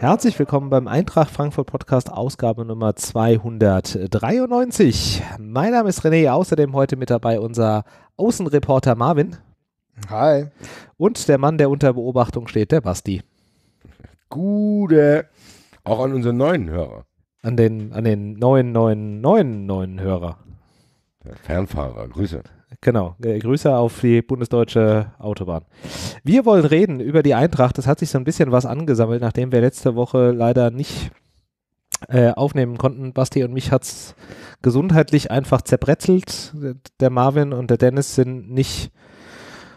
Herzlich willkommen beim Eintracht Frankfurt Podcast, Ausgabe Nummer 293. Mein Name ist René, außerdem heute mit dabei unser Außenreporter Marvin. Hi. Und der Mann, der unter Beobachtung steht, der Basti. Gute. Auch an unseren neuen Hörer. An den, an den neuen, neuen, neuen, neuen Hörer. Der Fernfahrer, Grüße. Genau, äh, Grüße auf die bundesdeutsche Autobahn. Wir wollen reden über die Eintracht. Das hat sich so ein bisschen was angesammelt, nachdem wir letzte Woche leider nicht äh, aufnehmen konnten. Basti und mich hat es gesundheitlich einfach zerbrezelt. Der Marvin und der Dennis sind nicht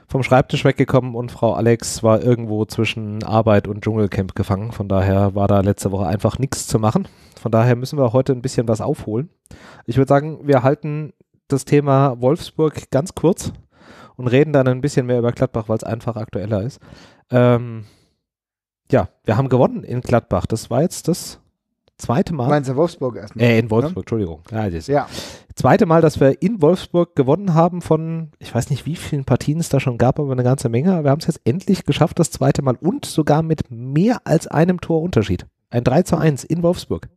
vom Schreibtisch weggekommen und Frau Alex war irgendwo zwischen Arbeit und Dschungelcamp gefangen. Von daher war da letzte Woche einfach nichts zu machen. Von daher müssen wir heute ein bisschen was aufholen. Ich würde sagen, wir halten das Thema Wolfsburg ganz kurz und reden dann ein bisschen mehr über Gladbach, weil es einfach aktueller ist. Ähm, ja, wir haben gewonnen in Gladbach. Das war jetzt das zweite Mal. Meinst du Wolfsburg erstmal? Äh, in ne? Wolfsburg, ne? Entschuldigung. Ja, das ja. Zweite Mal, dass wir in Wolfsburg gewonnen haben von, ich weiß nicht, wie vielen Partien es da schon gab, aber eine ganze Menge. Wir haben es jetzt endlich geschafft, das zweite Mal und sogar mit mehr als einem Torunterschied. Ein 3 zu 1 in Wolfsburg.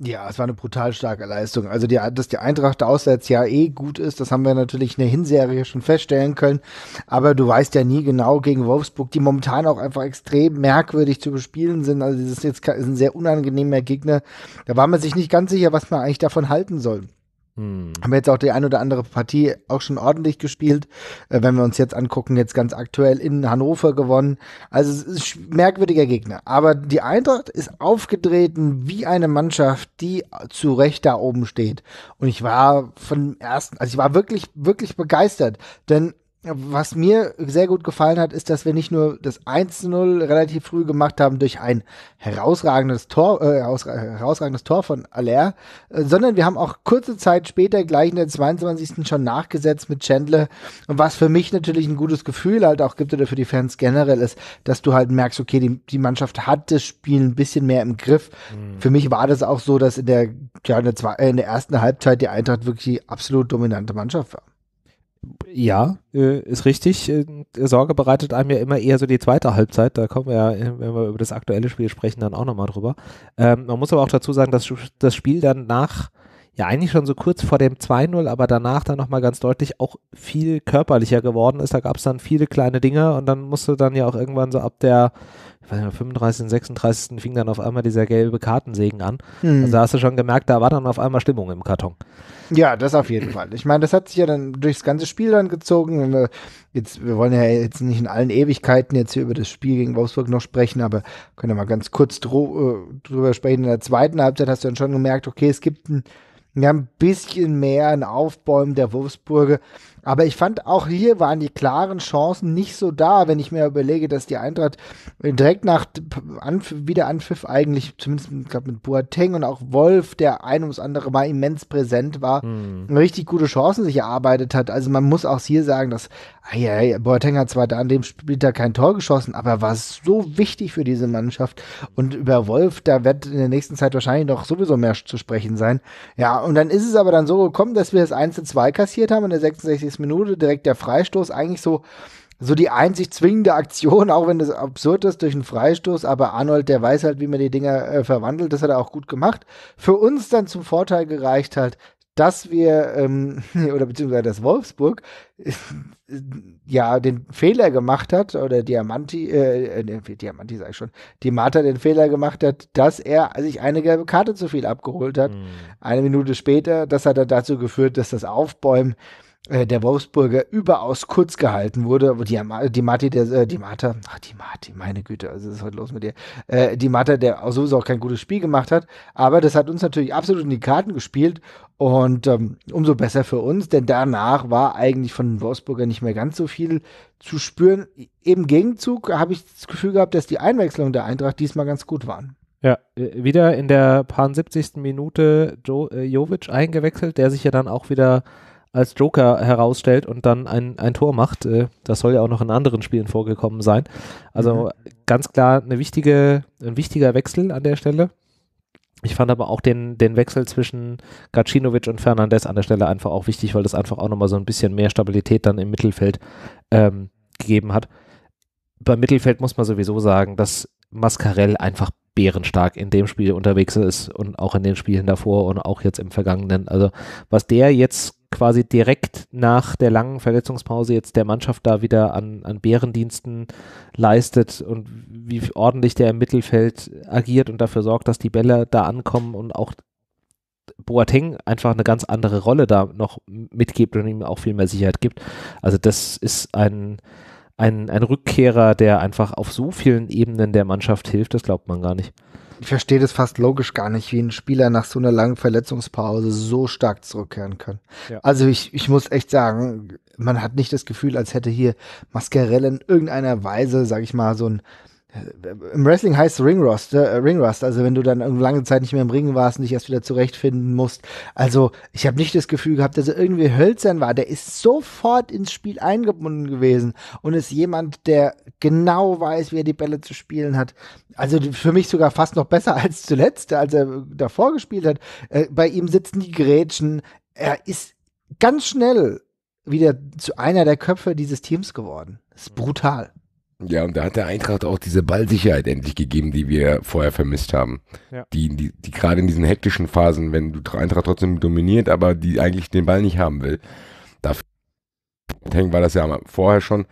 Ja, es war eine brutal starke Leistung. Also, die, dass die Eintracht auswärts ja eh gut ist, das haben wir natürlich in der Hinserie schon feststellen können. Aber du weißt ja nie genau gegen Wolfsburg, die momentan auch einfach extrem merkwürdig zu bespielen sind. Also, das ist jetzt ist ein sehr unangenehmer Gegner. Da war man sich nicht ganz sicher, was man eigentlich davon halten soll. Hm. Haben wir jetzt auch die ein oder andere Partie auch schon ordentlich gespielt. Äh, wenn wir uns jetzt angucken, jetzt ganz aktuell in Hannover gewonnen. Also es ist merkwürdiger Gegner. Aber die Eintracht ist aufgetreten wie eine Mannschaft, die zu Recht da oben steht. Und ich war von ersten, also ich war wirklich, wirklich begeistert. Denn was mir sehr gut gefallen hat, ist, dass wir nicht nur das 1-0 relativ früh gemacht haben durch ein herausragendes Tor, äh, herausragendes Tor von Aller, äh, sondern wir haben auch kurze Zeit später, gleich in der 22. schon nachgesetzt mit Chandler. Und was für mich natürlich ein gutes Gefühl halt auch gibt oder für die Fans generell ist, dass du halt merkst, okay, die, die Mannschaft hat das Spiel ein bisschen mehr im Griff. Mhm. Für mich war das auch so, dass in der, ja, in der, zwei, äh, in der ersten Halbzeit die Eintracht wirklich die absolut dominante Mannschaft war. Ja, äh, ist richtig. Äh, Sorge bereitet einem ja immer eher so die zweite Halbzeit. Da kommen wir ja, äh, wenn wir über das aktuelle Spiel sprechen, dann auch nochmal drüber. Ähm, man muss aber auch dazu sagen, dass das Spiel dann nach ja eigentlich schon so kurz vor dem 2-0, aber danach dann nochmal ganz deutlich auch viel körperlicher geworden ist. Da gab es dann viele kleine Dinge und dann musste dann ja auch irgendwann so ab der ich weiß nicht, 35., 36. fing dann auf einmal dieser gelbe Kartensegen an. Hm. Also da hast du schon gemerkt, da war dann auf einmal Stimmung im Karton. Ja, das auf jeden Fall. Ich meine, das hat sich ja dann durchs ganze Spiel dann gezogen. Wir, jetzt, wir wollen ja jetzt nicht in allen Ewigkeiten jetzt hier über das Spiel gegen Wolfsburg noch sprechen, aber können wir mal ganz kurz äh, drüber sprechen. In der zweiten Halbzeit hast du dann schon gemerkt, okay, es gibt ein ja, ein bisschen mehr ein Aufbäumen der Wolfsburger aber ich fand auch hier waren die klaren Chancen nicht so da, wenn ich mir überlege, dass die Eintracht direkt nach Wiederanpfiff eigentlich, zumindest glaube mit Boateng und auch Wolf, der ein ums andere Mal immens präsent war, mhm. richtig gute Chancen sich erarbeitet hat. Also man muss auch hier sagen, dass ay, ay, Boateng hat zwar da an dem Spieltag kein Tor geschossen, aber war so wichtig für diese Mannschaft. Und über Wolf, da wird in der nächsten Zeit wahrscheinlich noch sowieso mehr zu sprechen sein. Ja, und dann ist es aber dann so gekommen, dass wir das 1 zu 2 kassiert haben in der 66. Minute direkt der Freistoß, eigentlich so, so die einzig zwingende Aktion, auch wenn das absurd ist durch einen Freistoß, aber Arnold, der weiß halt, wie man die Dinger äh, verwandelt, das hat er auch gut gemacht. Für uns dann zum Vorteil gereicht halt, dass wir, ähm, oder beziehungsweise dass Wolfsburg äh, ja den Fehler gemacht hat, oder Diamanti, äh, äh Diamanti sag ich schon, die Martha den Fehler gemacht hat, dass er sich eine gelbe Karte zu viel abgeholt hat. Mhm. Eine Minute später, das hat dann dazu geführt, dass das Aufbäumen äh, der Wolfsburger überaus kurz gehalten wurde. Die, die Marti, der, äh, die Marta, ach, die Marti, meine Güte, also ist heute los mit dir. Äh, die Marta, der auch sowieso auch kein gutes Spiel gemacht hat. Aber das hat uns natürlich absolut in die Karten gespielt und ähm, umso besser für uns, denn danach war eigentlich von den Wolfsburger nicht mehr ganz so viel zu spüren. Im Gegenzug habe ich das Gefühl gehabt, dass die Einwechslungen der Eintracht diesmal ganz gut waren. Ja, äh, wieder in der paar 70. Minute jo Jovic eingewechselt, der sich ja dann auch wieder als Joker herausstellt und dann ein, ein Tor macht. Äh, das soll ja auch noch in anderen Spielen vorgekommen sein. Also mhm. ganz klar eine wichtige, ein wichtiger Wechsel an der Stelle. Ich fand aber auch den, den Wechsel zwischen Gacinovic und Fernandes an der Stelle einfach auch wichtig, weil das einfach auch nochmal so ein bisschen mehr Stabilität dann im Mittelfeld ähm, gegeben hat. Beim Mittelfeld muss man sowieso sagen, dass Mascarell einfach bärenstark in dem Spiel unterwegs ist und auch in den Spielen davor und auch jetzt im vergangenen. Also was der jetzt quasi direkt nach der langen Verletzungspause jetzt der Mannschaft da wieder an, an Bärendiensten leistet und wie ordentlich der im Mittelfeld agiert und dafür sorgt, dass die Bälle da ankommen und auch Boateng einfach eine ganz andere Rolle da noch mitgibt und ihm auch viel mehr Sicherheit gibt. Also das ist ein, ein, ein Rückkehrer, der einfach auf so vielen Ebenen der Mannschaft hilft, das glaubt man gar nicht. Ich verstehe das fast logisch gar nicht, wie ein Spieler nach so einer langen Verletzungspause so stark zurückkehren kann. Ja. Also ich, ich muss echt sagen, man hat nicht das Gefühl, als hätte hier Mascarell in irgendeiner Weise, sag ich mal, so ein im Wrestling heißt Ringrust, äh, Ringrust, also wenn du dann lange Zeit nicht mehr im Ring warst und dich erst wieder zurechtfinden musst. Also ich habe nicht das Gefühl gehabt, dass er irgendwie hölzern war. Der ist sofort ins Spiel eingebunden gewesen und ist jemand, der genau weiß, wie er die Bälle zu spielen hat. Also für mich sogar fast noch besser als zuletzt, als er davor gespielt hat. Äh, bei ihm sitzen die Grätschen. Er ist ganz schnell wieder zu einer der Köpfe dieses Teams geworden. Das ist brutal. Ja, und da hat der Eintracht auch diese Ballsicherheit endlich gegeben, die wir vorher vermisst haben. Ja. Die, die, die gerade in diesen hektischen Phasen, wenn du Eintracht trotzdem dominiert, aber die eigentlich den Ball nicht haben will. Dafür war das ja vorher schon,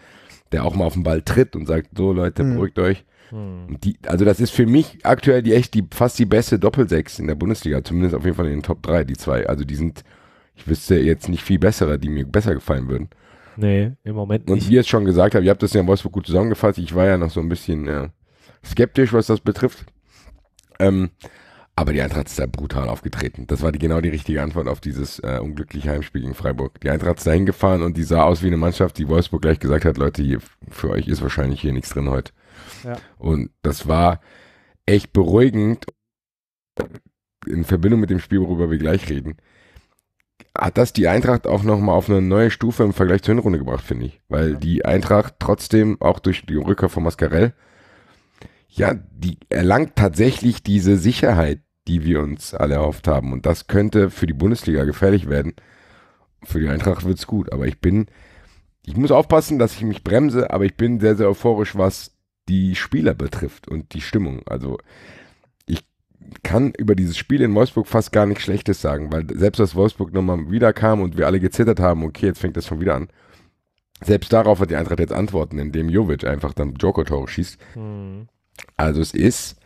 der auch mal auf den Ball tritt und sagt, so Leute, hm. beruhigt mhm. euch. Hm. Die, also das ist für mich aktuell die echt die fast die beste Doppelsechs in der Bundesliga, zumindest auf jeden Fall in den Top 3, die zwei. Also die sind, ich wüsste jetzt nicht viel bessere, die mir besser gefallen würden. Nee, im Moment nicht. Und wie ihr es schon gesagt habt, ihr habt das ja in Wolfsburg gut zusammengefasst. Ich war ja noch so ein bisschen äh, skeptisch, was das betrifft. Ähm, aber die Eintracht ist da brutal aufgetreten. Das war die, genau die richtige Antwort auf dieses äh, unglückliche Heimspiel gegen Freiburg. Die Eintracht ist da hingefahren und die sah aus wie eine Mannschaft, die Wolfsburg gleich gesagt hat, Leute, hier, für euch ist wahrscheinlich hier nichts drin heute. Ja. Und das war echt beruhigend in Verbindung mit dem Spiel, worüber wir gleich reden hat das die Eintracht auch nochmal auf eine neue Stufe im Vergleich zur Hinrunde gebracht, finde ich. Weil die Eintracht trotzdem, auch durch die Rückkehr von Mascarell, ja, die erlangt tatsächlich diese Sicherheit, die wir uns alle erhofft haben. Und das könnte für die Bundesliga gefährlich werden. Für die Eintracht wird es gut. Aber ich bin, ich muss aufpassen, dass ich mich bremse, aber ich bin sehr, sehr euphorisch, was die Spieler betrifft und die Stimmung. Also kann über dieses Spiel in Wolfsburg fast gar nichts Schlechtes sagen, weil selbst dass Wolfsburg nochmal wieder kam und wir alle gezittert haben, okay, jetzt fängt das schon wieder an. Selbst darauf hat die Eintracht jetzt Antworten, indem Jovic einfach dann Joker-Tore schießt. Mhm. Also es ist,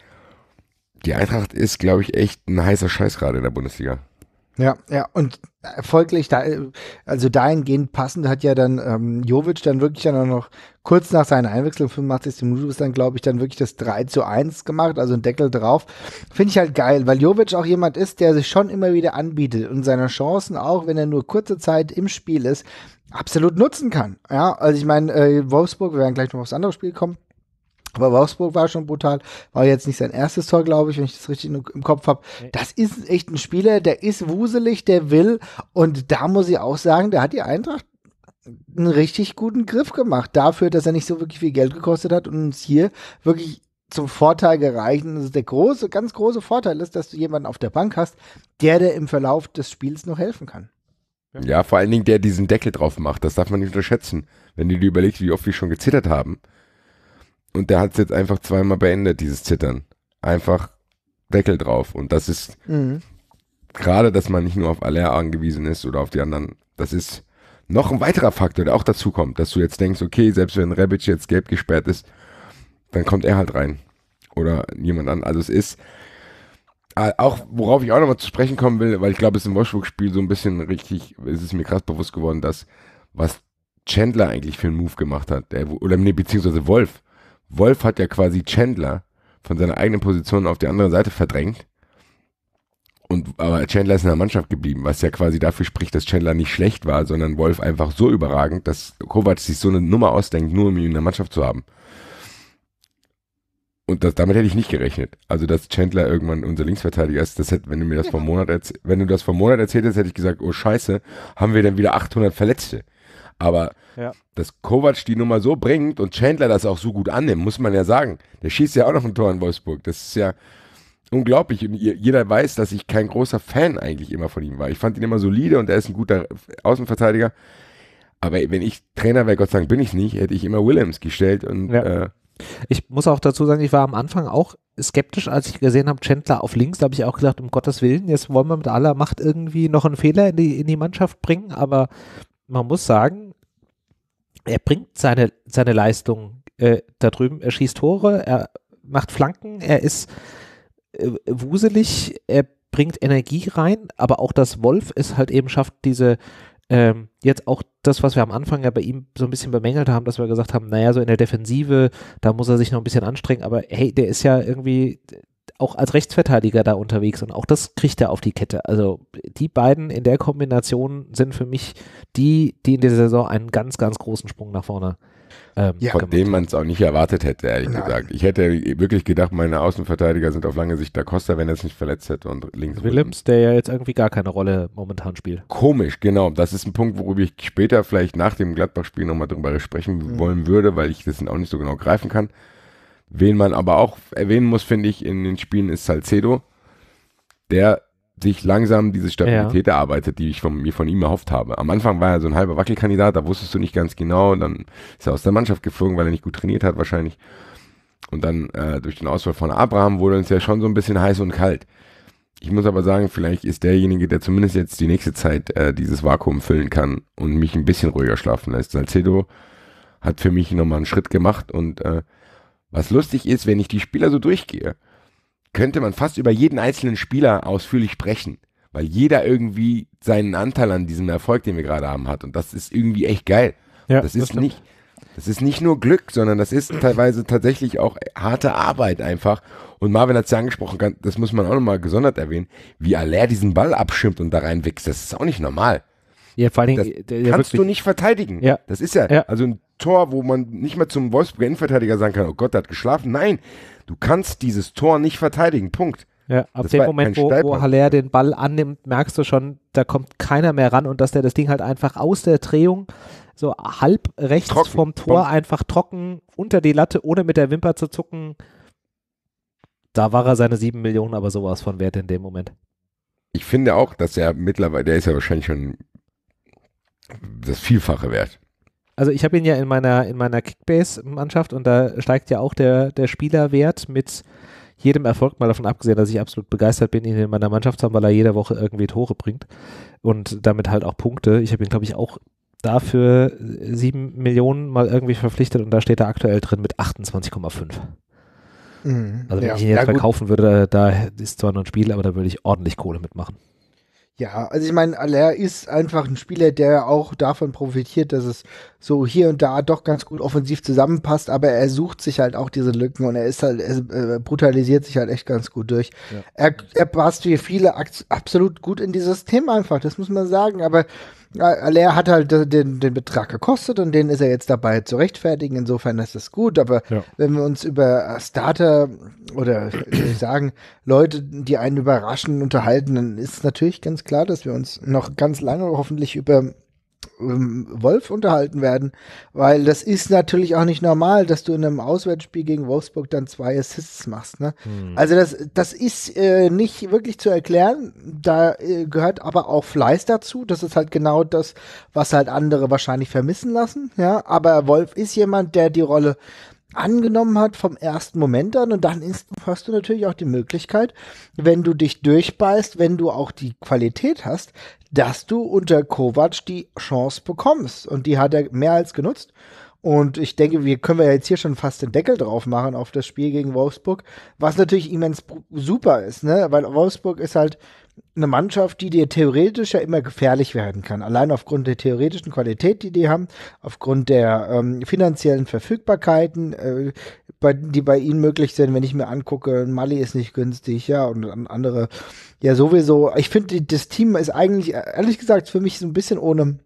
die Eintracht ist, glaube ich, echt ein heißer Scheiß gerade in der Bundesliga. Ja, ja, und folglich, da, also dahingehend passend hat ja dann ähm, Jovic dann wirklich dann auch noch kurz nach seiner Einwechslung, 85. Minute, ist dann, glaube ich, dann wirklich das 3 zu 1 gemacht, also ein Deckel drauf. Finde ich halt geil, weil Jovic auch jemand ist, der sich schon immer wieder anbietet und seine Chancen, auch wenn er nur kurze Zeit im Spiel ist, absolut nutzen kann. Ja, also ich meine, äh, Wolfsburg, wir werden gleich noch aufs andere Spiel kommen, aber Wolfsburg war schon brutal. War jetzt nicht sein erstes Tor, glaube ich, wenn ich das richtig im Kopf habe. Das ist echt ein Spieler, der ist wuselig, der will. Und da muss ich auch sagen, da hat die Eintracht einen richtig guten Griff gemacht. Dafür, dass er nicht so wirklich viel Geld gekostet hat und uns hier wirklich zum Vorteil gereicht. Und der große, ganz große Vorteil ist, dass du jemanden auf der Bank hast, der dir im Verlauf des Spiels noch helfen kann. Ja, vor allen Dingen der diesen Deckel drauf macht. Das darf man nicht unterschätzen. Wenn du dir überlegst, wie oft wir schon gezittert haben und der hat es jetzt einfach zweimal beendet, dieses Zittern. Einfach Deckel drauf. Und das ist mhm. gerade, dass man nicht nur auf Aller angewiesen ist oder auf die anderen. Das ist noch ein weiterer Faktor, der auch dazu kommt, dass du jetzt denkst, okay, selbst wenn Rebic jetzt gelb gesperrt ist, dann kommt er halt rein. Oder jemand an. Also es ist äh, auch, worauf ich auch nochmal zu sprechen kommen will, weil ich glaube, es ist im Wolfsburg-Spiel so ein bisschen richtig, es ist mir krass bewusst geworden, dass was Chandler eigentlich für einen Move gemacht hat, der, oder nee, beziehungsweise Wolf, Wolf hat ja quasi Chandler von seiner eigenen Position auf die andere Seite verdrängt. Und, aber Chandler ist in der Mannschaft geblieben, was ja quasi dafür spricht, dass Chandler nicht schlecht war, sondern Wolf einfach so überragend, dass Kovac sich so eine Nummer ausdenkt, nur um ihn in der Mannschaft zu haben. Und das, damit hätte ich nicht gerechnet. Also, dass Chandler irgendwann unser Linksverteidiger ist, das hätte, wenn du mir das ja. vor Monat erzählt, wenn du das vor Monat erzählt hättest, hätte ich gesagt, oh Scheiße, haben wir denn wieder 800 Verletzte? Aber ja. dass Kovac die Nummer so bringt und Chandler das auch so gut annimmt, muss man ja sagen. Der schießt ja auch noch ein Tor in Wolfsburg. Das ist ja unglaublich. Und jeder weiß, dass ich kein großer Fan eigentlich immer von ihm war. Ich fand ihn immer solide und er ist ein guter Außenverteidiger. Aber wenn ich Trainer wäre, Gott sei Dank bin ich nicht, hätte ich immer Williams gestellt und ja. äh, ich muss auch dazu sagen, ich war am Anfang auch skeptisch, als ich gesehen habe, Chandler auf links. Da habe ich auch gedacht, um Gottes Willen, jetzt wollen wir mit aller Macht irgendwie noch einen Fehler in die, in die Mannschaft bringen. Aber man muss sagen, er bringt seine, seine Leistung äh, da drüben. Er schießt Tore, er macht Flanken, er ist äh, wuselig, er bringt Energie rein, aber auch das Wolf ist halt eben schafft, diese ähm, jetzt auch das, was wir am Anfang ja bei ihm so ein bisschen bemängelt haben, dass wir gesagt haben, naja, so in der Defensive, da muss er sich noch ein bisschen anstrengen, aber hey, der ist ja irgendwie auch als Rechtsverteidiger da unterwegs und auch das kriegt er auf die Kette. Also die beiden in der Kombination sind für mich die, die in der Saison einen ganz, ganz großen Sprung nach vorne ähm, ja, von dem man es auch nicht erwartet hätte, ehrlich Nein. gesagt. Ich hätte wirklich gedacht, meine Außenverteidiger sind auf lange Sicht da Costa, wenn er es nicht verletzt hätte und links. Willems, der ja jetzt irgendwie gar keine Rolle momentan spielt. Komisch, genau. Das ist ein Punkt, worüber ich später vielleicht nach dem Gladbach-Spiel nochmal drüber sprechen mhm. wollen würde, weil ich das auch nicht so genau greifen kann. Wen man aber auch erwähnen muss, finde ich, in den Spielen ist Salcedo, der sich langsam diese Stabilität ja. erarbeitet, die ich von mir von ihm erhofft habe. Am Anfang war er so ein halber Wackelkandidat, da wusstest du nicht ganz genau, dann ist er aus der Mannschaft geflogen, weil er nicht gut trainiert hat wahrscheinlich. Und dann äh, durch den Ausfall von Abraham wurde uns ja schon so ein bisschen heiß und kalt. Ich muss aber sagen, vielleicht ist derjenige, der zumindest jetzt die nächste Zeit äh, dieses Vakuum füllen kann und mich ein bisschen ruhiger schlafen lässt. Salcedo hat für mich nochmal einen Schritt gemacht und äh, was lustig ist, wenn ich die Spieler so durchgehe, könnte man fast über jeden einzelnen Spieler ausführlich sprechen, weil jeder irgendwie seinen Anteil an diesem Erfolg, den wir gerade haben, hat. Und das ist irgendwie echt geil. Ja, das ist das nicht, das ist nicht nur Glück, sondern das ist teilweise tatsächlich auch harte Arbeit einfach. Und Marvin hat es ja angesprochen, das muss man auch nochmal gesondert erwähnen, wie Aller diesen Ball abschimmt und da reinwächst, das ist auch nicht normal. Ja, vor allem, das der, äh, der kannst wirklich, du nicht verteidigen. Ja. Das ist ja, ja. also ein Tor, wo man nicht mehr zum Wolfsburger Innenverteidiger sagen kann, oh Gott, der hat geschlafen. Nein, du kannst dieses Tor nicht verteidigen. Punkt. Ja, ab das dem Moment, wo, wo Haller den Ball annimmt, merkst du schon, da kommt keiner mehr ran und dass der das Ding halt einfach aus der Drehung so halb rechts trocken. vom Tor einfach trocken unter die Latte, ohne mit der Wimper zu zucken. Da war er seine sieben Millionen aber sowas von wert in dem Moment. Ich finde auch, dass er mittlerweile, der ist ja wahrscheinlich schon das Vielfache wert also ich habe ihn ja in meiner, in meiner Kickbase-Mannschaft und da steigt ja auch der, der Spielerwert mit jedem Erfolg, mal davon abgesehen, dass ich absolut begeistert bin, ihn in meiner Mannschaft zu haben, weil er jede Woche irgendwie Tore bringt und damit halt auch Punkte. Ich habe ihn, glaube ich, auch dafür sieben Millionen mal irgendwie verpflichtet und da steht er aktuell drin mit 28,5. Mhm, also wenn ja. ich ihn jetzt ja, verkaufen würde, da ist zwar nur ein Spiel, aber da würde ich ordentlich Kohle mitmachen. Ja, also ich meine, Aller ist einfach ein Spieler, der auch davon profitiert, dass es so hier und da doch ganz gut offensiv zusammenpasst, aber er sucht sich halt auch diese Lücken und er ist halt, er äh, brutalisiert sich halt echt ganz gut durch. Ja. Er, er passt wie viele absolut gut in dieses System einfach, das muss man sagen, aber Allaire hat halt den, den, Betrag gekostet und den ist er jetzt dabei zu rechtfertigen. Insofern ist das gut. Aber ja. wenn wir uns über äh, Starter oder äh, ich sagen, Leute, die einen überraschen, unterhalten, dann ist natürlich ganz klar, dass wir uns noch ganz lange hoffentlich über ähm, Wolf unterhalten werden, weil das ist natürlich auch nicht normal, dass du in einem Auswärtsspiel gegen Wolfsburg dann zwei Assists machst. Ne? Hm. Also das, das ist äh, nicht wirklich zu erklären. Da äh, gehört aber auch Fleiß dazu. Das ist halt genau das, was halt andere wahrscheinlich vermissen lassen. Ja, aber Wolf ist jemand, der die Rolle angenommen hat vom ersten Moment an und dann ist, hast du natürlich auch die Möglichkeit, wenn du dich durchbeißt, wenn du auch die Qualität hast, dass du unter Kovac die Chance bekommst. Und die hat er mehr als genutzt. Und ich denke, wir können ja jetzt hier schon fast den Deckel drauf machen auf das Spiel gegen Wolfsburg, was natürlich immens super ist, ne? Weil Wolfsburg ist halt eine Mannschaft, die dir theoretisch ja immer gefährlich werden kann. Allein aufgrund der theoretischen Qualität, die die haben, aufgrund der ähm, finanziellen Verfügbarkeiten, äh, bei, die bei ihnen möglich sind. Wenn ich mir angucke, Mali ist nicht günstig, ja, und andere, ja, sowieso. Ich finde, das Team ist eigentlich, ehrlich gesagt, für mich so ein bisschen ohne,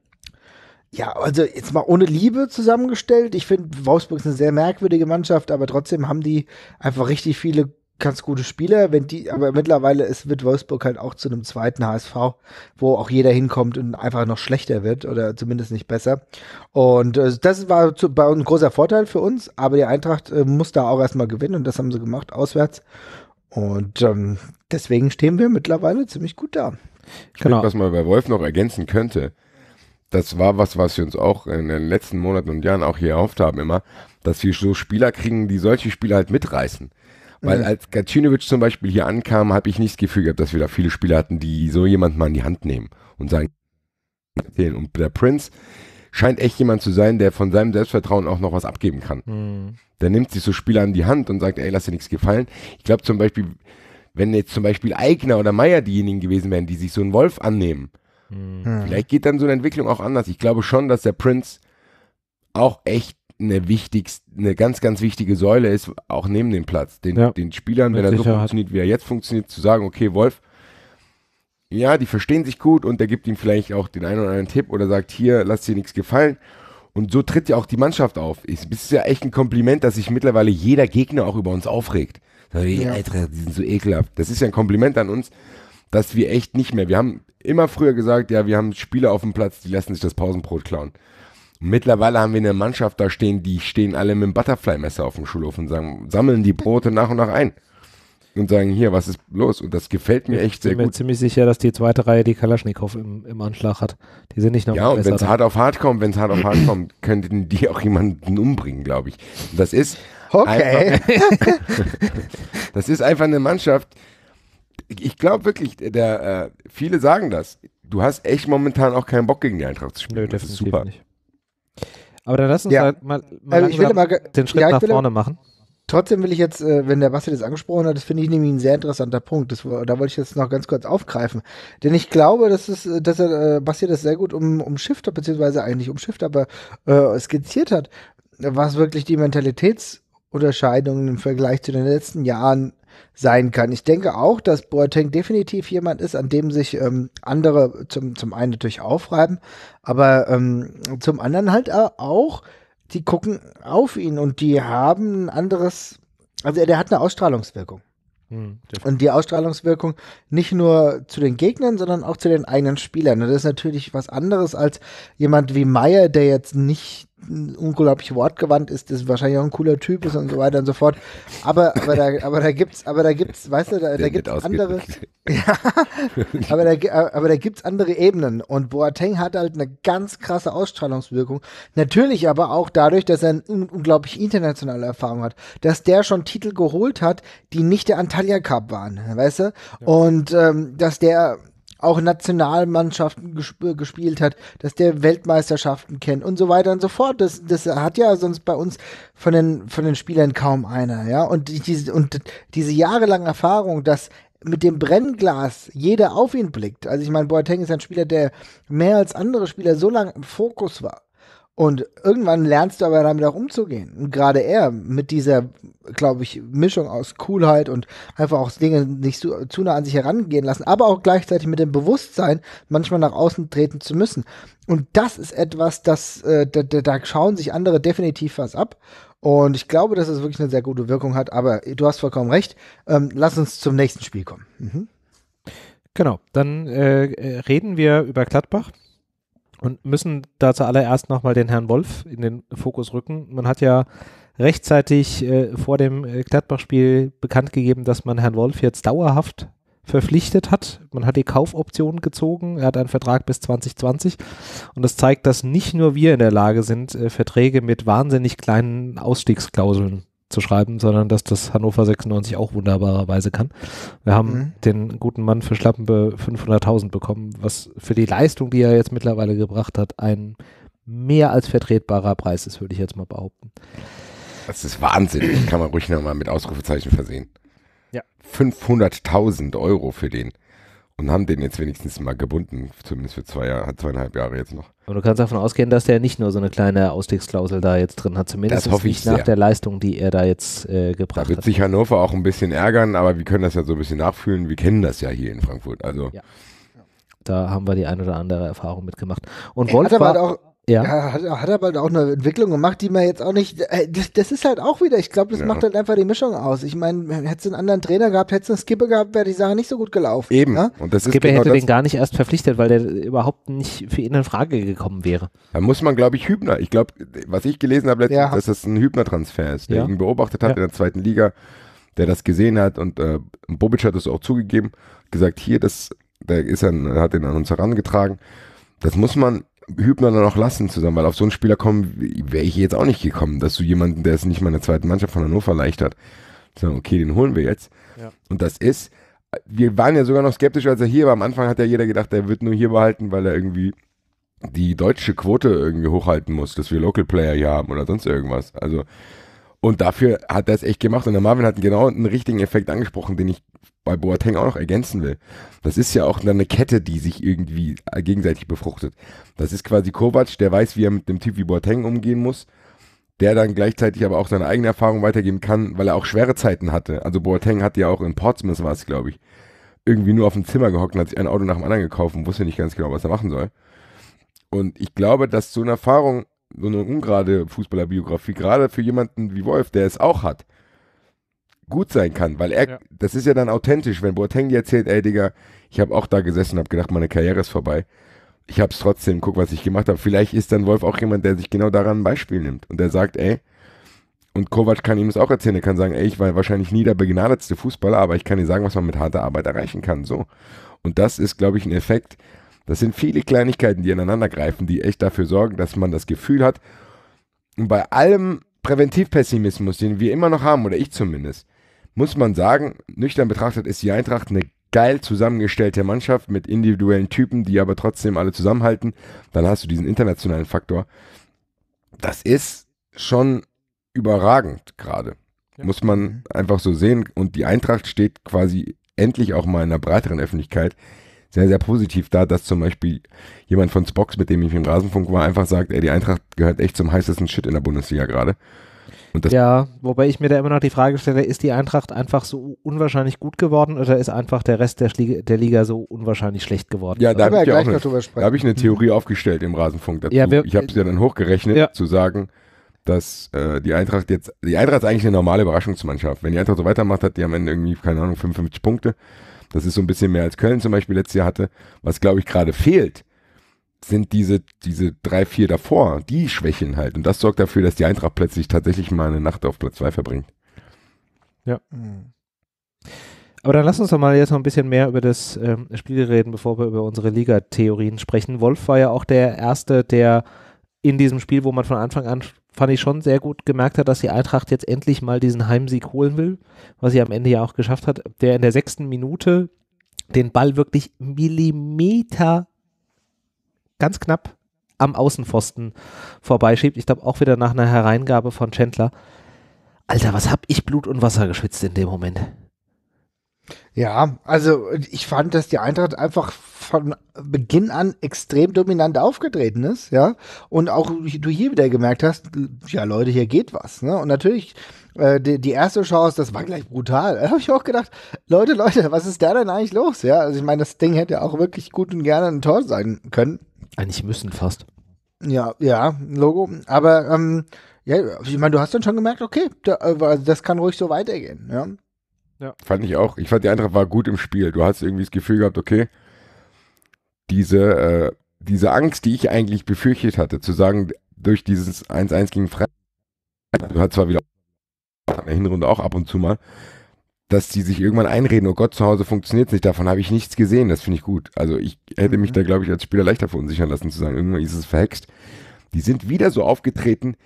ja, also jetzt mal ohne Liebe zusammengestellt. Ich finde, Wolfsburg ist eine sehr merkwürdige Mannschaft, aber trotzdem haben die einfach richtig viele ganz gute Spieler, wenn die, aber mittlerweile ist, wird Wolfsburg halt auch zu einem zweiten HSV, wo auch jeder hinkommt und einfach noch schlechter wird oder zumindest nicht besser. Und äh, das war zu, bei uns ein großer Vorteil für uns, aber die Eintracht äh, muss da auch erstmal gewinnen und das haben sie gemacht, auswärts. Und ähm, deswegen stehen wir mittlerweile ziemlich gut da. Genau. Denke, was man bei Wolf noch ergänzen könnte, das war was, was wir uns auch in den letzten Monaten und Jahren auch hier erhofft haben immer, dass wir so Spieler kriegen, die solche Spiele halt mitreißen. Weil als Gacinovic zum Beispiel hier ankam, habe ich nicht das Gefühl gehabt, dass wir da viele Spieler hatten, die so jemanden mal in die Hand nehmen und sagen, Und der Prinz scheint echt jemand zu sein, der von seinem Selbstvertrauen auch noch was abgeben kann. Mhm. Der nimmt sich so Spieler an die Hand und sagt, ey, lass dir nichts gefallen. Ich glaube zum Beispiel, wenn jetzt zum Beispiel Eigner oder Meier diejenigen gewesen wären, die sich so einen Wolf annehmen, mhm. vielleicht geht dann so eine Entwicklung auch anders. Ich glaube schon, dass der Prinz auch echt eine, wichtigst, eine ganz, ganz wichtige Säule ist, auch neben dem Platz. Den, ja. den Spielern, wenn er so funktioniert, wie er jetzt funktioniert, zu sagen, okay, Wolf, ja, die verstehen sich gut und der gibt ihm vielleicht auch den einen oder anderen Tipp oder sagt, hier, lass dir nichts gefallen. Und so tritt ja auch die Mannschaft auf. Es ist ja echt ein Kompliment, dass sich mittlerweile jeder Gegner auch über uns aufregt. Alter, die sind so ekelhaft. Das ist ja ein Kompliment an uns, dass wir echt nicht mehr. Wir haben immer früher gesagt, ja, wir haben Spieler auf dem Platz, die lassen sich das Pausenbrot klauen. Mittlerweile haben wir eine Mannschaft da stehen, die stehen alle mit dem Butterfly-Messer auf dem Schulhof und sagen, sammeln die Brote nach und nach ein. Und sagen, hier, was ist los? Und das gefällt mir echt sehr gut. Ich bin mir ziemlich sicher, dass die zweite Reihe die Kalaschnikow im, im Anschlag hat. Die sind nicht noch Ja, und wenn es hart auf hart kommt, wenn es hart auf hart kommt, könnten die auch jemanden umbringen, glaube ich. Und das ist. Okay. Einfach, das ist einfach eine Mannschaft. Ich glaube wirklich, der, äh, viele sagen das. Du hast echt momentan auch keinen Bock gegen die Eintracht zu spielen. Nö, das ist super. Nicht. Aber dann lass uns ja. halt mal, mal, also mal, den Schritt ja, nach vorne machen. Trotzdem will ich jetzt, äh, wenn der Basti das angesprochen hat, das finde ich nämlich ein sehr interessanter Punkt. Das, da wollte ich jetzt noch ganz kurz aufgreifen. Denn ich glaube, dass, es, äh, dass er, äh, Basti das sehr gut um, umschifft hat, beziehungsweise eigentlich umschifft, aber äh, skizziert hat, was wirklich die Mentalitätsunterscheidungen im Vergleich zu den letzten Jahren sein kann. Ich denke auch, dass Boateng definitiv jemand ist, an dem sich ähm, andere zum, zum einen natürlich aufreiben, aber ähm, zum anderen halt auch, die gucken auf ihn und die haben ein anderes, also der hat eine Ausstrahlungswirkung. Hm, und die Ausstrahlungswirkung nicht nur zu den Gegnern, sondern auch zu den eigenen Spielern. Und das ist natürlich was anderes als jemand wie Meyer, der jetzt nicht unglaublich wortgewandt ist, ist wahrscheinlich auch ein cooler Typ ist und so weiter und so fort. Aber, aber da, aber da gibt's, aber da gibt's, weißt du, da, da gibt's andere, ja, aber da, aber da gibt's andere Ebenen und Boateng hat halt eine ganz krasse Ausstrahlungswirkung. Natürlich aber auch dadurch, dass er eine unglaublich internationale Erfahrung hat, dass der schon Titel geholt hat, die nicht der Antalya Cup waren, weißt du? Ja. Und, ähm, dass der, auch Nationalmannschaften gesp äh, gespielt hat, dass der Weltmeisterschaften kennt und so weiter und so fort. Das, das hat ja sonst bei uns von den, von den Spielern kaum einer, ja. Und diese, und diese jahrelange Erfahrung, dass mit dem Brennglas jeder auf ihn blickt. Also ich meine, Boateng ist ein Spieler, der mehr als andere Spieler so lange im Fokus war und irgendwann lernst du aber damit auch umzugehen. Und gerade er mit dieser, glaube ich, Mischung aus Coolheit und einfach auch Dinge nicht zu, zu nah an sich herangehen lassen, aber auch gleichzeitig mit dem Bewusstsein, manchmal nach außen treten zu müssen. Und das ist etwas, das äh, da, da schauen sich andere definitiv was ab. Und ich glaube, dass es wirklich eine sehr gute Wirkung hat. Aber du hast vollkommen recht. Ähm, lass uns zum nächsten Spiel kommen. Mhm. Genau, dann äh, äh reden wir über Gladbach und müssen da zuallererst nochmal den Herrn Wolf in den Fokus rücken. Man hat ja rechtzeitig äh, vor dem äh, Gladbach-Spiel bekannt gegeben, dass man Herrn Wolf jetzt dauerhaft verpflichtet hat. Man hat die Kaufoption gezogen. Er hat einen Vertrag bis 2020. Und das zeigt, dass nicht nur wir in der Lage sind, äh, Verträge mit wahnsinnig kleinen Ausstiegsklauseln zu schreiben, sondern dass das Hannover 96 auch wunderbarerweise kann. Wir haben mhm. den guten Mann für Schlappenbe 500.000 bekommen, was für die Leistung, die er jetzt mittlerweile gebracht hat, ein mehr als vertretbarer Preis ist, würde ich jetzt mal behaupten. Das ist Wahnsinn. kann man ruhig nochmal mit Ausrufezeichen versehen. Ja. 500.000 Euro für den und haben den jetzt wenigstens mal gebunden, zumindest für zwei Jahre, zweieinhalb Jahre jetzt noch. Und du kannst davon ausgehen, dass der nicht nur so eine kleine Ausstiegsklausel da jetzt drin hat, zumindest nicht nach der Leistung, die er da jetzt äh, gebracht hat. Da wird sich Hannover auch ein bisschen ärgern, aber wir können das ja so ein bisschen nachfühlen. Wir kennen das ja hier in Frankfurt. Also ja. da haben wir die ein oder andere Erfahrung mitgemacht. Und Wolf hat aber war, auch ja. ja hat, hat, aber auch eine Entwicklung gemacht, die man jetzt auch nicht. Äh, das, das ist halt auch wieder, ich glaube, das ja. macht halt einfach die Mischung aus. Ich meine, hättest du einen anderen Trainer gehabt, hättest du einen Skipper gehabt, wäre die Sache nicht so gut gelaufen. Eben. Ne? Und das Skipper genau hätte das den gar nicht erst verpflichtet, weil der überhaupt nicht für ihn in Frage gekommen wäre. Da muss man, glaube ich, Hübner. Ich glaube, was ich gelesen habe letztens, ja. dass das ein Hübner-Transfer ist, der ihn beobachtet hat in der zweiten Liga, der das gesehen hat und äh, Bobic hat es auch zugegeben, gesagt, hier, das, der ist ein, hat ihn an uns herangetragen. Das muss man Hübner dann auch lassen zusammen, weil auf so einen Spieler kommen wäre ich jetzt auch nicht gekommen, dass du jemanden, der es nicht mal in der zweiten Mannschaft von Hannover leicht hat, sagen, okay, den holen wir jetzt. Ja. Und das ist, wir waren ja sogar noch skeptisch, als er hier war. Am Anfang hat ja jeder gedacht, er wird nur hier behalten, weil er irgendwie die deutsche Quote irgendwie hochhalten muss, dass wir Local Player hier haben oder sonst irgendwas. Also, und dafür hat er es echt gemacht. Und der Marvin hat genau einen richtigen Effekt angesprochen, den ich bei Boateng auch noch ergänzen will. Das ist ja auch eine Kette, die sich irgendwie gegenseitig befruchtet. Das ist quasi Kovac, der weiß, wie er mit einem Typ wie Boateng umgehen muss, der dann gleichzeitig aber auch seine eigene Erfahrung weitergeben kann, weil er auch schwere Zeiten hatte. Also Boateng hatte ja auch in Portsmouth war es, glaube ich, irgendwie nur auf dem Zimmer gehockt und hat sich ein Auto nach dem anderen gekauft und wusste nicht ganz genau, was er machen soll. Und ich glaube, dass so eine Erfahrung, so eine ungerade Fußballerbiografie, gerade für jemanden wie Wolf, der es auch hat, gut sein kann, weil er, ja. das ist ja dann authentisch, wenn Boateng dir erzählt, ey Digga, ich habe auch da gesessen und habe gedacht, meine Karriere ist vorbei. Ich habe es trotzdem, guck, was ich gemacht habe. Vielleicht ist dann Wolf auch jemand, der sich genau daran ein Beispiel nimmt und der sagt, ey, und Kovac kann ihm das auch erzählen, er kann sagen, ey, ich war wahrscheinlich nie der begnadetste Fußballer, aber ich kann dir sagen, was man mit harter Arbeit erreichen kann, so. Und das ist, glaube ich, ein Effekt, das sind viele Kleinigkeiten, die ineinander greifen, die echt dafür sorgen, dass man das Gefühl hat, und bei allem Präventivpessimismus, den wir immer noch haben, oder ich zumindest, muss man sagen, nüchtern betrachtet ist die Eintracht eine geil zusammengestellte Mannschaft mit individuellen Typen, die aber trotzdem alle zusammenhalten. Dann hast du diesen internationalen Faktor. Das ist schon überragend gerade. Ja. Muss man mhm. einfach so sehen. Und die Eintracht steht quasi endlich auch mal in einer breiteren Öffentlichkeit sehr, sehr positiv da, dass zum Beispiel jemand von Spox, mit dem ich im Rasenfunk war, einfach sagt, ey, die Eintracht gehört echt zum heißesten Shit in der Bundesliga gerade ja, wobei ich mir da immer noch die Frage stelle, ist die Eintracht einfach so unwahrscheinlich gut geworden oder ist einfach der Rest der, Schlie der Liga so unwahrscheinlich schlecht geworden? Ja, da habe ich, ja eine, hab ich eine Theorie aufgestellt im Rasenfunk dazu. Ja, wir, ich habe es ja dann hochgerechnet, ja. zu sagen, dass äh, die Eintracht jetzt, die Eintracht ist eigentlich eine normale Überraschungsmannschaft. Wenn die Eintracht so weitermacht, hat die am Ende irgendwie, keine Ahnung, 55 Punkte. Das ist so ein bisschen mehr als Köln zum Beispiel letztes Jahr hatte. Was, glaube ich, gerade fehlt, sind diese, diese drei, vier davor, die schwächeln halt. Und das sorgt dafür, dass die Eintracht plötzlich tatsächlich mal eine Nacht auf Platz zwei verbringt. Ja. Hm. Aber dann lass uns doch mal jetzt noch ein bisschen mehr über das ähm, Spiel reden, bevor wir über unsere Liga-Theorien sprechen. Wolf war ja auch der Erste, der in diesem Spiel, wo man von Anfang an, fand ich schon sehr gut gemerkt hat, dass die Eintracht jetzt endlich mal diesen Heimsieg holen will, was sie am Ende ja auch geschafft hat, der in der sechsten Minute den Ball wirklich Millimeter ganz knapp am Außenpfosten vorbeischiebt. Ich glaube auch wieder nach einer Hereingabe von Chandler. Alter, was hab ich Blut und Wasser geschwitzt in dem Moment? Ja, also ich fand, dass die Eintracht einfach von Beginn an extrem dominant aufgetreten ist, ja. Und auch du hier wieder gemerkt hast, ja Leute, hier geht was, ne? Und natürlich äh, die, die, erste Chance, das war gleich brutal. Da habe ich auch gedacht, Leute, Leute, was ist da denn eigentlich los, ja? Also ich meine, das Ding hätte auch wirklich gut und gerne ein Tor sein können. Eigentlich müssen fast. Ja, ja, Logo. Aber ähm, ja, ich meine, du hast dann schon gemerkt, okay, da, äh, das kann ruhig so weitergehen. Ja. ja. Fand ich auch. Ich fand, die Eintracht war gut im Spiel. Du hast irgendwie das Gefühl gehabt, okay, diese, äh, diese Angst, die ich eigentlich befürchtet hatte, zu sagen, durch dieses 1-1 gegen Freiburg, du hast zwar wieder in der Hinrunde auch ab und zu mal, dass die sich irgendwann einreden, oh Gott, zu Hause funktioniert es nicht, davon habe ich nichts gesehen, das finde ich gut. Also ich hätte mhm. mich da, glaube ich, als Spieler leichter verunsichern lassen zu sagen, irgendwann ist es verhext. Die sind wieder so aufgetreten,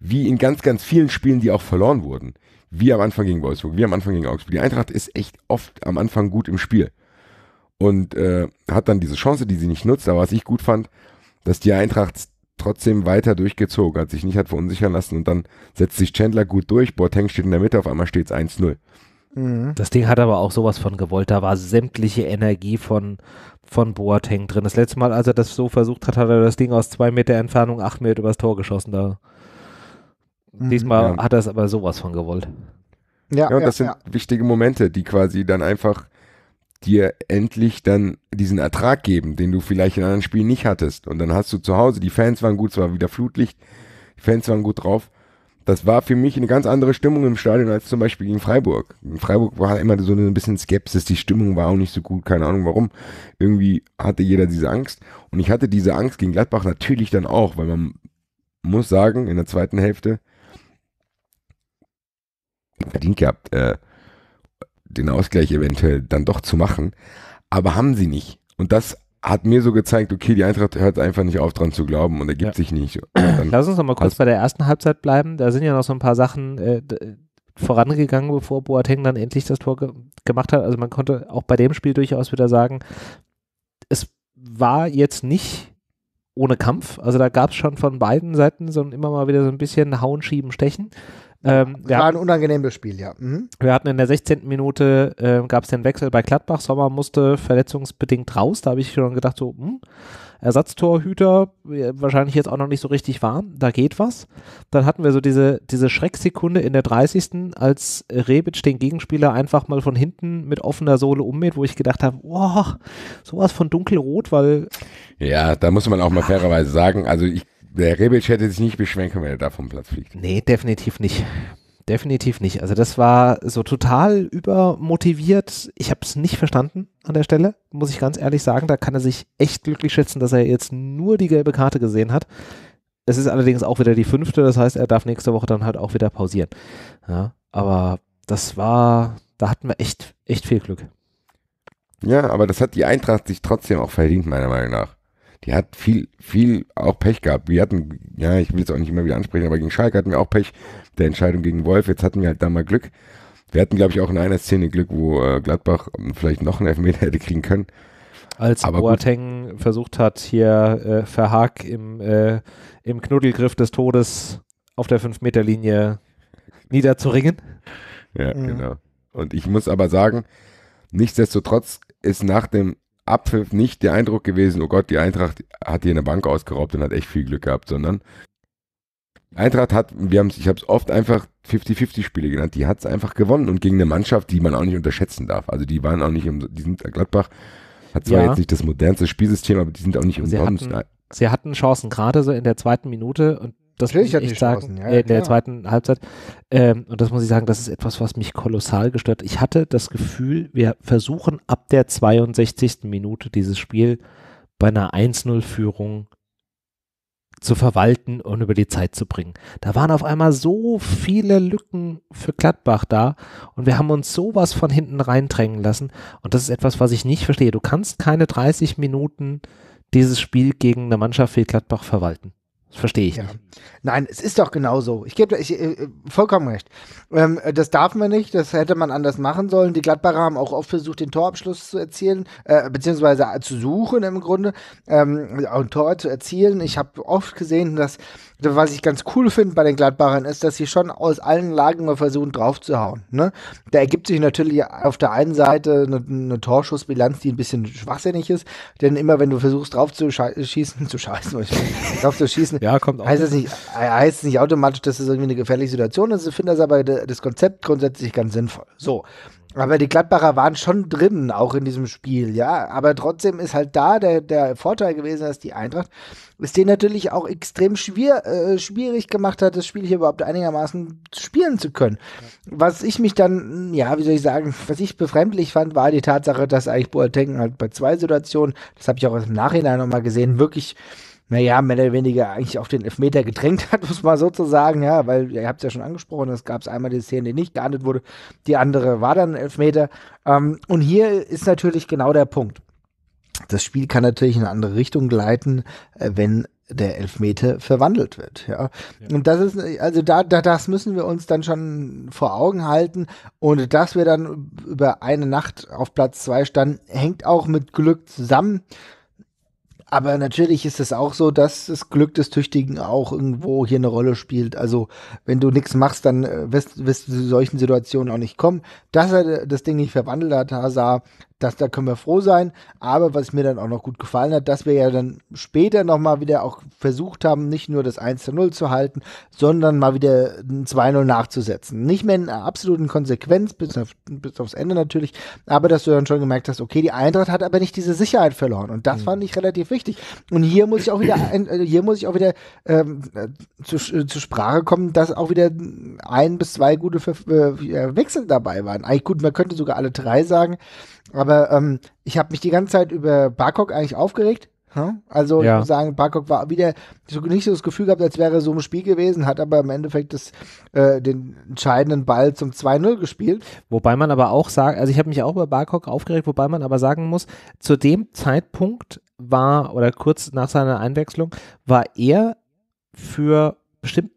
wie in ganz, ganz vielen Spielen, die auch verloren wurden. Wie am Anfang gegen Wolfsburg, wie am Anfang gegen Augsburg. Die Eintracht ist echt oft am Anfang gut im Spiel. Und äh, hat dann diese Chance, die sie nicht nutzt. Aber was ich gut fand, dass die Eintracht trotzdem weiter durchgezogen hat, sich nicht hat verunsichern lassen und dann setzt sich Chandler gut durch, Boateng steht in der Mitte, auf einmal steht es 1-0. Mhm. Das Ding hat aber auch sowas von gewollt. Da war sämtliche Energie von, von Boateng drin. Das letzte Mal, als er das so versucht hat, hat er das Ding aus zwei Meter Entfernung acht Meter übers Tor geschossen. Da. Mhm. Diesmal ja. hat er es aber sowas von gewollt. Ja, ja, ja das sind wichtige Momente, die quasi dann einfach dir endlich dann diesen Ertrag geben, den du vielleicht in anderen Spielen nicht hattest. Und dann hast du zu Hause, die Fans waren gut, es war wieder Flutlicht, die Fans waren gut drauf, das war für mich eine ganz andere Stimmung im Stadion als zum Beispiel gegen Freiburg. In Freiburg war immer so ein bisschen Skepsis, die Stimmung war auch nicht so gut, keine Ahnung warum. Irgendwie hatte jeder diese Angst. Und ich hatte diese Angst gegen Gladbach natürlich dann auch, weil man muss sagen, in der zweiten Hälfte verdient gehabt, äh, den Ausgleich eventuell dann doch zu machen. Aber haben sie nicht. Und das hat mir so gezeigt, okay, die Eintracht hört einfach nicht auf, dran zu glauben und ergibt ja. sich nicht. Lass uns nochmal kurz bei der ersten Halbzeit bleiben. Da sind ja noch so ein paar Sachen äh, vorangegangen, bevor Boateng dann endlich das Tor ge gemacht hat. Also man konnte auch bei dem Spiel durchaus wieder sagen, es war jetzt nicht ohne Kampf. Also da gab es schon von beiden Seiten so immer mal wieder so ein bisschen Hauen, Schieben, Stechen. Ähm, war hatten, ein unangenehmes Spiel, ja. Mhm. Wir hatten in der 16. Minute, äh, gab es den Wechsel bei Gladbach. Sommer musste verletzungsbedingt raus. Da habe ich schon gedacht, so, hm, Ersatztorhüter, äh, wahrscheinlich jetzt auch noch nicht so richtig warm, da geht was. Dann hatten wir so diese, diese Schrecksekunde in der 30. als Rebic den Gegenspieler einfach mal von hinten mit offener Sohle ummäht, wo ich gedacht habe, boah, sowas von dunkelrot, weil. Ja, da muss man auch mal fairerweise sagen, also ich der Rebic hätte sich nicht beschweren können, wenn er da vom Platz fliegt. Nee, definitiv nicht. Definitiv nicht. Also das war so total übermotiviert. Ich habe es nicht verstanden an der Stelle, muss ich ganz ehrlich sagen. Da kann er sich echt glücklich schätzen, dass er jetzt nur die gelbe Karte gesehen hat. Es ist allerdings auch wieder die fünfte, das heißt, er darf nächste Woche dann halt auch wieder pausieren. Ja, aber das war, da hatten wir echt, echt viel Glück. Ja, aber das hat die Eintracht sich trotzdem auch verdient, meiner Meinung nach die hat viel, viel auch Pech gehabt. Wir hatten, ja, ich will es auch nicht immer wieder ansprechen, aber gegen Schalke hatten wir auch Pech. Der Entscheidung gegen Wolf, jetzt hatten wir halt da mal Glück. Wir hatten, glaube ich, auch in einer Szene Glück, wo äh, Gladbach vielleicht noch einen Elfmeter hätte kriegen können. Als aber Boateng gut. versucht hat, hier äh, Verhaag im, äh, im Knuddelgriff des Todes auf der 5-Meter-Linie niederzuringen. Ja, mhm. genau. Und ich muss aber sagen, nichtsdestotrotz ist nach dem Abpfiff nicht der Eindruck gewesen, oh Gott, die Eintracht hat hier eine Bank ausgeraubt und hat echt viel Glück gehabt, sondern Eintracht hat, wir haben's, ich habe es oft einfach 50-50-Spiele genannt, die hat es einfach gewonnen und gegen eine Mannschaft, die man auch nicht unterschätzen darf. Also die waren auch nicht im, die sind äh, Gladbach hat zwar ja. jetzt nicht das modernste Spielsystem, aber die sind auch nicht umsonst. sie hatten Chancen, gerade so in der zweiten Minute und das Natürlich muss ich sagen, ja, in äh, der ja. zweiten Halbzeit. Ähm, und das muss ich sagen, das ist etwas, was mich kolossal gestört. Ich hatte das Gefühl, wir versuchen ab der 62. Minute dieses Spiel bei einer 1-0-Führung zu verwalten und über die Zeit zu bringen. Da waren auf einmal so viele Lücken für Gladbach da und wir haben uns sowas von hinten reindrängen lassen. Und das ist etwas, was ich nicht verstehe. Du kannst keine 30 Minuten dieses Spiel gegen eine Mannschaft wie Gladbach verwalten. Das verstehe ich. Ja. Nein, es ist doch genauso. Ich gebe ich, äh, vollkommen recht. Ähm, das darf man nicht, das hätte man anders machen sollen. Die Gladbacher haben auch oft versucht, den Torabschluss zu erzielen, äh, beziehungsweise äh, zu suchen im Grunde, ähm, ein Tor zu erzielen. Ich habe oft gesehen, dass was ich ganz cool finde bei den Gladbachern ist, dass sie schon aus allen Lagen mal versuchen draufzuhauen. Ne? Da ergibt sich natürlich auf der einen Seite eine, eine Torschussbilanz, die ein bisschen schwachsinnig ist, denn immer wenn du versuchst drauf zu schießen, zu scheißen, drauf zu schießen, ja, kommt auch heißt es nicht, heißt es nicht automatisch, dass es das irgendwie eine gefährliche Situation ist. Ich finde das aber das Konzept grundsätzlich ganz sinnvoll. So. Aber die Gladbacher waren schon drin, auch in diesem Spiel, ja. Aber trotzdem ist halt da der, der Vorteil gewesen, dass die Eintracht es denen natürlich auch extrem schwier, äh, schwierig gemacht hat, das Spiel hier überhaupt einigermaßen spielen zu können. Was ich mich dann, ja, wie soll ich sagen, was ich befremdlich fand, war die Tatsache, dass eigentlich Boateng halt bei zwei Situationen, das habe ich auch im Nachhinein nochmal gesehen, wirklich naja, mehr oder weniger eigentlich auf den Elfmeter gedrängt hat, muss man sozusagen, ja, weil ihr habt es ja schon angesprochen, es gab einmal die Szene, die nicht geahndet wurde, die andere war dann Elfmeter. Ähm, und hier ist natürlich genau der Punkt. Das Spiel kann natürlich in eine andere Richtung gleiten, äh, wenn der Elfmeter verwandelt wird. Ja. ja. Und das ist, also da, da, das müssen wir uns dann schon vor Augen halten. Und dass wir dann über eine Nacht auf Platz zwei standen, hängt auch mit Glück zusammen. Aber natürlich ist es auch so, dass das Glück des Tüchtigen auch irgendwo hier eine Rolle spielt. Also wenn du nichts machst, dann äh, wirst, wirst du zu solchen Situationen auch nicht kommen. Dass er das Ding nicht verwandelt hat, Hazard, das, da können wir froh sein. Aber was mir dann auch noch gut gefallen hat, dass wir ja dann später nochmal wieder auch versucht haben, nicht nur das 1 zu 0 zu halten, sondern mal wieder ein 2-0 nachzusetzen. Nicht mehr in einer absoluten Konsequenz, bis, auf, bis aufs Ende natürlich, aber dass du dann schon gemerkt hast, okay, die Eintracht hat aber nicht diese Sicherheit verloren. Und das mhm. fand ich relativ wichtig. Und hier muss ich auch wieder, äh, hier muss ich auch wieder ähm, zu, äh, zur Sprache kommen, dass auch wieder ein bis zwei gute Ver Wechsel dabei waren. Eigentlich gut, man könnte sogar alle drei sagen, aber aber ähm, ich habe mich die ganze Zeit über Barkok eigentlich aufgeregt. Hm? Also ja. ich muss sagen, Barkok war wieder so, nicht so das Gefühl gehabt, als wäre er so im Spiel gewesen, hat aber im Endeffekt das, äh, den entscheidenden Ball zum 2-0 gespielt. Wobei man aber auch sagt, also ich habe mich auch über Barkok aufgeregt, wobei man aber sagen muss, zu dem Zeitpunkt war, oder kurz nach seiner Einwechslung, war er für bestimmt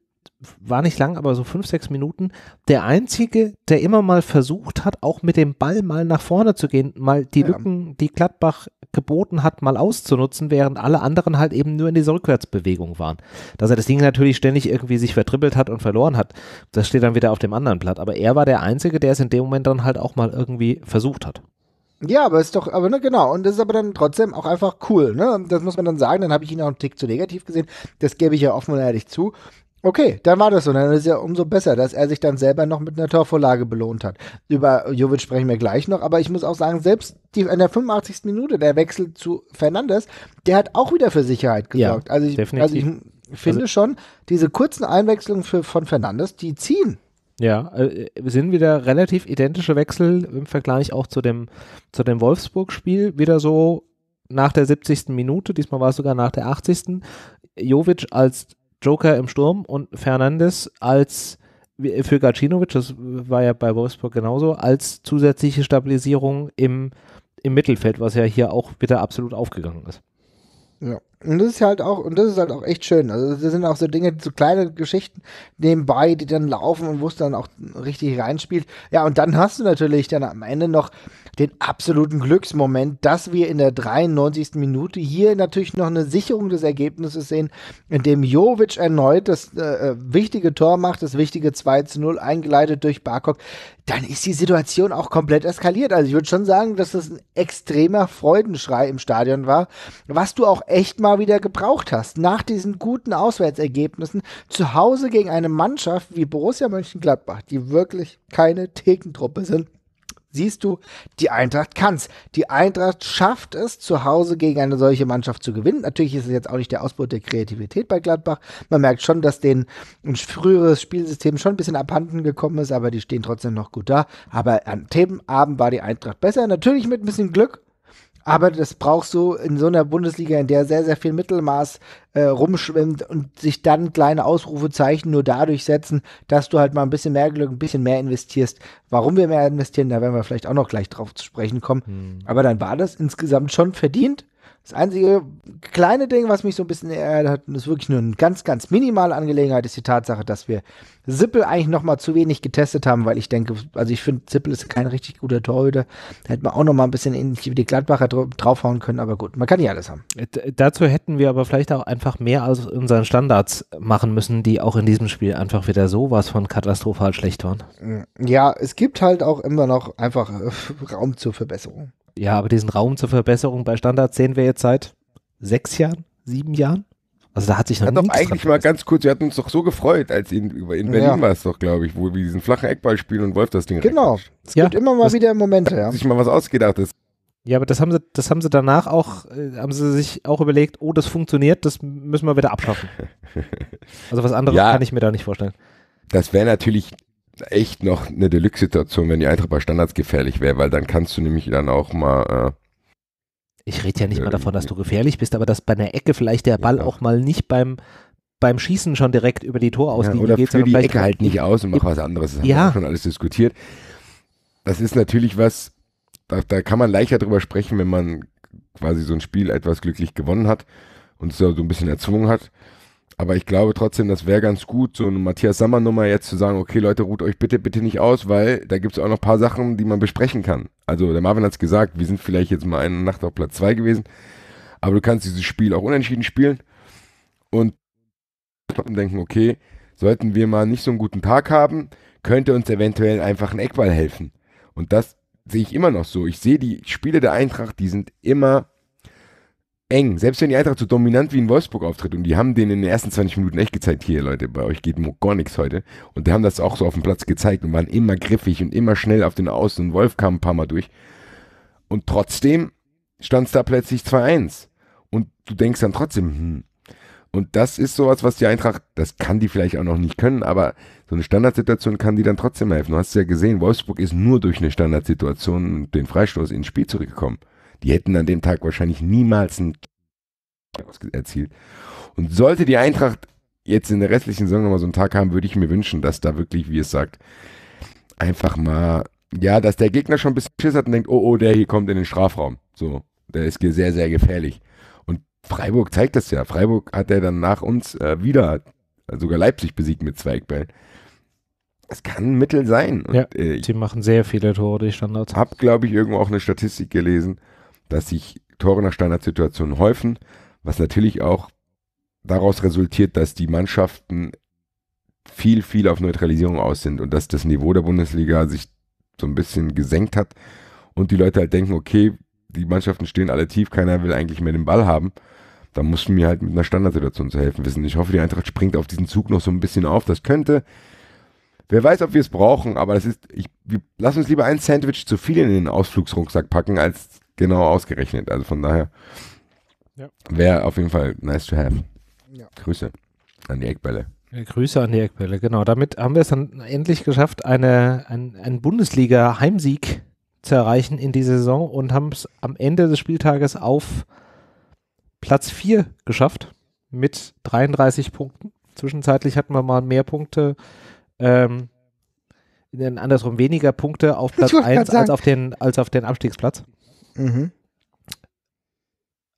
war nicht lang, aber so fünf, sechs Minuten, der Einzige, der immer mal versucht hat, auch mit dem Ball mal nach vorne zu gehen, mal die ja. Lücken, die Gladbach geboten hat, mal auszunutzen, während alle anderen halt eben nur in dieser Rückwärtsbewegung waren. Dass er das Ding natürlich ständig irgendwie sich vertribbelt hat und verloren hat, das steht dann wieder auf dem anderen Blatt. Aber er war der Einzige, der es in dem Moment dann halt auch mal irgendwie versucht hat. Ja, aber ist doch, aber ne, genau. Und das ist aber dann trotzdem auch einfach cool, ne? Das muss man dann sagen. Dann habe ich ihn auch einen Tick zu negativ gesehen. Das gebe ich ja offen und ehrlich zu. Okay, dann war das so. Dann ist ja umso besser, dass er sich dann selber noch mit einer Torvorlage belohnt hat. Über Jovic sprechen wir gleich noch, aber ich muss auch sagen, selbst die, in der 85. Minute, der Wechsel zu Fernandes, der hat auch wieder für Sicherheit gesorgt. Ja, also, ich, also ich finde also, schon, diese kurzen Einwechslungen für, von Fernandes, die ziehen. Ja, äh, sind wieder relativ identische Wechsel im Vergleich auch zu dem, zu dem Wolfsburg-Spiel. Wieder so nach der 70. Minute, diesmal war es sogar nach der 80. Jovic als Joker im Sturm und Fernandes als für Gacinovic, das war ja bei Wolfsburg genauso, als zusätzliche Stabilisierung im, im Mittelfeld, was ja hier auch wieder absolut aufgegangen ist. Ja, und das ist halt auch, und das ist halt auch echt schön. Also das sind auch so Dinge, so kleine Geschichten nebenbei, die dann laufen und wo es dann auch richtig reinspielt. Ja, und dann hast du natürlich dann am Ende noch den absoluten Glücksmoment, dass wir in der 93. Minute hier natürlich noch eine Sicherung des Ergebnisses sehen, indem Jovic erneut das äh, äh wichtige Tor macht, das wichtige 2 zu 0, eingeleitet durch Barkok. Dann ist die Situation auch komplett eskaliert. Also ich würde schon sagen, dass das ein extremer Freudenschrei im Stadion war, was du auch echt mal mal wieder gebraucht hast, nach diesen guten Auswärtsergebnissen zu Hause gegen eine Mannschaft wie Borussia Mönchengladbach, die wirklich keine Thekentruppe sind, siehst du, die Eintracht kann's. Die Eintracht schafft es, zu Hause gegen eine solche Mannschaft zu gewinnen. Natürlich ist es jetzt auch nicht der Ausbruch der Kreativität bei Gladbach. Man merkt schon, dass denen ein früheres Spielsystem schon ein bisschen abhanden gekommen ist, aber die stehen trotzdem noch gut da. Aber an Themenabend war die Eintracht besser. Natürlich mit ein bisschen Glück, aber das brauchst du in so einer Bundesliga, in der sehr, sehr viel Mittelmaß äh, rumschwimmt und sich dann kleine Ausrufezeichen nur dadurch setzen, dass du halt mal ein bisschen mehr Glück, ein bisschen mehr investierst. Warum wir mehr investieren, da werden wir vielleicht auch noch gleich drauf zu sprechen kommen. Hm. Aber dann war das insgesamt schon verdient das einzige kleine Ding, was mich so ein bisschen ärgert hat, und ist wirklich nur eine ganz, ganz minimale Angelegenheit, ist die Tatsache, dass wir Sippel eigentlich noch mal zu wenig getestet haben, weil ich denke, also ich finde, Sippel ist kein richtig guter Torhüter. Da hätten wir auch noch mal ein bisschen ähnlich wie die Gladbacher draufhauen können, aber gut, man kann nicht alles haben. Äh, dazu hätten wir aber vielleicht auch einfach mehr als unseren Standards machen müssen, die auch in diesem Spiel einfach wieder sowas von katastrophal schlecht waren. Ja, es gibt halt auch immer noch einfach äh, Raum zur Verbesserung. Ja, aber diesen Raum zur Verbesserung bei Standards sehen wir jetzt seit sechs Jahren, sieben Jahren. Also da hat sich noch hat doch eigentlich mal ganz kurz, wir hatten uns doch so gefreut, als in, in Berlin ja. war es doch, glaube ich, wo wir diesen flachen Eckball spielen und Wolf das Ding Genau. Es ja. gibt immer mal das, wieder Momente, ja. sich mal was ausgedacht ist. Ja, aber das haben sie, das haben sie danach auch, äh, haben sie sich auch überlegt, oh, das funktioniert, das müssen wir wieder abschaffen. also was anderes ja, kann ich mir da nicht vorstellen. Das wäre natürlich echt noch eine Deluxe-Situation, wenn die Eintracht bei Standards gefährlich wäre, weil dann kannst du nämlich dann auch mal. Äh, ich rede ja nicht äh, mal davon, dass du gefährlich bist, aber dass bei einer Ecke vielleicht der Ball ja. auch mal nicht beim, beim Schießen schon direkt über die Tor Torauslinie ja, oder geht, sondern die Ecke halt nicht aus und mach was anderes. Das ja. haben wir schon alles diskutiert. Das ist natürlich was, da, da kann man leichter drüber sprechen, wenn man quasi so ein Spiel etwas glücklich gewonnen hat und es so ein bisschen erzwungen hat. Aber ich glaube trotzdem, das wäre ganz gut, so eine Matthias Sammer-Nummer jetzt zu sagen, okay Leute, ruht euch bitte, bitte nicht aus, weil da gibt es auch noch ein paar Sachen, die man besprechen kann. Also der Marvin hat es gesagt, wir sind vielleicht jetzt mal eine Nacht auf Platz 2 gewesen, aber du kannst dieses Spiel auch unentschieden spielen und denken, okay, sollten wir mal nicht so einen guten Tag haben, könnte uns eventuell einfach ein Eckball helfen. Und das sehe ich immer noch so. Ich sehe die Spiele der Eintracht, die sind immer eng. Selbst wenn die Eintracht so dominant wie in Wolfsburg auftritt und die haben denen in den ersten 20 Minuten echt gezeigt, hier Leute, bei euch geht gar nichts heute. Und die haben das auch so auf dem Platz gezeigt und waren immer griffig und immer schnell auf den Außen und Wolf kam ein paar Mal durch. Und trotzdem stand es da plötzlich 2-1. Und du denkst dann trotzdem, hm. Und das ist sowas, was die Eintracht, das kann die vielleicht auch noch nicht können, aber so eine Standardsituation kann die dann trotzdem helfen. Du hast ja gesehen, Wolfsburg ist nur durch eine Standardsituation den Freistoß ins Spiel zurückgekommen. Die hätten an dem Tag wahrscheinlich niemals einen erzielt. Und sollte die Eintracht jetzt in der restlichen Saison nochmal so einen Tag haben, würde ich mir wünschen, dass da wirklich, wie es sagt, einfach mal, ja, dass der Gegner schon ein bisschen Schiss hat und denkt, oh, oh, der hier kommt in den Strafraum. So, der ist hier sehr, sehr gefährlich. Und Freiburg zeigt das ja. Freiburg hat er dann nach uns äh, wieder sogar Leipzig besiegt mit Zweigbällen. Es kann ein Mittel sein. Und, ja, äh, die machen sehr viele Tore, die Standards. Hab, glaube ich, irgendwo auch eine Statistik gelesen dass sich Tore nach Standardsituationen häufen, was natürlich auch daraus resultiert, dass die Mannschaften viel, viel auf Neutralisierung aus sind und dass das Niveau der Bundesliga sich so ein bisschen gesenkt hat und die Leute halt denken, okay, die Mannschaften stehen alle tief, keiner will eigentlich mehr den Ball haben. Da mussten wir halt mit einer Standardsituation zu helfen wissen. Ich hoffe, die Eintracht springt auf diesen Zug noch so ein bisschen auf. Das könnte. Wer weiß, ob wir es brauchen, aber das ist. Ich, wir, lass uns lieber ein Sandwich zu viel in den Ausflugsrucksack packen, als genau ausgerechnet. Also von daher ja. wäre auf jeden Fall nice to have. Ja. Grüße an die Eckbälle. Grüße an die Eckbälle, genau. Damit haben wir es dann endlich geschafft, eine, ein, einen Bundesliga-Heimsieg zu erreichen in dieser Saison und haben es am Ende des Spieltages auf Platz 4 geschafft mit 33 Punkten. Zwischenzeitlich hatten wir mal mehr Punkte, ähm, andersrum weniger Punkte auf Platz 1 als als auf den Abstiegsplatz. Mhm.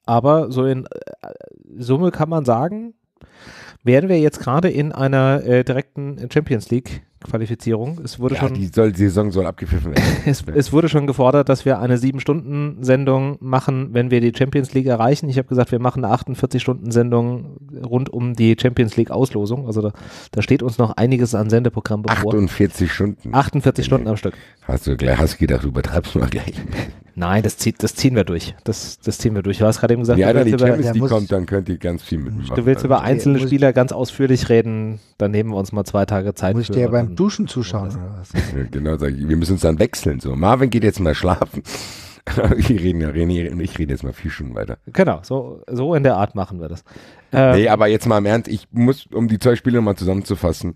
Aber so in äh, Summe kann man sagen, werden wir jetzt gerade in einer äh, direkten Champions League Qualifizierung. Es wurde ja, schon, die, soll, die Saison soll abgepfiffen werden. es, es, wurde schon gefordert, dass wir eine 7-Stunden-Sendung machen, wenn wir die Champions League erreichen. Ich habe gesagt, wir machen eine 48-Stunden-Sendung rund um die Champions League-Auslosung. Also da, da, steht uns noch einiges an Sendeprogramm bevor. 48 Stunden. 48 Stunden am Stück. Hast du gleich hast gedacht, du übertreibst mal gleich. Nein, das, zieht, das ziehen wir durch. Das, das ziehen wir durch. Du hast gerade eben gesagt, ja, wenn die Champions League kommt, dann könnt ihr ganz viel mitmachen. Du willst über also, einzelne Spieler ganz ausführlich reden, dann nehmen wir uns mal zwei Tage Zeit. Muss ich dir beim beim Duschen zuschauen oder was? genau, sag ich, wir müssen uns dann wechseln. So, Marvin geht jetzt mal schlafen. ich rede ja, René ich reden jetzt mal vier Stunden weiter. Genau, so, so in der Art machen wir das. Ähm, nee, aber jetzt mal im Ernst, ich muss, um die zwei Spiele nochmal zusammenzufassen,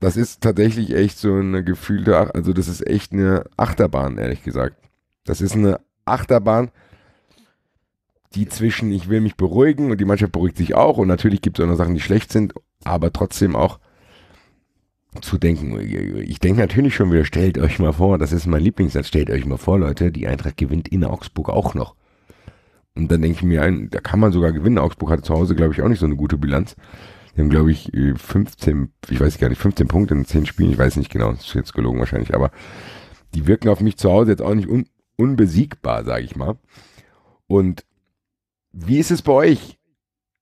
das ist tatsächlich echt so eine gefühlte, also das ist echt eine Achterbahn, ehrlich gesagt. Das ist eine Achterbahn, die zwischen, ich will mich beruhigen und die Mannschaft beruhigt sich auch und natürlich gibt es auch noch Sachen, die schlecht sind, aber trotzdem auch zu denken. Ich denke natürlich schon wieder, stellt euch mal vor, das ist mein Lieblingssatz, stellt euch mal vor, Leute, die Eintracht gewinnt in Augsburg auch noch. Und dann denke ich mir, ein, da kann man sogar gewinnen. Augsburg hatte zu Hause, glaube ich, auch nicht so eine gute Bilanz. Die haben, glaube ich, 15, äh, ich weiß gar nicht, 15 Punkte in 10 Spielen, ich weiß nicht genau, das ist jetzt gelogen wahrscheinlich, aber die wirken auf mich zu Hause jetzt auch nicht un unbesiegbar, sage ich mal. Und wie ist es bei euch?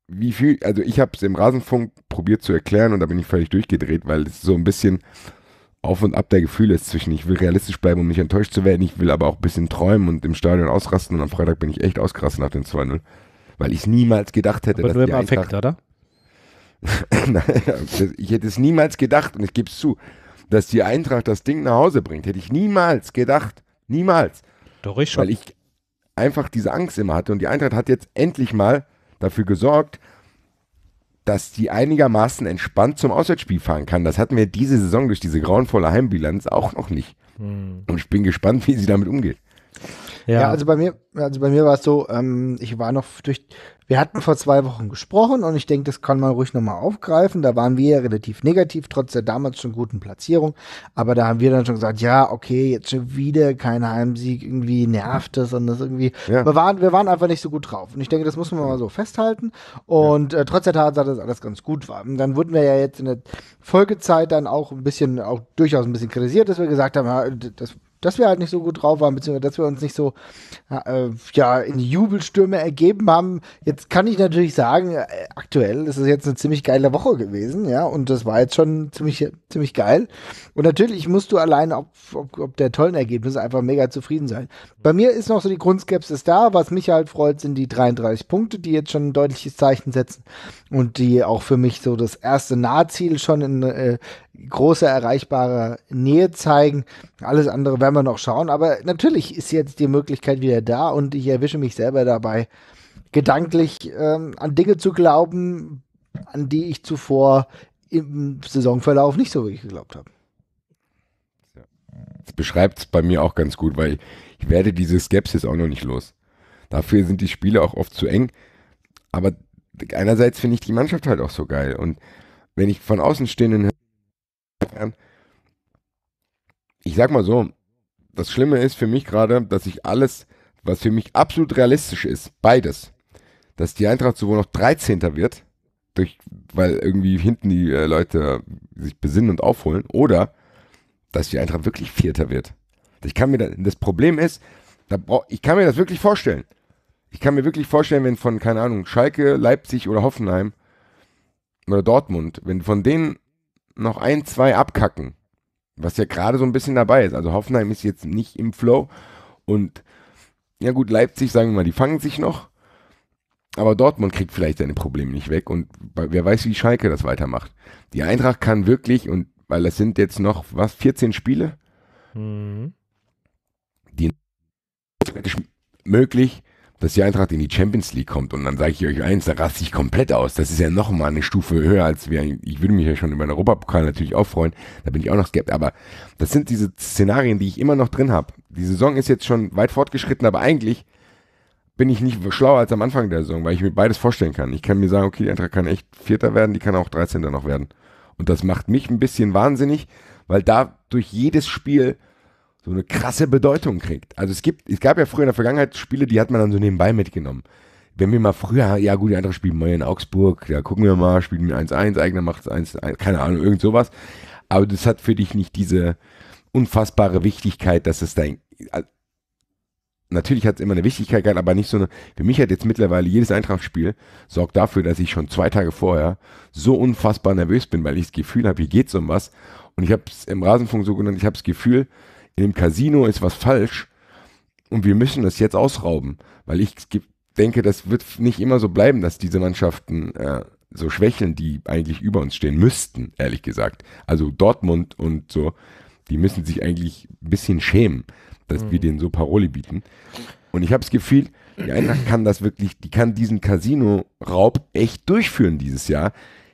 wie viel, also ich habe es im Rasenfunk probiert zu erklären und da bin ich völlig durchgedreht, weil es so ein bisschen auf und ab der Gefühle ist zwischen, ich will realistisch bleiben, um nicht enttäuscht zu werden, ich will aber auch ein bisschen träumen und im Stadion ausrasten und am Freitag bin ich echt ausgerastet nach dem 2-0, weil ich es niemals gedacht hätte, aber dass nur im Affekt, oder? ich hätte es niemals gedacht und ich gebe es zu, dass die Eintracht das Ding nach Hause bringt, hätte ich niemals gedacht, niemals. Doch ich schon. Weil ich einfach diese Angst immer hatte und die Eintracht hat jetzt endlich mal dafür gesorgt, dass die einigermaßen entspannt zum Auswärtsspiel fahren kann. Das hatten wir diese Saison durch diese grauenvolle Heimbilanz auch noch nicht. Hm. Und ich bin gespannt, wie sie damit umgeht. Ja. ja, also bei mir, also bei mir war es so, ähm, ich war noch durch, wir hatten vor zwei Wochen gesprochen und ich denke, das kann man ruhig nochmal aufgreifen. Da waren wir ja relativ negativ, trotz der damals schon guten Platzierung. Aber da haben wir dann schon gesagt, ja, okay, jetzt schon wieder kein Heimsieg, irgendwie nervt das und das irgendwie. Ja. Wir, waren, wir waren einfach nicht so gut drauf. Und ich denke, das muss man mal so festhalten. Und äh, trotz der Tatsache, dass alles ganz gut war. Und dann wurden wir ja jetzt in der Folgezeit dann auch ein bisschen, auch durchaus ein bisschen kritisiert, dass wir gesagt haben, ja, das dass wir halt nicht so gut drauf waren, beziehungsweise dass wir uns nicht so äh, ja, in Jubelstürme ergeben haben. Jetzt kann ich natürlich sagen, äh, aktuell ist es jetzt eine ziemlich geile Woche gewesen, ja, und das war jetzt schon ziemlich, ziemlich geil. Und natürlich musst du allein ob, ob, ob der tollen Ergebnisse einfach mega zufrieden sein. Bei mir ist noch so die Grundskepsis da. Was mich halt freut, sind die 33 Punkte, die jetzt schon ein deutliches Zeichen setzen und die auch für mich so das erste Nahziel schon in, äh, große erreichbare Nähe zeigen. Alles andere werden wir noch schauen. Aber natürlich ist jetzt die Möglichkeit wieder da und ich erwische mich selber dabei, gedanklich ähm, an Dinge zu glauben, an die ich zuvor im Saisonverlauf nicht so wirklich geglaubt habe. Das beschreibt es bei mir auch ganz gut, weil ich werde diese Skepsis auch noch nicht los. Dafür sind die Spiele auch oft zu eng. Aber einerseits finde ich die Mannschaft halt auch so geil. Und wenn ich von Außenstehenden an. Ich sag mal so, das Schlimme ist für mich gerade, dass ich alles, was für mich absolut realistisch ist, beides, dass die Eintracht sowohl noch 13. wird, durch, weil irgendwie hinten die äh, Leute sich besinnen und aufholen, oder dass die Eintracht wirklich Vierter wird. Ich kann mir das, das Problem ist, da brauch, ich kann mir das wirklich vorstellen. Ich kann mir wirklich vorstellen, wenn von, keine Ahnung, Schalke, Leipzig oder Hoffenheim oder Dortmund, wenn von denen noch ein, zwei abkacken. Was ja gerade so ein bisschen dabei ist. Also Hoffenheim ist jetzt nicht im Flow. Und ja gut, Leipzig, sagen wir mal, die fangen sich noch. Aber Dortmund kriegt vielleicht seine Probleme nicht weg. Und wer weiß, wie Schalke das weitermacht. Die Eintracht kann wirklich, und weil es sind jetzt noch, was, 14 Spiele? Mhm. Die möglich dass die Eintracht in die Champions League kommt. Und dann sage ich euch eins, da raste ich komplett aus. Das ist ja nochmal eine Stufe höher, als wir. Ich würde mich ja schon über den Europapokal natürlich auch freuen. Da bin ich auch noch skeptisch. Aber das sind diese Szenarien, die ich immer noch drin habe. Die Saison ist jetzt schon weit fortgeschritten, aber eigentlich bin ich nicht schlauer als am Anfang der Saison, weil ich mir beides vorstellen kann. Ich kann mir sagen, okay, die Eintracht kann echt Vierter werden, die kann auch 13. noch werden. Und das macht mich ein bisschen wahnsinnig, weil da durch jedes Spiel so eine krasse Bedeutung kriegt. Also es gibt, es gab ja früher in der Vergangenheit Spiele, die hat man dann so nebenbei mitgenommen. Wenn wir mal früher, ja gut, die andere spielen mal in Augsburg, ja gucken wir mal, spielen wir 1-1, eigener macht 1-1, keine Ahnung, irgend sowas. Aber das hat für dich nicht diese unfassbare Wichtigkeit, dass es dein, natürlich hat es immer eine Wichtigkeit gehabt, aber nicht so eine. Für mich hat jetzt mittlerweile jedes Eintrachtspiel sorgt dafür, dass ich schon zwei Tage vorher so unfassbar nervös bin, weil ich das Gefühl habe, hier geht es um was. Und ich habe es im Rasenfunk so genannt, ich habe das Gefühl, im Casino ist was falsch und wir müssen das jetzt ausrauben, weil ich denke, das wird nicht immer so bleiben, dass diese Mannschaften äh, so schwächeln, die eigentlich über uns stehen müssten, ehrlich gesagt. Also Dortmund und so, die müssen sich eigentlich ein bisschen schämen, dass mhm. wir denen so Paroli bieten. Und ich habe das Gefühl, die Eintracht kann das wirklich, die kann diesen Casino-Raub echt durchführen dieses Jahr,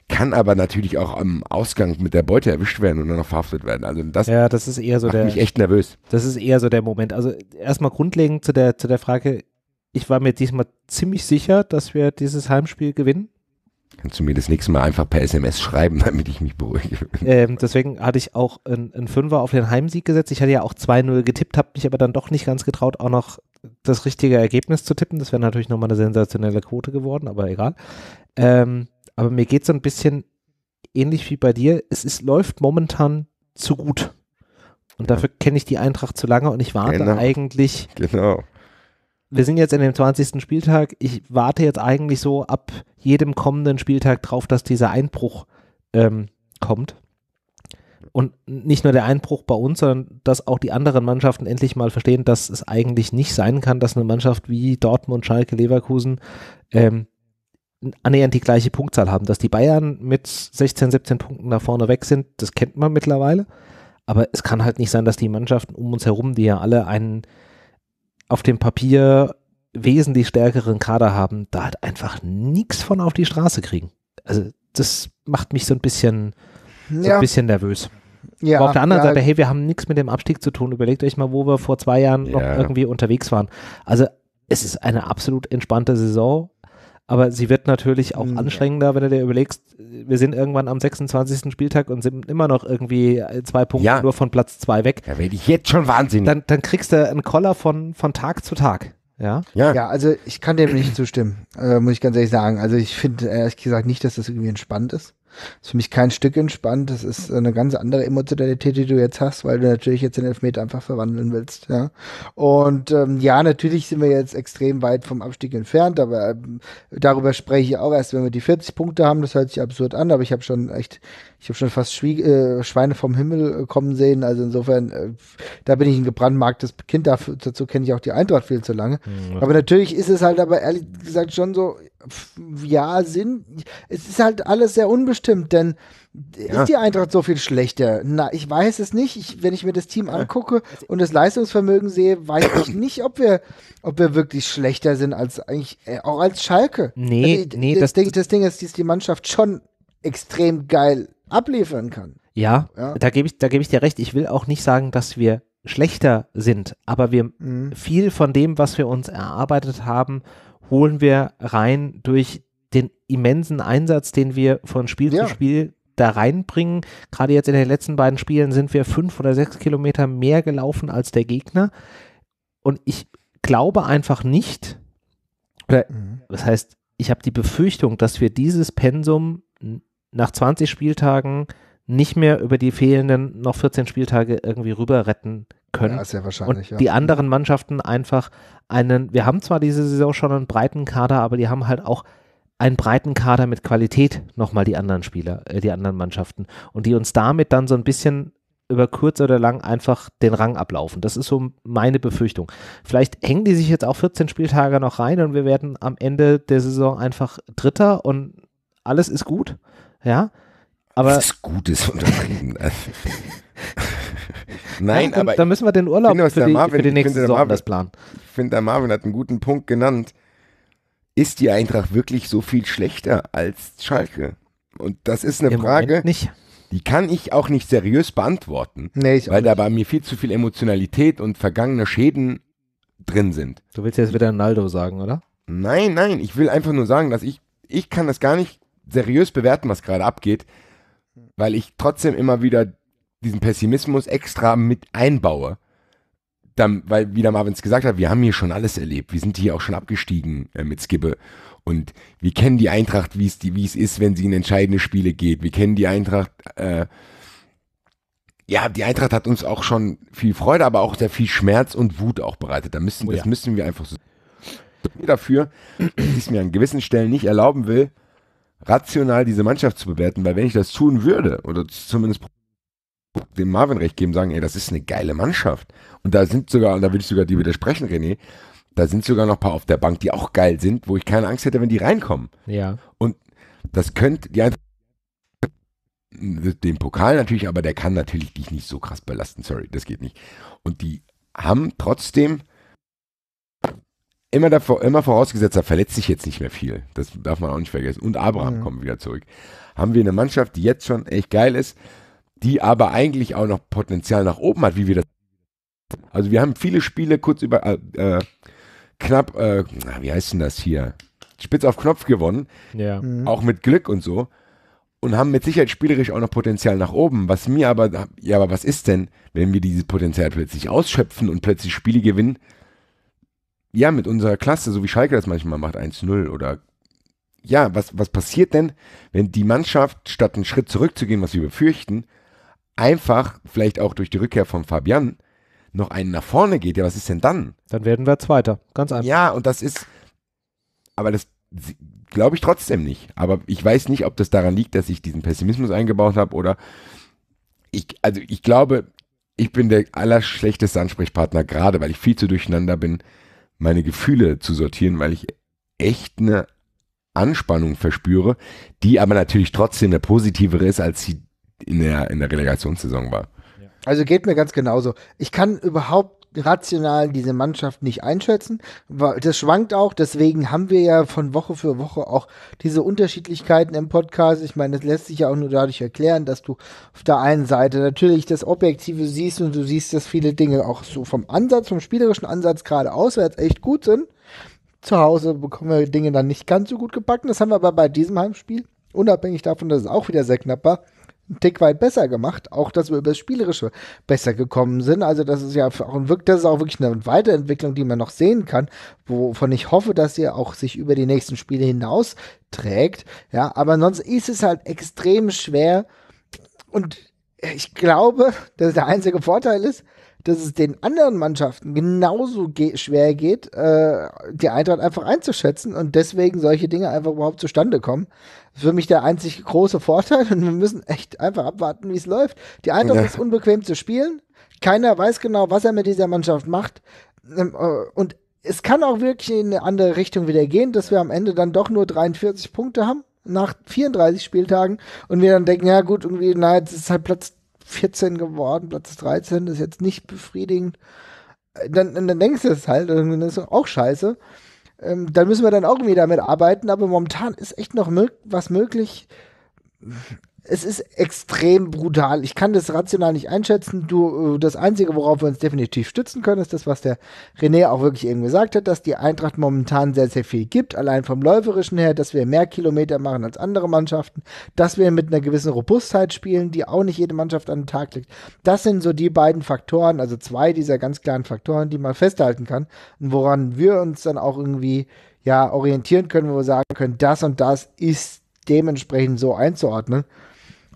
kann aber natürlich auch am Ausgang mit der Beute erwischt werden und dann noch verhaftet werden. Also das, ja, das ist eher so macht der, mich echt nervös. Das ist eher so der Moment. Also erstmal grundlegend zu der, zu der Frage, ich war mir diesmal ziemlich sicher, dass wir dieses Heimspiel gewinnen. Kannst du mir das nächste Mal einfach per SMS schreiben, damit ich mich beruhige? Ähm, deswegen hatte ich auch einen Fünfer auf den Heimsieg gesetzt. Ich hatte ja auch 2-0 getippt, habe mich aber dann doch nicht ganz getraut, auch noch das richtige Ergebnis zu tippen. Das wäre natürlich nochmal eine sensationelle Quote geworden, aber egal. Ähm, aber mir geht es ein bisschen ähnlich wie bei dir. Es ist, läuft momentan zu gut. Und dafür kenne ich die Eintracht zu lange und ich warte genau. eigentlich. Genau. Wir sind jetzt in dem 20. Spieltag. Ich warte jetzt eigentlich so ab jedem kommenden Spieltag drauf, dass dieser Einbruch ähm, kommt. Und nicht nur der Einbruch bei uns, sondern dass auch die anderen Mannschaften endlich mal verstehen, dass es eigentlich nicht sein kann, dass eine Mannschaft wie Dortmund, Schalke, Leverkusen ähm, annähernd die gleiche Punktzahl haben. Dass die Bayern mit 16, 17 Punkten da vorne weg sind, das kennt man mittlerweile. Aber es kann halt nicht sein, dass die Mannschaften um uns herum, die ja alle einen auf dem Papier wesentlich stärkeren Kader haben, da halt einfach nichts von auf die Straße kriegen. Also das macht mich so ein bisschen, so ja. ein bisschen nervös. Ja, Aber auf der anderen ja. Seite, hey, wir haben nichts mit dem Abstieg zu tun. Überlegt euch mal, wo wir vor zwei Jahren noch irgendwie unterwegs waren. Also es ist eine absolut entspannte Saison aber sie wird natürlich auch mhm, anstrengender, wenn du dir überlegst, wir sind irgendwann am 26. Spieltag und sind immer noch irgendwie äh, zwei Punkte ja. nur von Platz zwei weg. Da werde ich jetzt schon wahnsinnig. Dann, dann kriegst du einen Koller von, von Tag zu Tag. Ja? ja. Ja, also ich kann dem nicht zustimmen, äh, muss ich ganz ehrlich sagen. Also ich finde ehrlich gesagt nicht, dass das irgendwie entspannt ist. Das ist für mich kein Stück entspannt. Das ist eine ganz andere Emotionalität, die du jetzt hast, weil du natürlich jetzt den Elfmeter einfach verwandeln willst. Ja? Und ähm, ja, natürlich sind wir jetzt extrem weit vom Abstieg entfernt, aber ähm, darüber spreche ich auch erst, wenn wir die 40 Punkte haben. Das hört sich absurd an, aber ich habe schon echt, ich habe schon fast Schwie äh, Schweine vom Himmel äh, kommen sehen. Also insofern, äh, da bin ich ein gebrandmarktes Kind. Dafür, dazu kenne ich auch die Eintracht viel zu lange. Mhm. Aber natürlich ist es halt aber ehrlich gesagt schon so, ja, sind, Es ist halt alles sehr unbestimmt, denn ja. ist die Eintracht so viel schlechter? Na, ich weiß es nicht. Ich, wenn ich mir das Team angucke und das Leistungsvermögen sehe, weiß ich nicht, ob wir, ob wir wirklich schlechter sind als eigentlich, äh, auch als Schalke. Nee, also nee, das, das, Ding, das Ding ist, dass die Mannschaft schon extrem geil abliefern kann. Ja, ja. da gebe ich, da ich dir recht. Ich will auch nicht sagen, dass wir schlechter sind, aber wir mhm. viel von dem, was wir uns erarbeitet haben, holen wir rein durch den immensen Einsatz, den wir von Spiel ja. zu Spiel da reinbringen. Gerade jetzt in den letzten beiden Spielen sind wir fünf oder sechs Kilometer mehr gelaufen als der Gegner. Und ich glaube einfach nicht, oder mhm. das heißt, ich habe die Befürchtung, dass wir dieses Pensum nach 20 Spieltagen nicht mehr über die fehlenden noch 14 Spieltage irgendwie rüber retten können. Ja, sehr wahrscheinlich, und ja. die anderen Mannschaften einfach einen, wir haben zwar diese Saison schon einen breiten Kader, aber die haben halt auch einen breiten Kader mit Qualität nochmal die anderen Spieler, äh, die anderen Mannschaften und die uns damit dann so ein bisschen über kurz oder lang einfach den Rang ablaufen. Das ist so meine Befürchtung. Vielleicht hängen die sich jetzt auch 14 Spieltage noch rein und wir werden am Ende der Saison einfach Dritter und alles ist gut. Ja, aber. Das ist gut ist untertrieben. Nein, ja, aber. Dann müssen wir den Urlaub finde, für, die, Marvin, für die nächste Saison Marvin, das planen. Ich finde, der Marvin hat einen guten Punkt genannt. Ist die Eintracht wirklich so viel schlechter als Schalke? Und das ist eine Im Frage, die kann ich auch nicht seriös beantworten, nee, weil da bei mir viel zu viel Emotionalität und vergangene Schäden drin sind. Du willst jetzt wieder Naldo sagen, oder? Nein, nein, ich will einfach nur sagen, dass ich, ich kann das gar nicht seriös bewerten, was gerade abgeht, weil ich trotzdem immer wieder diesen Pessimismus extra mit einbaue. Dann, weil, wie der Marvin es gesagt hat, wir haben hier schon alles erlebt. Wir sind hier auch schon abgestiegen äh, mit Skibbe. Und wir kennen die Eintracht, wie es ist, wenn sie in entscheidende Spiele geht. Wir kennen die Eintracht, äh, ja, die Eintracht hat uns auch schon viel Freude, aber auch sehr viel Schmerz und Wut auch bereitet. Da müssen, oh, Das ja. müssen wir einfach so dafür, dass ich es mir an gewissen Stellen nicht erlauben will, rational diese Mannschaft zu bewerten, weil wenn ich das tun würde oder zumindest dem Marvin recht geben, sagen, ey, das ist eine geile Mannschaft. Und da sind sogar, und da würde ich sogar die widersprechen, René, da sind sogar noch ein paar auf der Bank, die auch geil sind, wo ich keine Angst hätte, wenn die reinkommen. Ja. Und das könnte die einfach den Pokal natürlich, aber der kann natürlich dich nicht so krass belasten, sorry, das geht nicht. Und die haben trotzdem immer davor, immer vorausgesetzt, da verletzt sich jetzt nicht mehr viel. Das darf man auch nicht vergessen. Und Abraham mhm. kommt wieder zurück. Haben wir eine Mannschaft, die jetzt schon echt geil ist die aber eigentlich auch noch Potenzial nach oben hat, wie wir das. Also wir haben viele Spiele kurz über äh, äh knapp, äh, wie heißt denn das hier? Spitz auf Knopf gewonnen. Ja. Mhm. Auch mit Glück und so. Und haben mit Sicherheit spielerisch auch noch Potenzial nach oben. Was mir aber, ja, aber was ist denn, wenn wir dieses Potenzial plötzlich ausschöpfen und plötzlich Spiele gewinnen? Ja, mit unserer Klasse, so wie Schalke das manchmal macht, 1-0 oder ja, was, was passiert denn, wenn die Mannschaft, statt einen Schritt zurückzugehen, was wir befürchten, einfach, vielleicht auch durch die Rückkehr von Fabian, noch einen nach vorne geht, ja, was ist denn dann? Dann werden wir Zweiter, ganz einfach. Ja, und das ist, aber das glaube ich trotzdem nicht. Aber ich weiß nicht, ob das daran liegt, dass ich diesen Pessimismus eingebaut habe oder ich, also ich glaube, ich bin der allerschlechteste Ansprechpartner gerade, weil ich viel zu durcheinander bin, meine Gefühle zu sortieren, weil ich echt eine Anspannung verspüre, die aber natürlich trotzdem eine positivere ist, als sie in der, in der Relegationssaison war. Also geht mir ganz genauso. Ich kann überhaupt rational diese Mannschaft nicht einschätzen. Das schwankt auch, deswegen haben wir ja von Woche für Woche auch diese Unterschiedlichkeiten im Podcast. Ich meine, das lässt sich ja auch nur dadurch erklären, dass du auf der einen Seite natürlich das Objektive siehst und du siehst, dass viele Dinge auch so vom Ansatz, vom spielerischen Ansatz gerade auswärts echt gut sind. Zu Hause bekommen wir Dinge dann nicht ganz so gut gebacken. Das haben wir aber bei diesem Heimspiel, unabhängig davon, dass es auch wieder sehr knapp war, ein Tick weit besser gemacht. Auch, dass wir über das Spielerische besser gekommen sind. Also, das ist ja auch, ein, das ist auch wirklich eine Weiterentwicklung, die man noch sehen kann, wovon ich hoffe, dass ihr auch sich über die nächsten Spiele hinaus trägt. Ja, aber ansonsten ist es halt extrem schwer. Und ich glaube, dass der einzige Vorteil ist, dass es den anderen Mannschaften genauso ge schwer geht, äh, die Eintracht einfach einzuschätzen und deswegen solche Dinge einfach überhaupt zustande kommen. Das ist für mich der einzig große Vorteil und wir müssen echt einfach abwarten, wie es läuft. Die Eintracht ja. ist unbequem zu spielen. Keiner weiß genau, was er mit dieser Mannschaft macht. Ähm, äh, und es kann auch wirklich in eine andere Richtung wieder gehen, dass wir am Ende dann doch nur 43 Punkte haben nach 34 Spieltagen und wir dann denken, ja gut, irgendwie, na, jetzt ist halt Platz 14 geworden, Platz 13, ist jetzt nicht befriedigend. Äh, dann, dann denkst du es halt, dann ist auch scheiße. Ähm, dann müssen wir dann auch irgendwie damit arbeiten, aber momentan ist echt noch was möglich es ist extrem brutal. Ich kann das rational nicht einschätzen. Du, äh, das Einzige, worauf wir uns definitiv stützen können, ist das, was der René auch wirklich eben gesagt hat, dass die Eintracht momentan sehr, sehr viel gibt. Allein vom Läuferischen her, dass wir mehr Kilometer machen als andere Mannschaften, dass wir mit einer gewissen Robustheit spielen, die auch nicht jede Mannschaft an den Tag legt. Das sind so die beiden Faktoren, also zwei dieser ganz klaren Faktoren, die man festhalten kann und woran wir uns dann auch irgendwie ja orientieren können, wo wir sagen können, das und das ist dementsprechend so einzuordnen.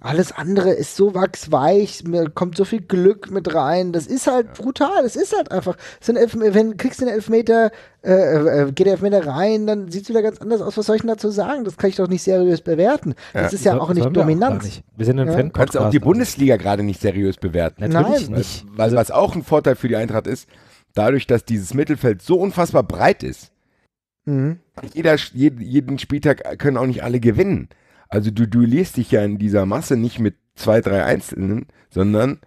Alles andere ist so wachsweich, mir kommt so viel Glück mit rein. Das ist halt ja. brutal, das ist halt einfach. So Elf wenn kriegst du einen Elfmeter, äh, äh, äh, geht der Elfmeter rein, dann sieht es wieder ganz anders aus. Was soll ich denn dazu sagen? Das kann ich doch nicht seriös bewerten. Ja. Das ist ja so, auch nicht dominant. Wir, wir, sind ein ja. fan Du kannst auch die also. Bundesliga gerade nicht seriös bewerten. Natürlich Nein. nicht. Weil, also was auch ein Vorteil für die Eintracht ist, dadurch, dass dieses Mittelfeld so unfassbar breit ist, mhm. jeder, jeden Spieltag können auch nicht alle gewinnen. Also du duellierst dich ja in dieser Masse nicht mit zwei, drei Einzelnen, sondern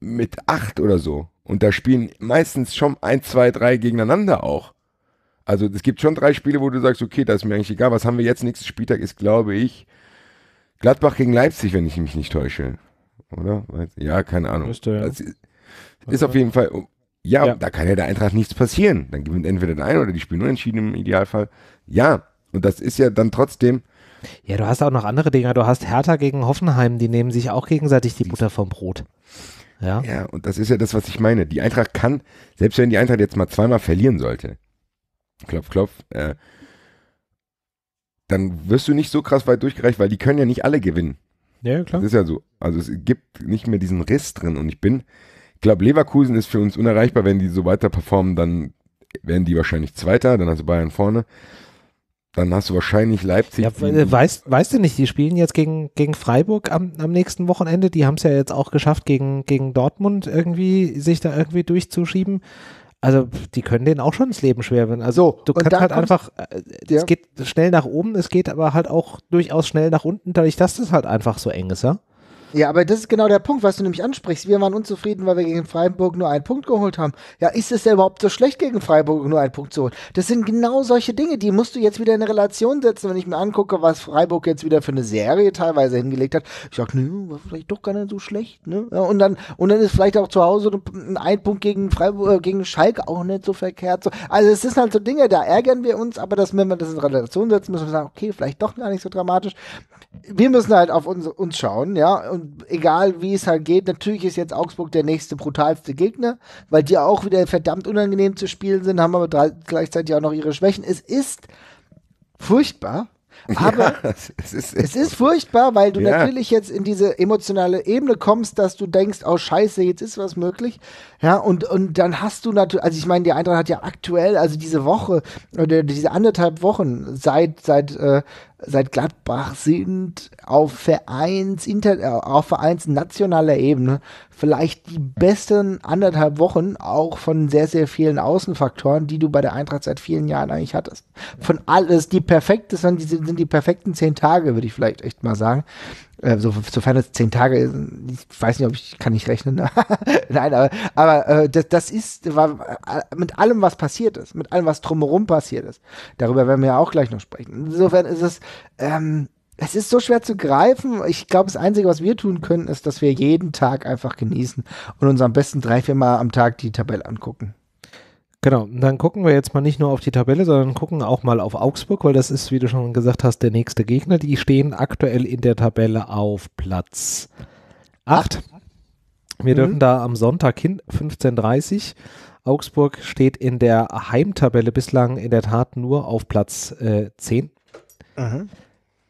mit acht oder so. Und da spielen meistens schon ein, zwei, drei gegeneinander auch. Also es gibt schon drei Spiele, wo du sagst, okay, das ist mir eigentlich egal, was haben wir jetzt? Nächster Spieltag ist, glaube ich, Gladbach gegen Leipzig, wenn ich mich nicht täusche. Oder? Ja, keine Ahnung. Müsste, ja. ist, ist auf jeden Fall. Ja, ja, da kann ja der Eintracht nichts passieren. Dann gewinnt entweder der eine oder die spielen unentschieden im Idealfall. Ja, und das ist ja dann trotzdem ja, du hast auch noch andere Dinger. Du hast Hertha gegen Hoffenheim, die nehmen sich auch gegenseitig die Butter vom Brot. Ja. ja, und das ist ja das, was ich meine. Die Eintracht kann, selbst wenn die Eintracht jetzt mal zweimal verlieren sollte, klopf, klopf, äh, dann wirst du nicht so krass weit durchgereicht, weil die können ja nicht alle gewinnen. Ja, klar. Das ist ja so. Also es gibt nicht mehr diesen Riss drin und ich bin, ich glaube, Leverkusen ist für uns unerreichbar, wenn die so weiter performen, dann werden die wahrscheinlich Zweiter, dann hast du Bayern vorne dann hast du wahrscheinlich Leipzig. Ja, weißt, weißt du nicht, die spielen jetzt gegen, gegen Freiburg am, am nächsten Wochenende. Die haben es ja jetzt auch geschafft, gegen, gegen Dortmund irgendwie sich da irgendwie durchzuschieben. Also die können denen auch schon das Leben schwer werden. Also so, du kannst halt einfach, äh, ja. es geht schnell nach oben, es geht aber halt auch durchaus schnell nach unten, dadurch, dass das halt einfach so eng ist, ja? Ja, aber das ist genau der Punkt, was du nämlich ansprichst. Wir waren unzufrieden, weil wir gegen Freiburg nur einen Punkt geholt haben. Ja, ist es denn überhaupt so schlecht, gegen Freiburg nur einen Punkt zu holen? Das sind genau solche Dinge, die musst du jetzt wieder in eine Relation setzen, wenn ich mir angucke, was Freiburg jetzt wieder für eine Serie teilweise hingelegt hat. Ich sag, nö, war vielleicht doch gar nicht so schlecht, ne? Ja, und dann, und dann ist vielleicht auch zu Hause ein Punkt gegen Freiburg, äh, gegen Schalke auch nicht so verkehrt. So. Also es sind halt so Dinge, da ärgern wir uns, aber das, wenn wir das in Relation setzen, müssen wir sagen, okay, vielleicht doch gar nicht so dramatisch. Wir müssen halt auf uns, uns schauen, ja, und und egal wie es halt geht, natürlich ist jetzt Augsburg der nächste brutalste Gegner, weil die auch wieder verdammt unangenehm zu spielen sind, haben aber gleichzeitig auch noch ihre Schwächen. Es ist furchtbar, aber ja, es, ist, es ist furchtbar, weil du ja. natürlich jetzt in diese emotionale Ebene kommst, dass du denkst, oh Scheiße, jetzt ist was möglich. Ja, und, und dann hast du natürlich, also ich meine, die Eintracht hat ja aktuell, also diese Woche oder diese anderthalb Wochen seit, seit äh, seit Gladbach sind auf Vereins, Inter, äh, auf Vereins nationaler Ebene vielleicht die besten anderthalb Wochen auch von sehr, sehr vielen Außenfaktoren, die du bei der Eintracht seit vielen Jahren eigentlich hattest. Von alles, die perfekte, sind die, sind die perfekten zehn Tage, würde ich vielleicht echt mal sagen. Äh, so, sofern es zehn Tage ist, ich weiß nicht, ob ich, kann nicht rechnen. Nein, aber, aber äh, das, das ist, war äh, mit allem, was passiert ist, mit allem, was drumherum passiert ist, darüber werden wir ja auch gleich noch sprechen. Insofern ist es, ähm, es ist so schwer zu greifen. Ich glaube, das Einzige, was wir tun können, ist, dass wir jeden Tag einfach genießen und uns am besten drei, vier Mal am Tag die Tabelle angucken. Genau, dann gucken wir jetzt mal nicht nur auf die Tabelle, sondern gucken auch mal auf Augsburg, weil das ist, wie du schon gesagt hast, der nächste Gegner. Die stehen aktuell in der Tabelle auf Platz 8. Wir mhm. dürfen da am Sonntag hin, 15.30 Uhr. Augsburg steht in der Heimtabelle bislang in der Tat nur auf Platz äh, 10. Mhm.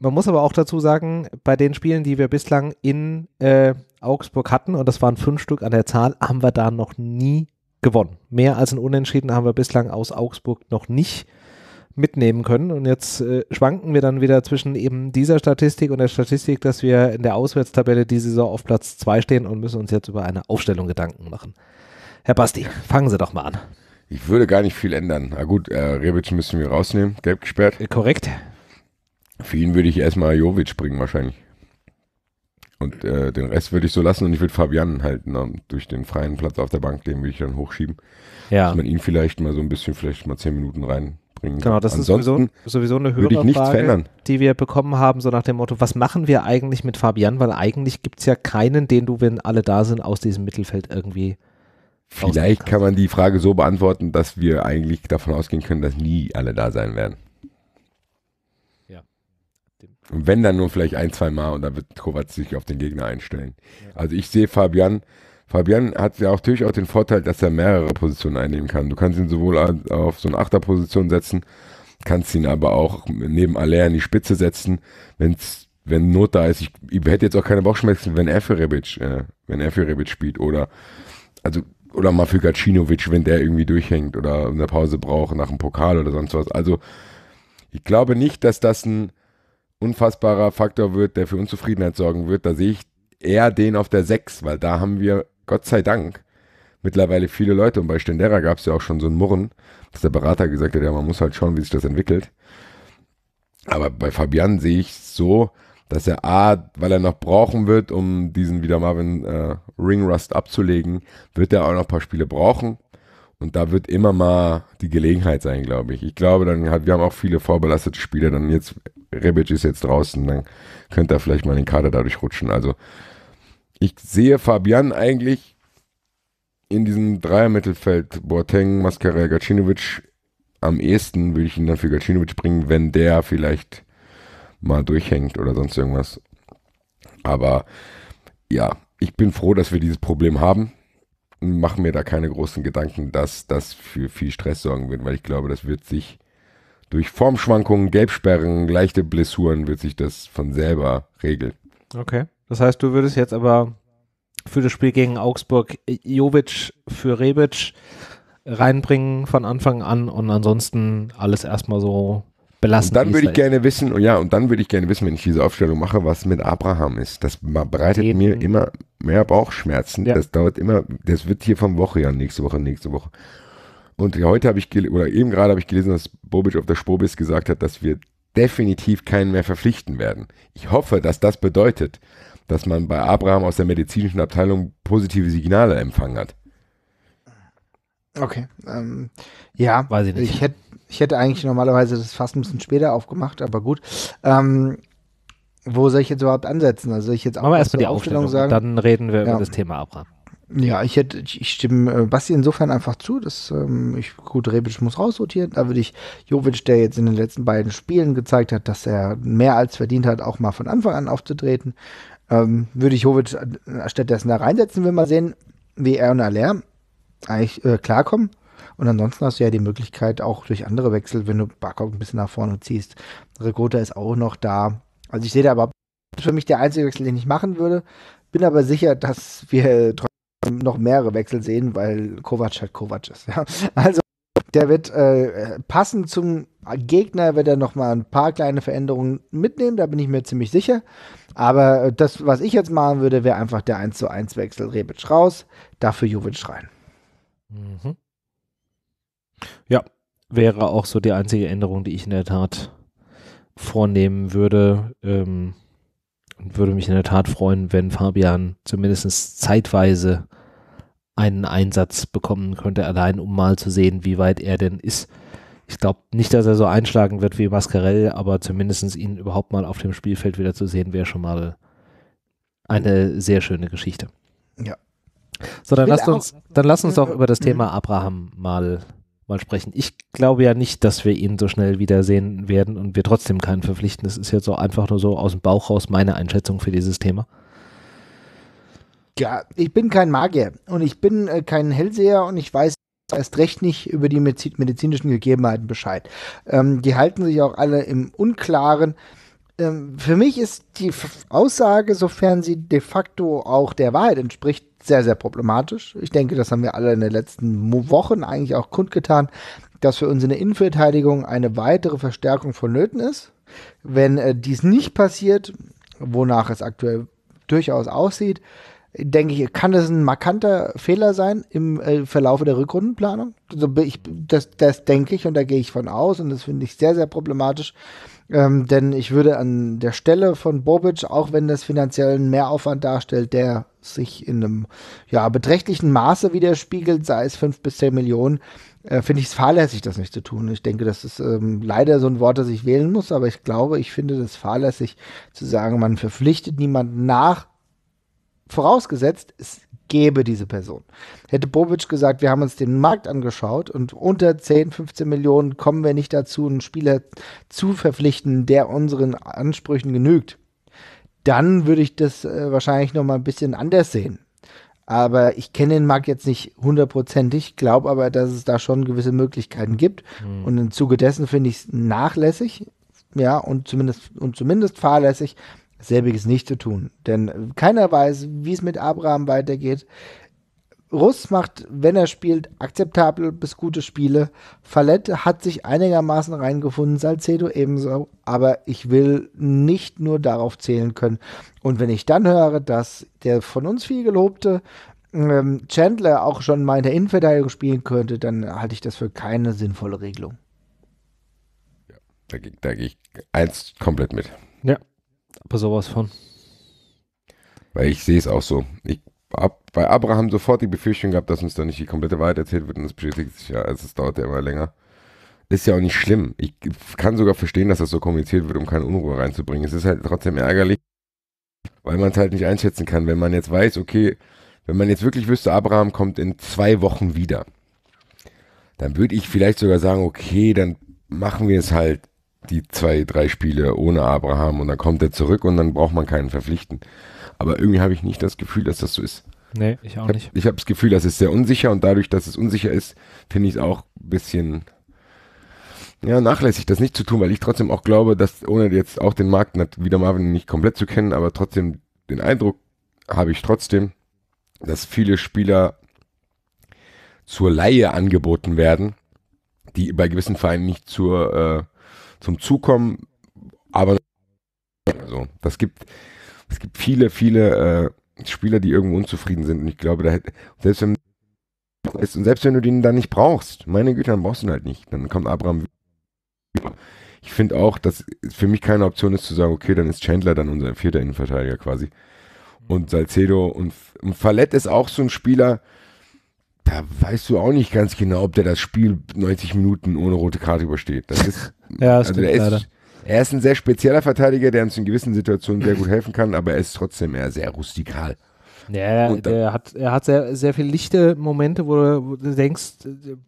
Man muss aber auch dazu sagen, bei den Spielen, die wir bislang in äh, Augsburg hatten, und das waren fünf Stück an der Zahl, haben wir da noch nie gewonnen. Mehr als ein Unentschieden haben wir bislang aus Augsburg noch nicht mitnehmen können. Und jetzt äh, schwanken wir dann wieder zwischen eben dieser Statistik und der Statistik, dass wir in der Auswärtstabelle die Saison auf Platz 2 stehen und müssen uns jetzt über eine Aufstellung Gedanken machen. Herr Basti, fangen Sie doch mal an. Ich würde gar nicht viel ändern. Na gut, äh, Rebic müssen wir rausnehmen, gelb gesperrt. Korrekt. Für ihn würde ich erstmal Jovic bringen wahrscheinlich. Und äh, den Rest würde ich so lassen und ich würde Fabian halt na, durch den freien Platz auf der Bank, den würde ich dann hochschieben. Ja. Dass man ihn vielleicht mal so ein bisschen, vielleicht mal zehn Minuten reinbringen kann. Genau, das Ansonsten ist sowieso, sowieso eine höhere Frage, die wir bekommen haben, so nach dem Motto, was machen wir eigentlich mit Fabian? Weil eigentlich gibt es ja keinen, den du, wenn alle da sind, aus diesem Mittelfeld irgendwie Vielleicht kann man die Frage so beantworten, dass wir eigentlich davon ausgehen können, dass nie alle da sein werden. Und wenn dann nur vielleicht ein, zwei Mal und dann wird Kovac sich auf den Gegner einstellen. Also ich sehe Fabian. Fabian hat ja auch natürlich auch den Vorteil, dass er mehrere Positionen einnehmen kann. Du kannst ihn sowohl auf so eine Achterposition setzen, kannst ihn aber auch neben Aller in die Spitze setzen, wenn's, wenn Not da ist. Ich, ich hätte jetzt auch keine Bauchschmerzen, wenn er für Rebic, äh, wenn er für Rebic spielt oder also oder mal für Gacinovic, wenn der irgendwie durchhängt oder eine Pause braucht nach dem Pokal oder sonst was. Also ich glaube nicht, dass das ein unfassbarer Faktor wird, der für Unzufriedenheit sorgen wird, da sehe ich eher den auf der 6, weil da haben wir, Gott sei Dank, mittlerweile viele Leute. Und bei Stendera gab es ja auch schon so ein Murren, dass der Berater gesagt hat, ja, man muss halt schauen, wie sich das entwickelt. Aber bei Fabian sehe ich es so, dass er A, weil er noch brauchen wird, um diesen wieder Marvin äh, Ringrust abzulegen, wird er auch noch ein paar Spiele brauchen. Und da wird immer mal die Gelegenheit sein, glaube ich. Ich glaube, dann hat, wir haben auch viele vorbelastete Spieler. Dann jetzt, Rebic ist jetzt draußen, dann könnte er vielleicht mal den Kader dadurch rutschen. Also, ich sehe Fabian eigentlich in diesem Dreier-Mittelfeld, Boateng, Mascarell, Gacinovic, am ehesten würde ich ihn dann für Gacinovic bringen, wenn der vielleicht mal durchhängt oder sonst irgendwas. Aber ja, ich bin froh, dass wir dieses Problem haben mache mir da keine großen Gedanken, dass das für viel Stress sorgen wird, weil ich glaube, das wird sich durch Formschwankungen, Gelbsperren, leichte Blessuren wird sich das von selber regeln. Okay. Das heißt, du würdest jetzt aber für das Spiel gegen Augsburg Jovic für Rebic reinbringen von Anfang an und ansonsten alles erstmal so belassen. Und dann würde ich gerne wissen, oh ja, und dann würde ich gerne wissen, wenn ich diese Aufstellung mache, was mit Abraham ist. Das bereitet Eben. mir immer mehr Bauchschmerzen. Ja. Das dauert immer, das wird hier vom Woche an, nächste Woche, nächste Woche. Und heute habe ich, oder eben gerade habe ich gelesen, dass Bobic auf der Spobis gesagt hat, dass wir definitiv keinen mehr verpflichten werden. Ich hoffe, dass das bedeutet, dass man bei Abraham aus der medizinischen Abteilung positive Signale empfangen hat. Okay. Ähm, ja, weiß ich nicht. Ich hätte ich hätte eigentlich normalerweise das fast ein bisschen später aufgemacht, aber gut. Ähm, wo soll ich jetzt überhaupt ansetzen? Also ich jetzt auch Machen wir erstmal die Aufstellung, Aufstellung sagen? Dann reden wir ja. über das Thema Abraham. Ja, ich hätte, ich, stimme äh, Basti insofern einfach zu, dass ähm, ich gut Rebic muss rausrotieren. Da würde ich Jovic, der jetzt in den letzten beiden Spielen gezeigt hat, dass er mehr als verdient hat, auch mal von Anfang an aufzutreten, ähm, würde ich Jovic äh, stattdessen da reinsetzen. wir mal sehen, wie er und Aller eigentlich äh, klarkommen. Und ansonsten hast du ja die Möglichkeit auch durch andere Wechsel, wenn du Barcock ein bisschen nach vorne ziehst. Rekota ist auch noch da. Also ich sehe da aber, das ist für mich der einzige Wechsel, den ich machen würde. Bin aber sicher, dass wir trotzdem noch mehrere Wechsel sehen, weil Kovac halt Kovac ist. Ja? Also der wird äh, passend zum Gegner, wird er nochmal ein paar kleine Veränderungen mitnehmen, da bin ich mir ziemlich sicher. Aber äh, das, was ich jetzt machen würde, wäre einfach der 1 zu 1 Wechsel Rebic raus, dafür Jovic rein. Mhm. Ja, wäre auch so die einzige Änderung, die ich in der Tat vornehmen würde. Ähm, und würde mich in der Tat freuen, wenn Fabian zumindest zeitweise einen Einsatz bekommen könnte, allein um mal zu sehen, wie weit er denn ist. Ich glaube nicht, dass er so einschlagen wird wie Mascarell, aber zumindest ihn überhaupt mal auf dem Spielfeld wieder zu sehen, wäre schon mal eine sehr schöne Geschichte. Ja. So, dann lasst uns, dann lass uns doch über das mhm. Thema Abraham mal mal sprechen. Ich glaube ja nicht, dass wir ihn so schnell wiedersehen werden und wir trotzdem keinen verpflichten. Das ist jetzt so einfach nur so aus dem Bauch raus meine Einschätzung für dieses Thema. Ja, ich bin kein Magier und ich bin äh, kein Hellseher und ich weiß erst recht nicht über die medizinischen Gegebenheiten Bescheid. Ähm, die halten sich auch alle im Unklaren. Ähm, für mich ist die Aussage, sofern sie de facto auch der Wahrheit entspricht, sehr, sehr problematisch. Ich denke, das haben wir alle in den letzten Wochen eigentlich auch kundgetan, dass für unsere Innenverteidigung eine weitere Verstärkung vonnöten ist. Wenn äh, dies nicht passiert, wonach es aktuell durchaus aussieht, denke ich, kann das ein markanter Fehler sein im äh, Verlauf der Rückrundenplanung? Also ich, das, das denke ich und da gehe ich von aus und das finde ich sehr, sehr problematisch. Ähm, denn ich würde an der Stelle von Bobic, auch wenn das finanziellen Mehraufwand darstellt, der sich in einem ja, beträchtlichen Maße widerspiegelt, sei es fünf bis zehn Millionen, äh, finde ich es fahrlässig, das nicht zu tun. Ich denke, das ist ähm, leider so ein Wort, das ich wählen muss, aber ich glaube, ich finde das fahrlässig zu sagen, man verpflichtet niemanden nach vorausgesetzt, es gäbe diese Person. Hätte Bobic gesagt, wir haben uns den Markt angeschaut und unter 10, 15 Millionen kommen wir nicht dazu, einen Spieler zu verpflichten, der unseren Ansprüchen genügt, dann würde ich das äh, wahrscheinlich noch mal ein bisschen anders sehen. Aber ich kenne den Markt jetzt nicht hundertprozentig, glaube aber, dass es da schon gewisse Möglichkeiten gibt. Mhm. Und im Zuge dessen finde ich es nachlässig, ja, und zumindest, und zumindest fahrlässig, selbiges nicht zu tun. Denn keiner weiß, wie es mit Abraham weitergeht. Russ macht, wenn er spielt, akzeptable bis gute Spiele. Fallett hat sich einigermaßen reingefunden, Salcedo ebenso. Aber ich will nicht nur darauf zählen können. Und wenn ich dann höre, dass der von uns viel gelobte ähm, Chandler auch schon mal in der Innenverteidigung spielen könnte, dann halte ich das für keine sinnvolle Regelung. Ja, da gehe da geh ich eins komplett mit. Ja, aber sowas von. Weil ich sehe es auch so. Ich habe bei Abraham sofort die Befürchtung gehabt, dass uns da nicht die komplette Wahrheit erzählt wird und das bestätigt sich ja, also es dauert ja immer länger. Ist ja auch nicht schlimm. Ich kann sogar verstehen, dass das so kommuniziert wird, um keine Unruhe reinzubringen. Es ist halt trotzdem ärgerlich, weil man es halt nicht einschätzen kann. Wenn man jetzt weiß, okay, wenn man jetzt wirklich wüsste, Abraham kommt in zwei Wochen wieder, dann würde ich vielleicht sogar sagen, okay, dann machen wir es halt die zwei, drei Spiele ohne Abraham und dann kommt er zurück und dann braucht man keinen verpflichten. Aber irgendwie habe ich nicht das Gefühl, dass das so ist. Nee, ich auch nicht. Ich habe das Gefühl, das ist sehr unsicher und dadurch, dass es unsicher ist, finde ich es auch ein bisschen ja, nachlässig, das nicht zu tun, weil ich trotzdem auch glaube, dass ohne jetzt auch den Markt wieder Marvin nicht komplett zu kennen, aber trotzdem den Eindruck habe ich trotzdem, dass viele Spieler zur Laie angeboten werden, die bei gewissen Vereinen nicht zur äh, zum Zug kommen. Aber also, das gibt, es gibt viele, viele äh, Spieler, die irgendwo unzufrieden sind. Und ich glaube, da hätte, selbst wenn und selbst wenn du den dann nicht brauchst, meine Güte, dann brauchst du ihn halt nicht. Dann kommt Abraham. Ich finde auch, dass für mich keine Option ist zu sagen, okay, dann ist Chandler dann unser vierter Innenverteidiger quasi. Und Salcedo und, und Fallett ist auch so ein Spieler, da weißt du auch nicht ganz genau, ob der das Spiel 90 Minuten ohne rote Karte übersteht. Das ist, ja, das also er ist, er ist ein sehr spezieller Verteidiger, der uns in gewissen Situationen sehr gut helfen kann, aber er ist trotzdem eher sehr rustikal. Ja, der, der hat, er hat sehr, sehr viele lichte Momente, wo du, wo du denkst,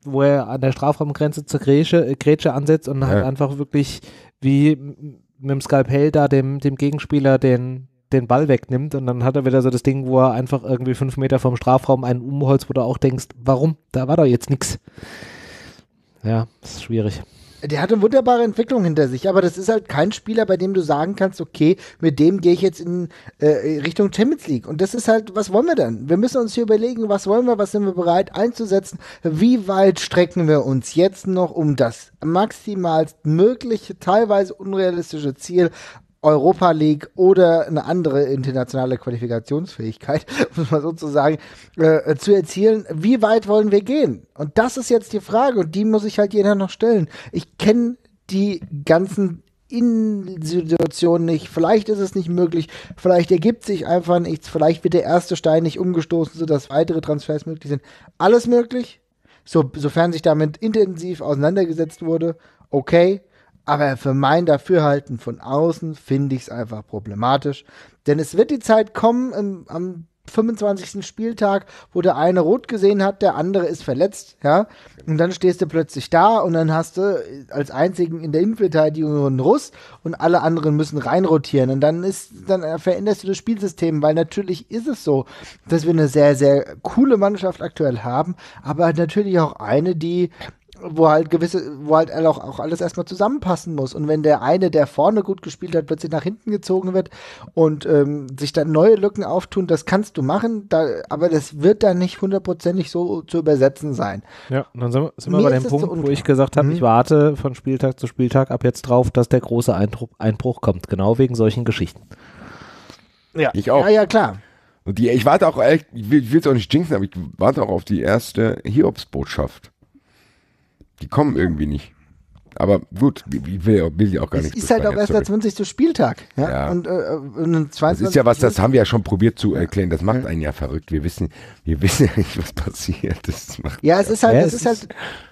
wo er an der Strafraumgrenze zur Grätsche, äh, Grätsche ansetzt und ja. halt einfach wirklich wie mit dem Skalpell da dem, dem Gegenspieler den, den Ball wegnimmt und dann hat er wieder so das Ding, wo er einfach irgendwie fünf Meter vom Strafraum einen umholzt, wo du auch denkst, warum? Da war doch jetzt nichts. Ja, ist schwierig. Der hat eine wunderbare Entwicklung hinter sich, aber das ist halt kein Spieler, bei dem du sagen kannst, okay, mit dem gehe ich jetzt in äh, Richtung Champions League. Und das ist halt, was wollen wir denn? Wir müssen uns hier überlegen, was wollen wir, was sind wir bereit einzusetzen, wie weit strecken wir uns jetzt noch um das maximalst mögliche, teilweise unrealistische Ziel Europa League oder eine andere internationale Qualifikationsfähigkeit, muss man sozusagen, äh, zu erzielen. Wie weit wollen wir gehen? Und das ist jetzt die Frage und die muss ich halt jeder noch stellen. Ich kenne die ganzen in nicht. Vielleicht ist es nicht möglich. Vielleicht ergibt sich einfach nichts. Vielleicht wird der erste Stein nicht umgestoßen, sodass weitere Transfers möglich sind. Alles möglich, so, sofern sich damit intensiv auseinandergesetzt wurde. Okay. Aber für mein Dafürhalten von außen finde ich es einfach problematisch. Denn es wird die Zeit kommen, im, ähm, am 25. Spieltag, wo der eine rot gesehen hat, der andere ist verletzt, ja. Und dann stehst du plötzlich da und dann hast du äh, als einzigen in der Innenverteidigung einen Russ und alle anderen müssen reinrotieren. Und dann ist, dann veränderst du das Spielsystem, weil natürlich ist es so, dass wir eine sehr, sehr coole Mannschaft aktuell haben, aber natürlich auch eine, die wo halt gewisse, wo halt auch, auch alles erstmal zusammenpassen muss. Und wenn der eine, der vorne gut gespielt hat, plötzlich nach hinten gezogen wird und ähm, sich dann neue Lücken auftun, das kannst du machen, da, aber das wird dann nicht hundertprozentig so zu übersetzen sein. Ja, und dann sind, sind wir bei dem Punkt, wo ich gesagt habe, mhm. ich warte von Spieltag zu Spieltag ab jetzt drauf, dass der große Eindruck, Einbruch kommt, genau wegen solchen Geschichten. Ja, ich auch. Ja, ja, klar. Und die, ich warte auch, ich will es auch nicht jinxen, aber ich warte auch auf die erste Hiobsbotschaft. Die kommen irgendwie nicht. Aber gut, ich will, will ich auch gar es nicht. Ist halt auch erst der 20. Spieltag. Ja? ja. Und, äh, äh und 22 das ist ja was, das haben wir ja schon probiert zu erklären. Das macht einen ja verrückt. Wir wissen, wir wissen ja nicht, was passiert. Das macht ja, es ist halt, ja, das ist, halt,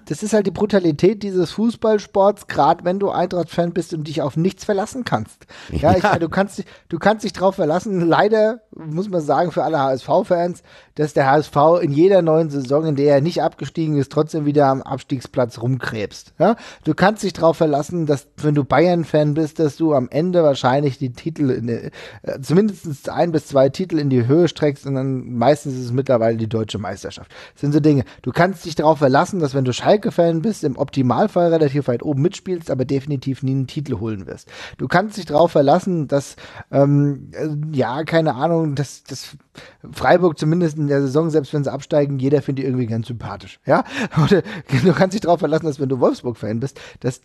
das ist halt die Brutalität dieses Fußballsports, gerade wenn du Eintracht-Fan bist und dich auf nichts verlassen kannst. Ja, ich, du kannst, du kannst dich drauf verlassen. Leider muss man sagen für alle HSV-Fans, dass der HSV in jeder neuen Saison, in der er nicht abgestiegen ist, trotzdem wieder am Abstiegsplatz rumkrebst. Ja, du kannst kannst dich darauf verlassen, dass wenn du Bayern-Fan bist, dass du am Ende wahrscheinlich die Titel, in, äh, zumindest ein bis zwei Titel in die Höhe streckst und dann meistens ist es mittlerweile die deutsche Meisterschaft. Das sind so Dinge. Du kannst dich darauf verlassen, dass wenn du Schalke-Fan bist, im Optimalfall relativ weit oben mitspielst, aber definitiv nie einen Titel holen wirst. Du kannst dich darauf verlassen, dass, ähm, äh, ja, keine Ahnung, dass, dass Freiburg zumindest in der Saison, selbst wenn sie absteigen, jeder findet die irgendwie ganz sympathisch. Ja? Oder du kannst dich darauf verlassen, dass wenn du Wolfsburg-Fan bist, dass,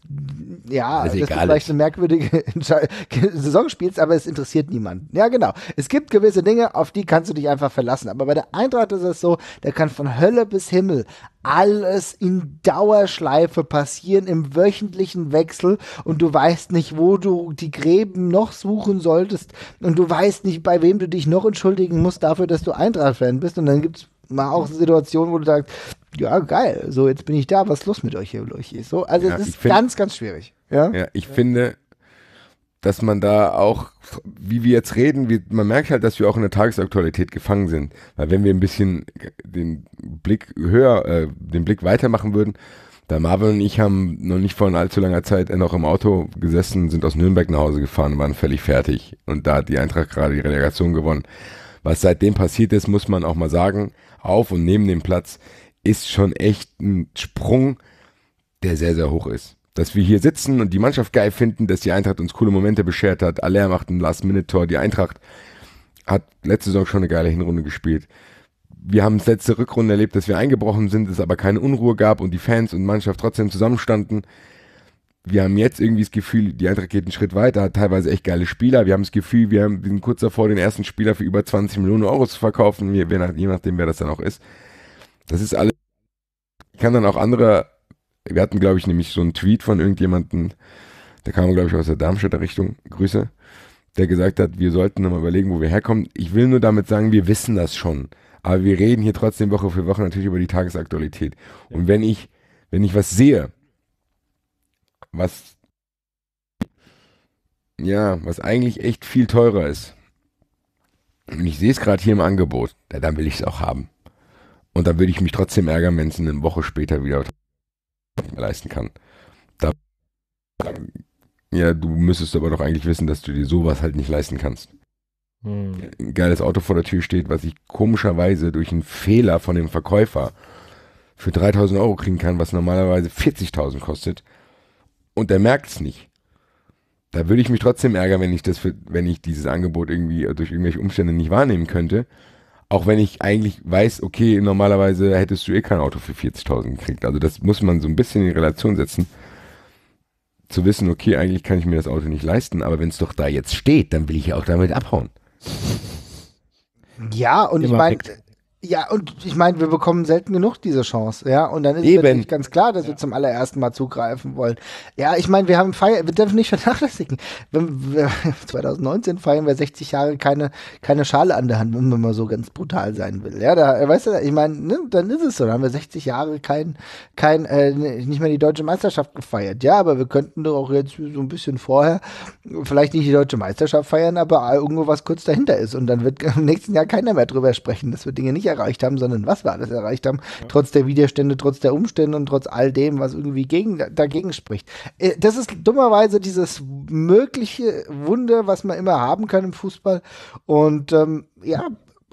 ja, das dass du vielleicht eine merkwürdige Saison spielst, aber es interessiert niemanden. Ja, genau. Es gibt gewisse Dinge, auf die kannst du dich einfach verlassen. Aber bei der Eintracht ist es so, da kann von Hölle bis Himmel alles in Dauerschleife passieren im wöchentlichen Wechsel und du weißt nicht, wo du die Gräben noch suchen solltest und du weißt nicht, bei wem du dich noch entschuldigen musst dafür, dass du Eintracht-Fan bist und dann gibt's mal auch Situationen, wo du sagst, ja, geil, so jetzt bin ich da, was ist los mit euch hier, Leuchi? So, also ja, es ist find, ganz, ganz schwierig. Ja, ja ich ja. finde, dass man da auch, wie wir jetzt reden, wie, man merkt halt, dass wir auch in der Tagesaktualität gefangen sind. Weil wenn wir ein bisschen den Blick höher, äh, den Blick weitermachen würden, da Marvin und ich haben noch nicht vor allzu langer Zeit noch im Auto gesessen, sind aus Nürnberg nach Hause gefahren, waren völlig fertig. Und da hat die Eintracht gerade die Relegation gewonnen. Was seitdem passiert ist, muss man auch mal sagen, auf und neben dem Platz ist schon echt ein Sprung, der sehr, sehr hoch ist. Dass wir hier sitzen und die Mannschaft geil finden, dass die Eintracht uns coole Momente beschert hat. Aller macht ein Last-Minute-Tor. Die Eintracht hat letzte Saison schon eine geile Hinrunde gespielt. Wir haben das letzte Rückrunde erlebt, dass wir eingebrochen sind, es aber keine Unruhe gab und die Fans und Mannschaft trotzdem zusammenstanden. Wir haben jetzt irgendwie das Gefühl, die Eintracht geht einen Schritt weiter, hat teilweise echt geile Spieler. Wir haben das Gefühl, wir sind kurz davor, den ersten Spieler für über 20 Millionen Euro zu verkaufen, je nachdem, wer das dann auch ist. Das ist alles. Ich kann dann auch andere. Wir hatten, glaube ich, nämlich so einen Tweet von irgendjemandem, der kam, glaube ich, aus der Darmstädter Richtung. Grüße. Der gesagt hat, wir sollten nochmal überlegen, wo wir herkommen. Ich will nur damit sagen, wir wissen das schon. Aber wir reden hier trotzdem Woche für Woche natürlich über die Tagesaktualität. Und wenn ich, wenn ich was sehe, was, ja, was eigentlich echt viel teurer ist, und ich sehe es gerade hier im Angebot, dann will ich es auch haben. Und da würde ich mich trotzdem ärgern, wenn es eine Woche später wieder leisten kann. Da, ja, du müsstest aber doch eigentlich wissen, dass du dir sowas halt nicht leisten kannst. Hm. Ein geiles Auto vor der Tür steht, was ich komischerweise durch einen Fehler von dem Verkäufer für 3000 Euro kriegen kann, was normalerweise 40.000 kostet. Und der merkt es nicht. Da würde ich mich trotzdem ärgern, wenn ich das für, wenn ich dieses Angebot irgendwie durch irgendwelche Umstände nicht wahrnehmen könnte. Auch wenn ich eigentlich weiß, okay, normalerweise hättest du eh kein Auto für 40.000 gekriegt. Also das muss man so ein bisschen in Relation setzen. Zu wissen, okay, eigentlich kann ich mir das Auto nicht leisten, aber wenn es doch da jetzt steht, dann will ich ja auch damit abhauen. Ja, und Immer ich meine, ja, und ich meine, wir bekommen selten genug diese Chance, ja. Und dann ist Eben. natürlich ganz klar, dass ja. wir zum allerersten Mal zugreifen wollen. Ja, ich meine, wir haben feiern, wir dürfen nicht vernachlässigen. Wenn wir, 2019 feiern wir 60 Jahre keine, keine Schale an der Hand, wenn man mal so ganz brutal sein will. Ja, da, weißt du, ich meine, ne, dann ist es so. Dann haben wir 60 Jahre kein, kein, äh, ne, nicht mehr die deutsche Meisterschaft gefeiert. Ja, aber wir könnten doch auch jetzt so ein bisschen vorher vielleicht nicht die deutsche Meisterschaft feiern, aber irgendwo was kurz dahinter ist. Und dann wird im nächsten Jahr keiner mehr drüber sprechen, dass wir Dinge nicht erreicht haben, sondern was wir alles erreicht haben, ja. trotz der Widerstände, trotz der Umstände und trotz all dem, was irgendwie gegen, dagegen spricht. Äh, das ist dummerweise dieses mögliche Wunder, was man immer haben kann im Fußball. Und ähm, ja,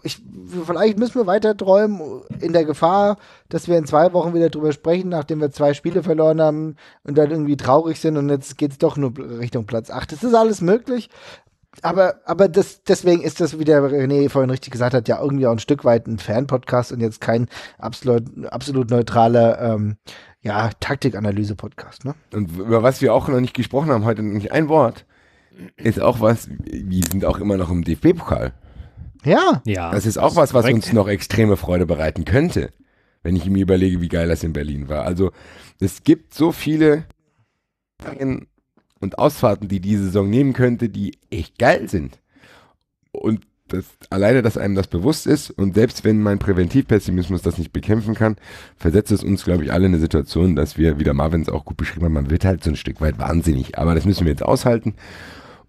ich, vielleicht müssen wir weiter träumen in der Gefahr, dass wir in zwei Wochen wieder drüber sprechen, nachdem wir zwei Spiele verloren haben und dann irgendwie traurig sind und jetzt geht es doch nur Richtung Platz 8. Es ist alles möglich aber, aber das, deswegen ist das, wie der René vorhin richtig gesagt hat, ja irgendwie auch ein Stück weit ein Fan-Podcast und jetzt kein absolut, absolut neutraler ähm, ja, Taktikanalyse-Podcast. Ne? Und über was wir auch noch nicht gesprochen haben, heute nicht ein Wort, ist auch was, wir sind auch immer noch im DFB-Pokal. Ja. ja. Das ist auch was, was uns noch extreme Freude bereiten könnte, wenn ich mir überlege, wie geil das in Berlin war. Also es gibt so viele und Ausfahrten, die diese Saison nehmen könnte, die echt geil sind. Und das, alleine, dass einem das bewusst ist und selbst wenn mein Präventivpessimismus das nicht bekämpfen kann, versetzt es uns, glaube ich, alle in eine Situation, dass wir, wie der Marvin es auch gut beschrieben hat, man wird halt so ein Stück weit wahnsinnig. Aber das müssen wir jetzt aushalten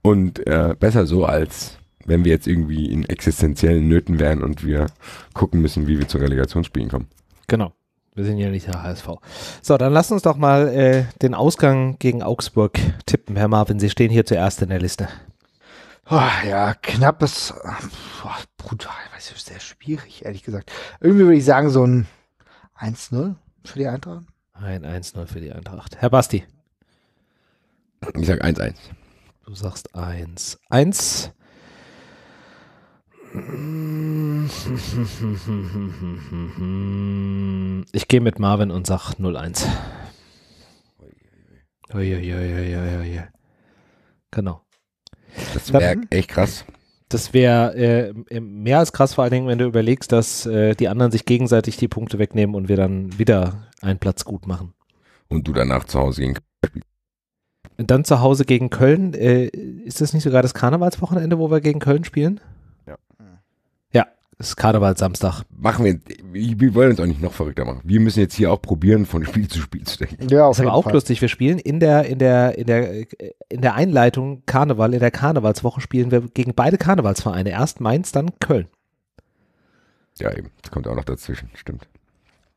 und äh, besser so, als wenn wir jetzt irgendwie in existenziellen Nöten wären und wir gucken müssen, wie wir zu Relegationsspielen kommen. Genau. Wir sind ja nicht der HSV. So, dann lass uns doch mal äh, den Ausgang gegen Augsburg tippen, Herr Marvin. Sie stehen hier zuerst in der Liste. Oh, ja, knappes, boah, brutal, weiß ich, sehr schwierig, ehrlich gesagt. Irgendwie würde ich sagen, so ein 1-0 für die Eintracht. Ein 1-0 für die Eintracht. Herr Basti. Ich sage 1-1. Du sagst 1. 1. Ich gehe mit Marvin und sag 01. Uiuiuiuiui. Genau. Das wäre echt krass. Das wäre äh, mehr als krass, vor allen Dingen, wenn du überlegst, dass äh, die anderen sich gegenseitig die Punkte wegnehmen und wir dann wieder einen Platz gut machen. Und du danach zu Hause gegen Köln. Und dann zu Hause gegen Köln. Äh, ist das nicht sogar das Karnevalswochenende, wo wir gegen Köln spielen? Es ist Karnevalsamstag. Machen wir, wir wollen uns auch nicht noch verrückter machen. Wir müssen jetzt hier auch probieren, von Spiel zu Spiel zu denken. Ja, auf das ist aber auch Fall. lustig. Wir spielen in der, in der, in der, in der Einleitung Karneval, in der Karnevalswoche spielen wir gegen beide Karnevalsvereine. Erst Mainz, dann Köln. Ja, eben. Das kommt auch noch dazwischen. Stimmt.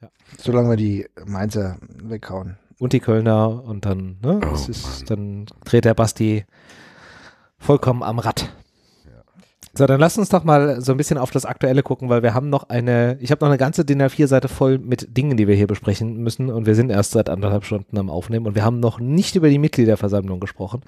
Ja. Solange wir die Mainzer weghauen. Und die Kölner und dann, ne? Oh, ist, dann dreht der Basti vollkommen am Rad. So, dann lass uns doch mal so ein bisschen auf das Aktuelle gucken, weil wir haben noch eine, ich habe noch eine ganze DIN A4-Seite voll mit Dingen, die wir hier besprechen müssen und wir sind erst seit anderthalb Stunden am Aufnehmen und wir haben noch nicht über die Mitgliederversammlung gesprochen.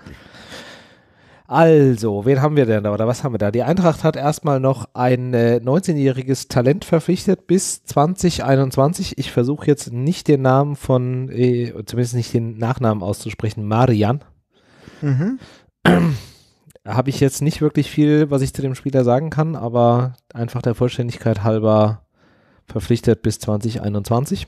Also, wen haben wir denn da oder was haben wir da? Die Eintracht hat erstmal noch ein äh, 19-jähriges Talent verpflichtet bis 2021. Ich versuche jetzt nicht den Namen von, äh, zumindest nicht den Nachnamen auszusprechen, Marian. Mhm. habe ich jetzt nicht wirklich viel, was ich zu dem Spieler sagen kann, aber einfach der Vollständigkeit halber verpflichtet bis 2021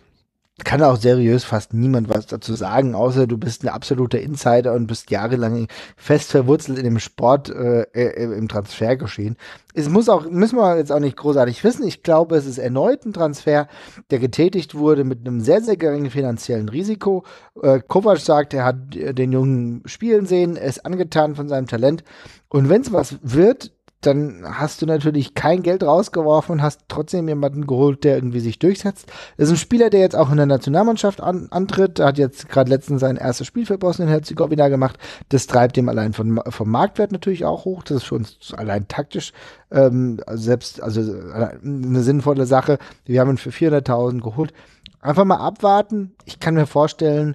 kann auch seriös fast niemand was dazu sagen, außer du bist ein absoluter Insider und bist jahrelang fest verwurzelt in dem Sport, äh, äh, äh, im Transfergeschehen. Es muss auch, müssen wir jetzt auch nicht großartig wissen. Ich glaube, es ist erneut ein Transfer, der getätigt wurde mit einem sehr, sehr geringen finanziellen Risiko. Äh, Kovac sagt, er hat den Jungen spielen sehen, er ist angetan von seinem Talent. Und wenn es was wird, dann hast du natürlich kein Geld rausgeworfen und hast trotzdem jemanden geholt, der irgendwie sich durchsetzt. Das ist ein Spieler, der jetzt auch in der Nationalmannschaft an, antritt, hat jetzt gerade letztens sein erstes Spiel für Bosnien-Herzegowina gemacht. Das treibt ihm allein von, vom Marktwert natürlich auch hoch. Das ist für uns allein taktisch ähm, selbst also äh, eine sinnvolle Sache. Wir haben ihn für 400.000 geholt. Einfach mal abwarten. Ich kann mir vorstellen,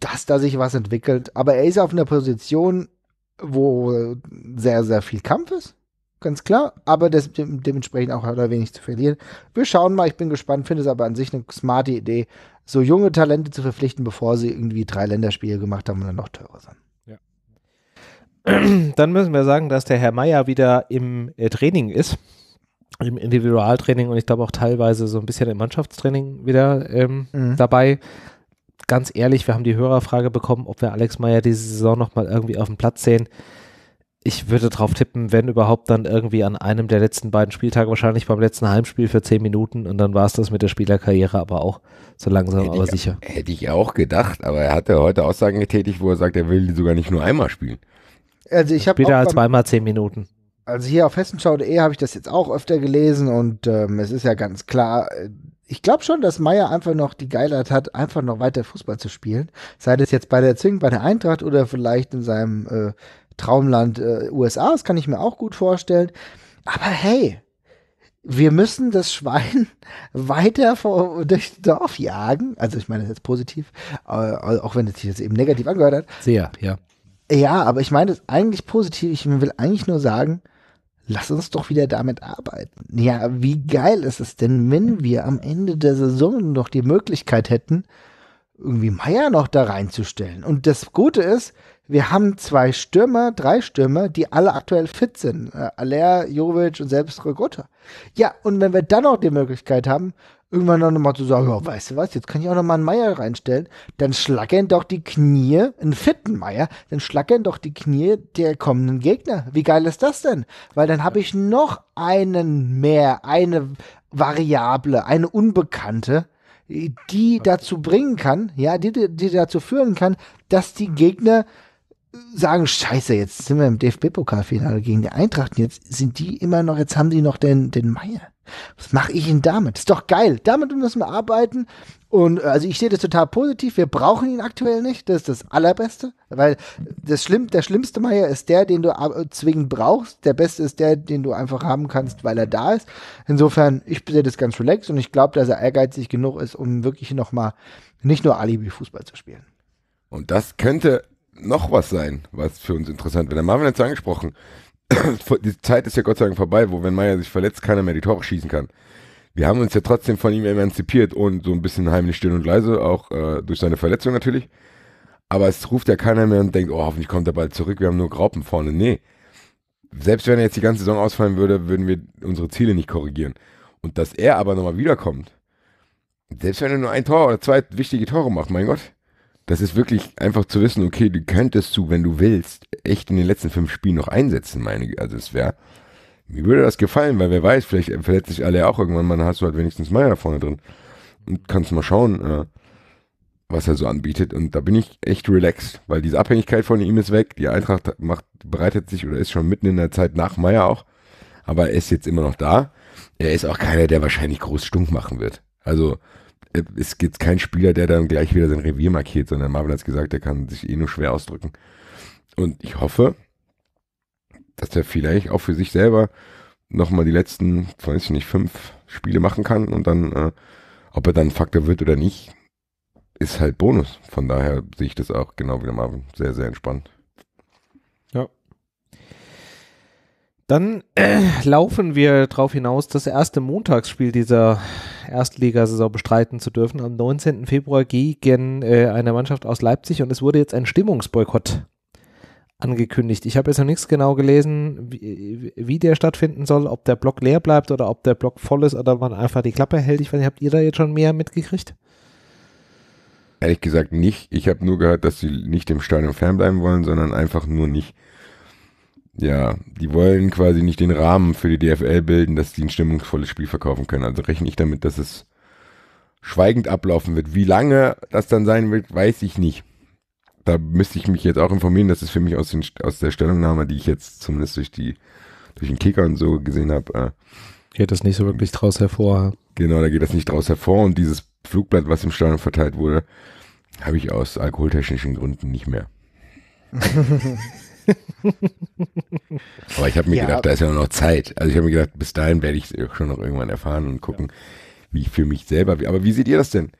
dass da sich was entwickelt. Aber er ist auf einer Position, wo sehr, sehr viel Kampf ist. Ganz klar, aber das, de dementsprechend auch oder wenig zu verlieren. Wir schauen mal, ich bin gespannt, finde es aber an sich eine smarte Idee, so junge Talente zu verpflichten, bevor sie irgendwie drei Länderspiele gemacht haben und dann noch teurer sind Ja. dann müssen wir sagen, dass der Herr Meier wieder im äh, Training ist, im Individualtraining und ich glaube auch teilweise so ein bisschen im Mannschaftstraining wieder ähm, mhm. dabei ganz ehrlich, wir haben die Hörerfrage bekommen, ob wir Alex Meyer diese Saison nochmal irgendwie auf dem Platz sehen. Ich würde drauf tippen, wenn überhaupt, dann irgendwie an einem der letzten beiden Spieltage, wahrscheinlich beim letzten Heimspiel für zehn Minuten und dann war es das mit der Spielerkarriere aber auch so langsam, hätte aber ich, sicher. Hätte ich auch gedacht, aber er hatte heute Aussagen getätigt, wo er sagt, er will sogar nicht nur einmal spielen. Also ich habe. Später als halt zweimal zehn Minuten also hier auf hessenschau.de habe ich das jetzt auch öfter gelesen und ähm, es ist ja ganz klar, äh, ich glaube schon, dass Meier einfach noch die Geilheit hat, einfach noch weiter Fußball zu spielen. Sei das jetzt bei der Zwing, bei der Eintracht oder vielleicht in seinem äh, Traumland äh, USA, das kann ich mir auch gut vorstellen. Aber hey, wir müssen das Schwein weiter vor, durchs Dorf jagen. Also ich meine das jetzt positiv, äh, auch wenn es sich jetzt eben negativ angehört hat. Sehr, ja. Ja, aber ich meine das eigentlich positiv. Ich will eigentlich nur sagen, lass uns doch wieder damit arbeiten. Ja, wie geil ist es denn, wenn wir am Ende der Saison noch die Möglichkeit hätten, irgendwie Meier noch da reinzustellen. Und das Gute ist, wir haben zwei Stürmer, drei Stürmer, die alle aktuell fit sind. Äh, Aller, Jovic und selbst Rogota. Ja, und wenn wir dann noch die Möglichkeit haben, irgendwann dann nochmal zu sagen, ja, weißt du was, jetzt kann ich auch nochmal einen Meier reinstellen, dann schlackern doch die Knie, einen fitten Meier, dann schlackern doch die Knie der kommenden Gegner. Wie geil ist das denn? Weil dann habe ich noch einen mehr, eine Variable, eine Unbekannte, die dazu bringen kann, ja, die, die dazu führen kann, dass die Gegner sagen, scheiße, jetzt sind wir im DFB-Pokalfinale gegen die Eintracht, jetzt sind die immer noch, jetzt haben die noch den, den Meier. Was mache ich denn damit? Ist doch geil. Damit müssen wir arbeiten. Und äh, also ich sehe das total positiv. Wir brauchen ihn aktuell nicht. Das ist das Allerbeste. Weil das Schlimm, der schlimmste Meier ist der, den du zwingend brauchst. Der Beste ist der, den du einfach haben kannst, weil er da ist. Insofern, ich sehe das ganz relaxed und ich glaube, dass er ehrgeizig genug ist, um wirklich nochmal nicht nur Alibi-Fußball zu spielen. Und das könnte noch was sein, was für uns interessant wäre. Dann haben wir jetzt angesprochen die Zeit ist ja Gott sei Dank vorbei, wo wenn Meier sich verletzt, keiner mehr die Tore schießen kann. Wir haben uns ja trotzdem von ihm emanzipiert und so ein bisschen heimlich still und leise, auch äh, durch seine Verletzung natürlich. Aber es ruft ja keiner mehr und denkt, oh, hoffentlich kommt er bald zurück, wir haben nur Graupen vorne. Nee. Selbst wenn er jetzt die ganze Saison ausfallen würde, würden wir unsere Ziele nicht korrigieren. Und dass er aber nochmal wiederkommt, selbst wenn er nur ein Tor oder zwei wichtige Tore macht, mein Gott, das ist wirklich einfach zu wissen, okay, du könntest du, wenn du willst, echt in den letzten fünf Spielen noch einsetzen, meine, also es wäre, mir würde das gefallen, weil wer weiß, vielleicht verletzt sich alle auch irgendwann, man hast du halt wenigstens Meier vorne drin und kannst mal schauen, äh, was er so anbietet und da bin ich echt relaxed, weil diese Abhängigkeit von ihm ist weg, die Eintracht macht, bereitet sich oder ist schon mitten in der Zeit nach Meier auch, aber er ist jetzt immer noch da, er ist auch keiner, der wahrscheinlich groß stunk machen wird, also es gibt keinen Spieler, der dann gleich wieder sein Revier markiert, sondern Marvin hat es gesagt, der kann sich eh nur schwer ausdrücken. Und ich hoffe, dass er vielleicht auch für sich selber nochmal die letzten, weiß ich nicht, fünf Spiele machen kann und dann, äh, ob er dann Faktor wird oder nicht, ist halt Bonus. Von daher sehe ich das auch genau wie der Marvin sehr, sehr entspannt. Ja. Dann äh, laufen wir darauf hinaus, das erste Montagsspiel dieser Erstligasaison bestreiten zu dürfen, am 19. Februar gegen äh, eine Mannschaft aus Leipzig und es wurde jetzt ein Stimmungsboykott angekündigt. Ich habe jetzt noch nichts genau gelesen, wie, wie, der stattfinden soll, ob der Block leer bleibt oder ob der Block voll ist oder man einfach die Klappe hält. Ich weiß nicht, habt ihr da jetzt schon mehr mitgekriegt? Ehrlich gesagt nicht. Ich habe nur gehört, dass sie nicht im Stadion fernbleiben wollen, sondern einfach nur nicht ja, die wollen quasi nicht den Rahmen für die DFL bilden, dass die ein stimmungsvolles Spiel verkaufen können. Also rechne ich damit, dass es schweigend ablaufen wird. Wie lange das dann sein wird, weiß ich nicht. Da müsste ich mich jetzt auch informieren. Das ist für mich aus, den, aus der Stellungnahme, die ich jetzt zumindest durch, die, durch den Kicker und so gesehen habe. Äh, geht das nicht so wirklich draus hervor. Genau, da geht das nicht draus hervor. Und dieses Flugblatt, was im Stadion verteilt wurde, habe ich aus alkoholtechnischen Gründen nicht mehr. Aber ich habe mir ja. gedacht, da ist ja noch Zeit. Also ich habe mir gedacht, bis dahin werde ich es schon noch irgendwann erfahren und gucken, ja. wie ich für mich selber. Aber wie seht ihr das denn?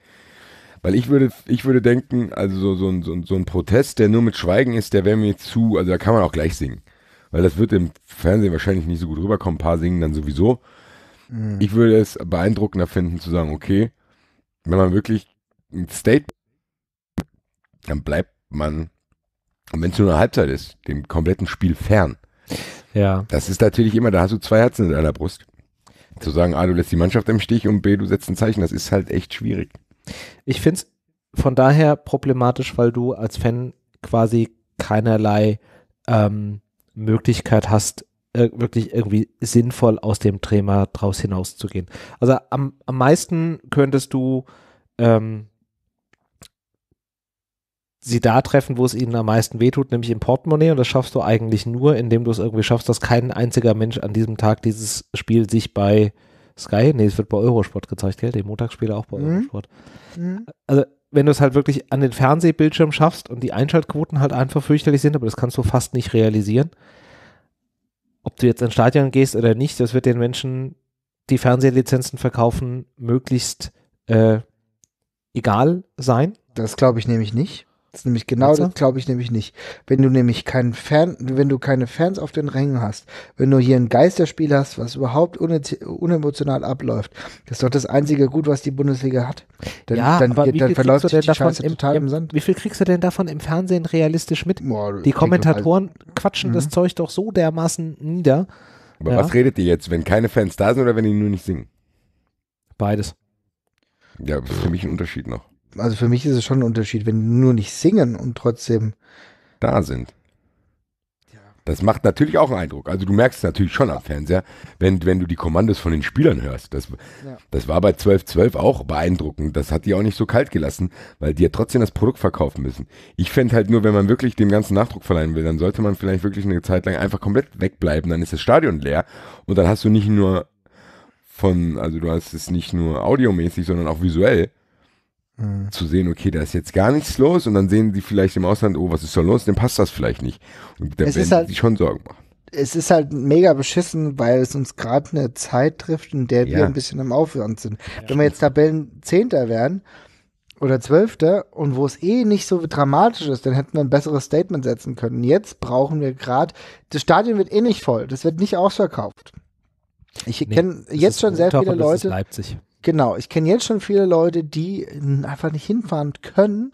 Weil ich würde, ich würde denken, also so, ein, so, ein, so ein Protest, der nur mit Schweigen ist, der wäre mir zu, also da kann man auch gleich singen. Weil das wird im Fernsehen wahrscheinlich nicht so gut rüberkommen. Ein paar singen dann sowieso. Mhm. Ich würde es beeindruckender finden, zu sagen, okay, wenn man wirklich ein State, dann bleibt man und wenn es nur eine Halbzeit ist, dem kompletten Spiel fern. Ja. Das ist natürlich immer, da hast du zwei Herzen in deiner Brust. Zu sagen, A, ah, du lässt die Mannschaft im Stich und B, du setzt ein Zeichen, das ist halt echt schwierig. Ich finde es von daher problematisch, weil du als Fan quasi keinerlei ähm, Möglichkeit hast, wirklich irgendwie sinnvoll aus dem Thema draus hinauszugehen. Also am, am meisten könntest du ähm, sie da treffen, wo es ihnen am meisten wehtut, nämlich im Portemonnaie. Und das schaffst du eigentlich nur, indem du es irgendwie schaffst, dass kein einziger Mensch an diesem Tag dieses Spiel sich bei Sky, nee, es wird bei Eurosport gezeigt, gell? Die Montagsspiele auch bei mhm. Eurosport. Mhm. Also, wenn du es halt wirklich an den Fernsehbildschirm schaffst und die Einschaltquoten halt einfach fürchterlich sind, aber das kannst du fast nicht realisieren. Ob du jetzt ins Stadion gehst oder nicht, das wird den Menschen, die Fernsehlizenzen verkaufen, möglichst äh, egal sein. Das glaube ich nämlich nicht. Das ist nämlich genau das, glaube ich nämlich nicht. Wenn du nämlich keinen Fan, wenn du keine Fans auf den Rängen hast, wenn du hier ein Geisterspiel hast, was überhaupt une unemotional abläuft, das ist doch das einzige Gut, was die Bundesliga hat. Dann, ja, dann, aber wie dann verläuft sich die Scheiße im, total im, im, Sand. Wie viel kriegst du denn davon im Fernsehen realistisch mit? Boah, die halt Kommentatoren halt. quatschen mhm. das Zeug doch so dermaßen nieder. Aber ja. was redet ihr jetzt, wenn keine Fans da sind oder wenn die nur nicht singen? Beides. Ja, das ist für mich ein Unterschied noch also für mich ist es schon ein Unterschied, wenn die nur nicht singen und trotzdem da sind. Das macht natürlich auch einen Eindruck. Also du merkst es natürlich schon am Fernseher, wenn, wenn du die Kommandos von den Spielern hörst. Das, ja. das war bei 12.12 .12 auch beeindruckend. Das hat die auch nicht so kalt gelassen, weil die ja trotzdem das Produkt verkaufen müssen. Ich fände halt nur, wenn man wirklich dem ganzen Nachdruck verleihen will, dann sollte man vielleicht wirklich eine Zeit lang einfach komplett wegbleiben. Dann ist das Stadion leer und dann hast du nicht nur von, also du hast es nicht nur audiomäßig, sondern auch visuell mhm. zu sehen, okay, da ist jetzt gar nichts los und dann sehen die vielleicht im Ausland, oh, was ist da los, dann passt das vielleicht nicht. Und da es werden halt, die schon Sorgen machen. Es ist halt mega beschissen, weil es uns gerade eine Zeit trifft, in der ja. wir ein bisschen am Aufwand sind. Ja, Wenn wir jetzt Tabellen Zehnter wären, oder Zwölfter und wo es eh nicht so dramatisch ist, dann hätten wir ein besseres Statement setzen können. Jetzt brauchen wir gerade, das Stadion wird eh nicht voll, das wird nicht ausverkauft. Ich nee, kenne jetzt schon sehr viele Leute. Leipzig. Genau, ich kenne jetzt schon viele Leute, die äh, einfach nicht hinfahren können,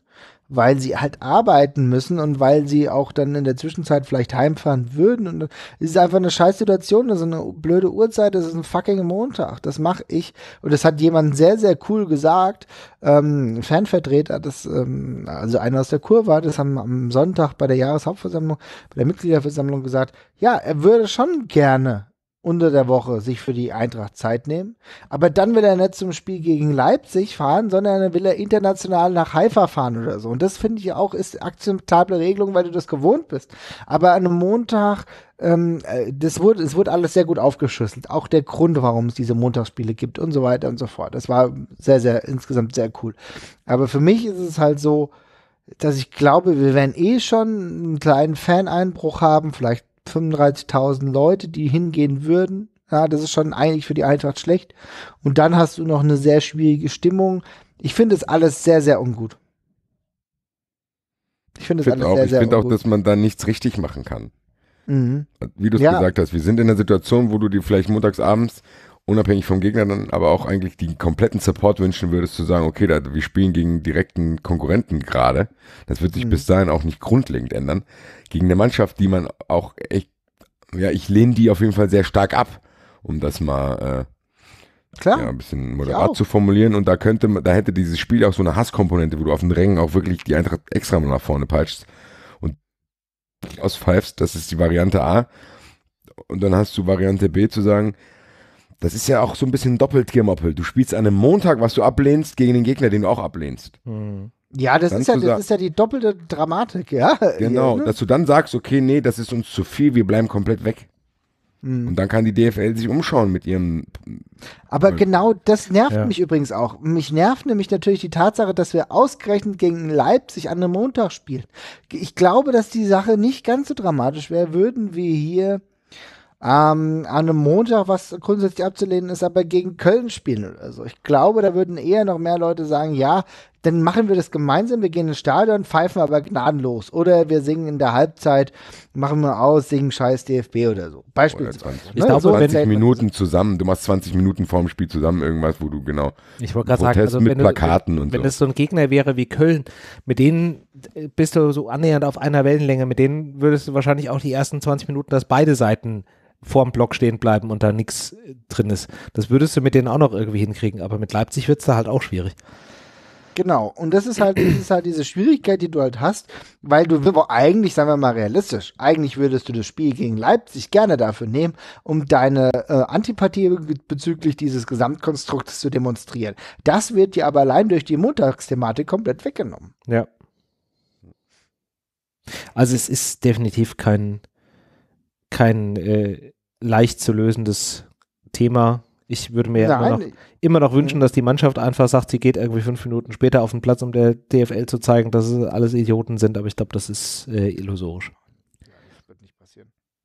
weil sie halt arbeiten müssen und weil sie auch dann in der Zwischenzeit vielleicht heimfahren würden. Und es ist einfach eine scheiß Situation, das ist eine blöde Uhrzeit, das ist ein fucking Montag. Das mache ich. Und das hat jemand sehr, sehr cool gesagt. Ähm, Fanvertreter, das, ähm, also einer aus der Kur war, das haben am Sonntag bei der Jahreshauptversammlung, bei der Mitgliederversammlung gesagt, ja, er würde schon gerne unter der Woche sich für die Eintracht Zeit nehmen. Aber dann will er nicht zum Spiel gegen Leipzig fahren, sondern will er international nach Haifa fahren oder so. Und das finde ich auch ist akzeptable Regelung, weil du das gewohnt bist. Aber an einem Montag, ähm, äh, das wurde, es wurde alles sehr gut aufgeschüsselt. Auch der Grund, warum es diese Montagsspiele gibt und so weiter und so fort. Das war sehr, sehr, insgesamt sehr cool. Aber für mich ist es halt so, dass ich glaube, wir werden eh schon einen kleinen Faneinbruch haben, vielleicht 35.000 Leute, die hingehen würden. Ja, das ist schon eigentlich für die Eintracht schlecht. Und dann hast du noch eine sehr schwierige Stimmung. Ich finde es alles sehr, sehr ungut. Ich finde es alles auch, sehr, ich sehr Ich finde auch, dass man da nichts richtig machen kann. Mhm. Wie du es ja. gesagt hast, wir sind in einer Situation, wo du dir vielleicht montagsabends unabhängig vom Gegner dann aber auch eigentlich den kompletten Support wünschen würdest, zu sagen, okay, da, wir spielen gegen direkten Konkurrenten gerade. Das wird sich mhm. bis dahin auch nicht grundlegend ändern. Gegen eine Mannschaft, die man auch echt, ja, ich lehne die auf jeden Fall sehr stark ab, um das mal äh, Klar. Ja, ein bisschen moderat zu formulieren. Und da könnte da hätte dieses Spiel auch so eine Hasskomponente, wo du auf den Rängen auch wirklich die Eintracht extra mal nach vorne peitschst und auspfeifst, das ist die Variante A. Und dann hast du Variante B zu sagen, das ist ja auch so ein bisschen doppelt gemoppelt. Du spielst an einem Montag, was du ablehnst, gegen den Gegner, den du auch ablehnst. Mhm. Ja, das, ist ja, das ist ja die doppelte Dramatik, ja. Genau, ja, ne? dass du dann sagst, okay, nee, das ist uns zu viel, wir bleiben komplett weg. Hm. Und dann kann die DFL sich umschauen mit ihrem. Aber genau das nervt ja. mich übrigens auch. Mich nervt nämlich natürlich die Tatsache, dass wir ausgerechnet gegen Leipzig an einem Montag spielen. Ich glaube, dass die Sache nicht ganz so dramatisch wäre, würden wir hier ähm, an einem Montag, was grundsätzlich abzulehnen ist, aber gegen Köln spielen oder so. Ich glaube, da würden eher noch mehr Leute sagen, ja, dann machen wir das gemeinsam, wir gehen ins Stadion, pfeifen aber gnadenlos. Oder wir singen in der Halbzeit, machen wir aus, singen scheiß DFB oder so. Beispielsweise. Oder ich ne? glaube, so 20 Minuten zusammen, du machst 20 Minuten vorm Spiel zusammen irgendwas, wo du genau ich wollte gerade sagen, also mit wenn Plakaten du, wenn, und wenn so. es so ein Gegner wäre wie Köln, mit denen bist du so annähernd auf einer Wellenlänge, mit denen würdest du wahrscheinlich auch die ersten 20 Minuten, dass beide Seiten vorm Block stehen bleiben und da nichts äh, drin ist. Das würdest du mit denen auch noch irgendwie hinkriegen, aber mit Leipzig wird es da halt auch schwierig. Genau, und das ist halt, das ist halt diese Schwierigkeit, die du halt hast, weil du eigentlich, sagen wir mal realistisch, eigentlich würdest du das Spiel gegen Leipzig gerne dafür nehmen, um deine äh, Antipathie bezüglich dieses Gesamtkonstrukts zu demonstrieren. Das wird dir aber allein durch die Montagsthematik komplett weggenommen. Ja. Also es ist definitiv kein, kein äh, leicht zu lösendes Thema. Ich würde mir Nein, immer, noch, immer noch wünschen, mhm. dass die Mannschaft einfach sagt, sie geht irgendwie fünf Minuten später auf den Platz, um der DFL zu zeigen, dass es alles Idioten sind, aber ich glaube, das ist äh, illusorisch.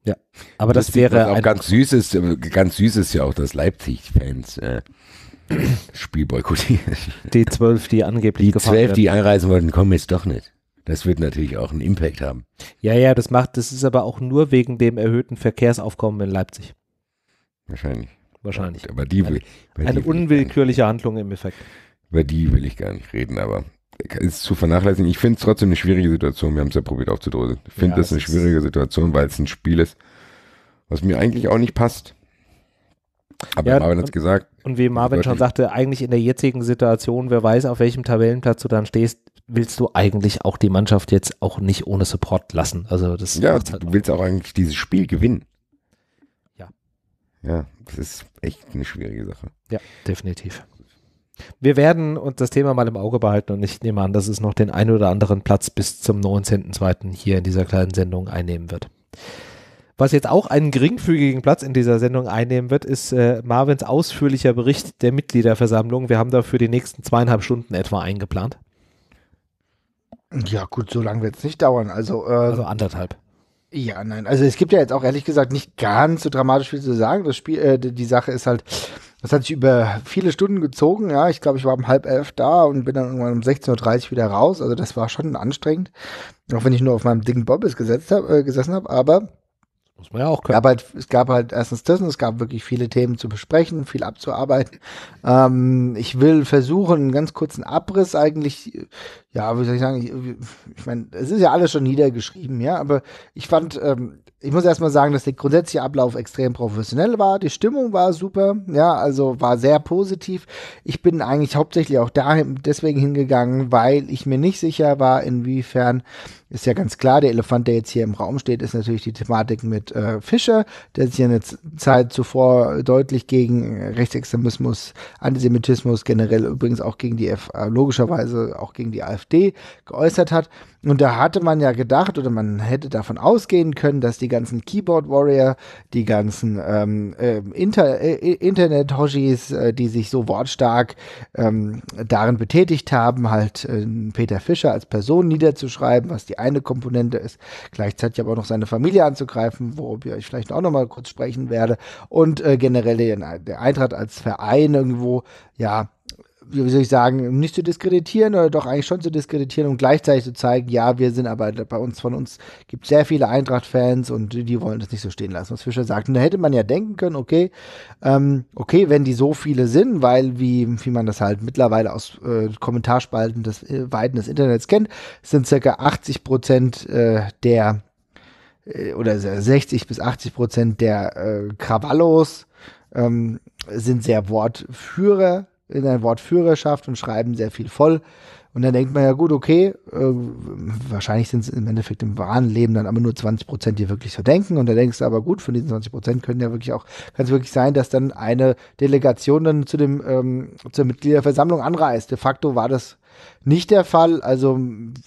Ja, aber das, das wäre auch ganz süß ist, äh, ganz süß ist ja auch, dass Leipzig-Fans äh, Spiel boykottieren. Die zwölf, die angeblich die zwölf, die einreisen wollten, kommen jetzt doch nicht. Das wird natürlich auch einen Impact haben. Ja, ja, das macht, das ist aber auch nur wegen dem erhöhten Verkehrsaufkommen in Leipzig. Wahrscheinlich. Wahrscheinlich. Aber die, eine, über eine die unwillkürliche Handlung im Effekt. Über die will ich gar nicht reden, aber ist zu vernachlässigen. Ich finde es trotzdem eine schwierige Situation. Wir haben es ja probiert aufzudröseln. Ich finde ja, das eine schwierige Situation, weil es ein Spiel ist, was mir eigentlich auch nicht passt. Aber ja, Marvin hat es gesagt. Und wie Marvin schon sagte, eigentlich in der jetzigen Situation, wer weiß, auf welchem Tabellenplatz du dann stehst, willst du eigentlich auch die Mannschaft jetzt auch nicht ohne Support lassen. Also das ja, halt du willst auch eigentlich dieses Spiel gewinnen. Ja. Ja, das ist echt eine schwierige Sache. Ja, definitiv. Wir werden uns das Thema mal im Auge behalten und ich nehme an, dass es noch den einen oder anderen Platz bis zum 19.02. hier in dieser kleinen Sendung einnehmen wird. Was jetzt auch einen geringfügigen Platz in dieser Sendung einnehmen wird, ist äh, Marvins ausführlicher Bericht der Mitgliederversammlung. Wir haben dafür die nächsten zweieinhalb Stunden etwa eingeplant. Ja, gut, so lange wird es nicht dauern. Also, äh, also anderthalb. Ja, nein. Also es gibt ja jetzt auch ehrlich gesagt nicht ganz so dramatisch viel zu sagen. Das Spiel, äh, die Sache ist halt, das hat sich über viele Stunden gezogen. Ja, ich glaube, ich war um halb elf da und bin dann irgendwann um 16.30 Uhr wieder raus. Also das war schon anstrengend. Auch wenn ich nur auf meinem dicken Bobbis gesetzt hab, äh, gesessen habe, aber muss man ja auch können. Aber es gab halt erstens das und es gab wirklich viele Themen zu besprechen, viel abzuarbeiten. Ähm, ich will versuchen, einen ganz kurzen Abriss eigentlich, ja, wie soll ich sagen, ich, ich meine, es ist ja alles schon niedergeschrieben, ja, aber ich fand, ähm, ich muss erstmal sagen, dass der grundsätzliche Ablauf extrem professionell war. Die Stimmung war super, ja, also war sehr positiv. Ich bin eigentlich hauptsächlich auch dahin, deswegen hingegangen, weil ich mir nicht sicher war, inwiefern ist ja ganz klar, der Elefant, der jetzt hier im Raum steht, ist natürlich die Thematik mit äh, Fischer, der sich eine Zeit zuvor deutlich gegen äh, Rechtsextremismus, Antisemitismus generell übrigens auch gegen die, F äh, logischerweise auch gegen die AfD geäußert hat. Und da hatte man ja gedacht oder man hätte davon ausgehen können, dass die ganzen Keyboard Warrior, die ganzen ähm, äh, Inter äh, Internet-Hoshis, äh, die sich so wortstark ähm, darin betätigt haben, halt äh, Peter Fischer als Person niederzuschreiben, was die eine Komponente ist. Gleichzeitig aber auch noch seine Familie anzugreifen, worüber ich vielleicht auch nochmal kurz sprechen werde. Und äh, generell den, der Eintracht als Verein irgendwo, ja, wie soll ich sagen, nicht zu diskreditieren oder doch eigentlich schon zu diskreditieren und gleichzeitig zu zeigen, ja, wir sind aber bei uns, von uns gibt es sehr viele Eintracht-Fans und die wollen das nicht so stehen lassen, was Fischer sagt. Und da hätte man ja denken können, okay, ähm, okay, wenn die so viele sind, weil wie, wie man das halt mittlerweile aus äh, Kommentarspalten des äh, Weiten des Internets kennt, sind circa 80 Prozent äh, der äh, oder 60 bis 80 Prozent der Krawallos äh, ähm, sind sehr Wortführer in ein Wort Führerschaft und schreiben sehr viel voll. Und dann denkt man ja, gut, okay, äh, wahrscheinlich sind es im Endeffekt im wahren Leben dann aber nur 20 Prozent, die wirklich so denken. Und dann denkst du aber, gut, von diesen 20 Prozent können ja wirklich auch, kann es wirklich sein, dass dann eine Delegation dann zu dem, ähm, zur Mitgliederversammlung anreist. De facto war das nicht der Fall. Also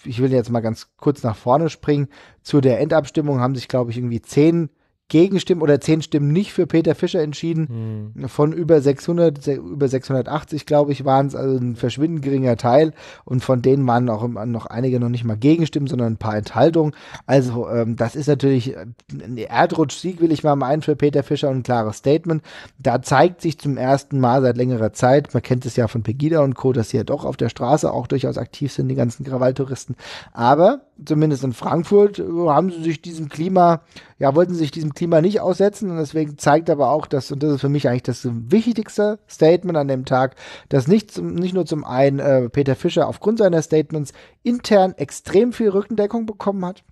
ich will jetzt mal ganz kurz nach vorne springen. Zu der Endabstimmung haben sich, glaube ich, irgendwie zehn Gegenstimmen oder zehn Stimmen nicht für Peter Fischer entschieden. Hm. Von über 600, über 680, glaube ich, waren es also ein verschwindend geringer Teil. Und von denen waren auch noch einige noch nicht mal Gegenstimmen, sondern ein paar Enthaltungen. Also ähm, das ist natürlich äh, ein Erdrutschsieg, will ich mal meinen, für Peter Fischer und ein klares Statement. Da zeigt sich zum ersten Mal seit längerer Zeit, man kennt es ja von Pegida und Co., dass sie ja doch auf der Straße auch durchaus aktiv sind, die ganzen Krawalltouristen. Aber zumindest in Frankfurt, haben sie sich diesem Klima, ja, wollten sie sich diesem Klima nicht aussetzen und deswegen zeigt aber auch das, und das ist für mich eigentlich das wichtigste Statement an dem Tag, dass nicht, zum, nicht nur zum einen äh, Peter Fischer aufgrund seiner Statements intern extrem viel Rückendeckung bekommen hat,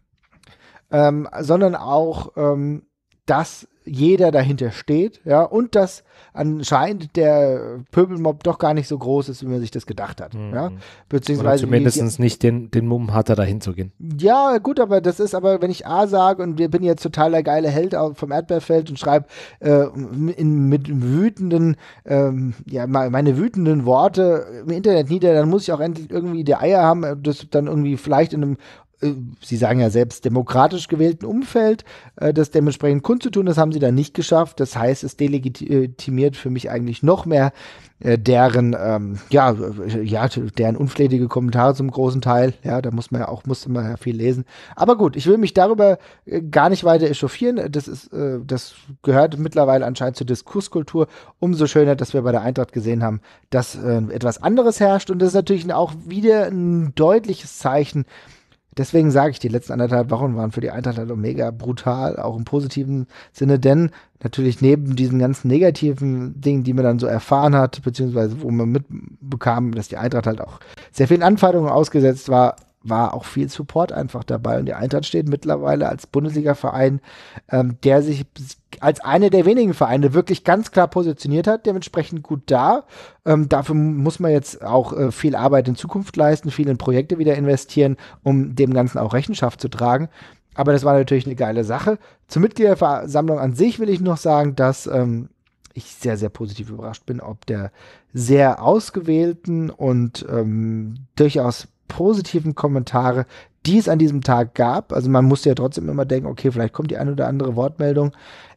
ähm, sondern auch ähm, dass jeder dahinter steht, ja, und dass anscheinend der Pöbelmob doch gar nicht so groß ist, wie man sich das gedacht hat, mhm. ja, beziehungsweise Oder zumindest nicht den, den Mumm hat, da hinzugehen. Ja, gut, aber das ist aber, wenn ich A sage und wir bin jetzt total der geile Held vom Erdbeerfeld und schreibe äh, mit wütenden, ähm, ja, meine wütenden Worte im Internet nieder, dann muss ich auch endlich irgendwie die Eier haben, äh, das dann irgendwie vielleicht in einem äh, sie sagen ja selbst, demokratisch gewählten Umfeld, äh, das dementsprechend kundzutun, das haben sie dann nicht geschafft. Das heißt, es delegitimiert für mich eigentlich noch mehr äh, deren, ähm, ja, ja, deren unflätige Kommentare zum großen Teil. Ja, da muss man ja auch, musste man ja viel lesen. Aber gut, ich will mich darüber gar nicht weiter echauffieren. Das ist, äh, das gehört mittlerweile anscheinend zur Diskurskultur. Umso schöner, dass wir bei der Eintracht gesehen haben, dass äh, etwas anderes herrscht. Und das ist natürlich auch wieder ein deutliches Zeichen, deswegen sage ich, die letzten anderthalb Wochen waren für die Eintracht halt mega brutal, auch im positiven Sinne, denn natürlich neben diesen ganzen negativen Dingen, die man dann so erfahren hat, beziehungsweise wo man mitbekam, dass die Eintracht halt auch sehr vielen Anfeindungen ausgesetzt war, war auch viel Support einfach dabei. Und die Eintracht steht mittlerweile als Bundesliga-Verein, ähm, der sich als einer der wenigen Vereine wirklich ganz klar positioniert hat, dementsprechend gut da. Ähm, dafür muss man jetzt auch äh, viel Arbeit in Zukunft leisten, viel in Projekte wieder investieren, um dem Ganzen auch Rechenschaft zu tragen. Aber das war natürlich eine geile Sache. Zur Mitgliederversammlung an sich will ich noch sagen, dass ähm, ich sehr, sehr positiv überrascht bin, ob der sehr ausgewählten und ähm, durchaus positiven Kommentare, die es an diesem Tag gab. Also man musste ja trotzdem immer denken, okay, vielleicht kommt die eine oder andere Wortmeldung.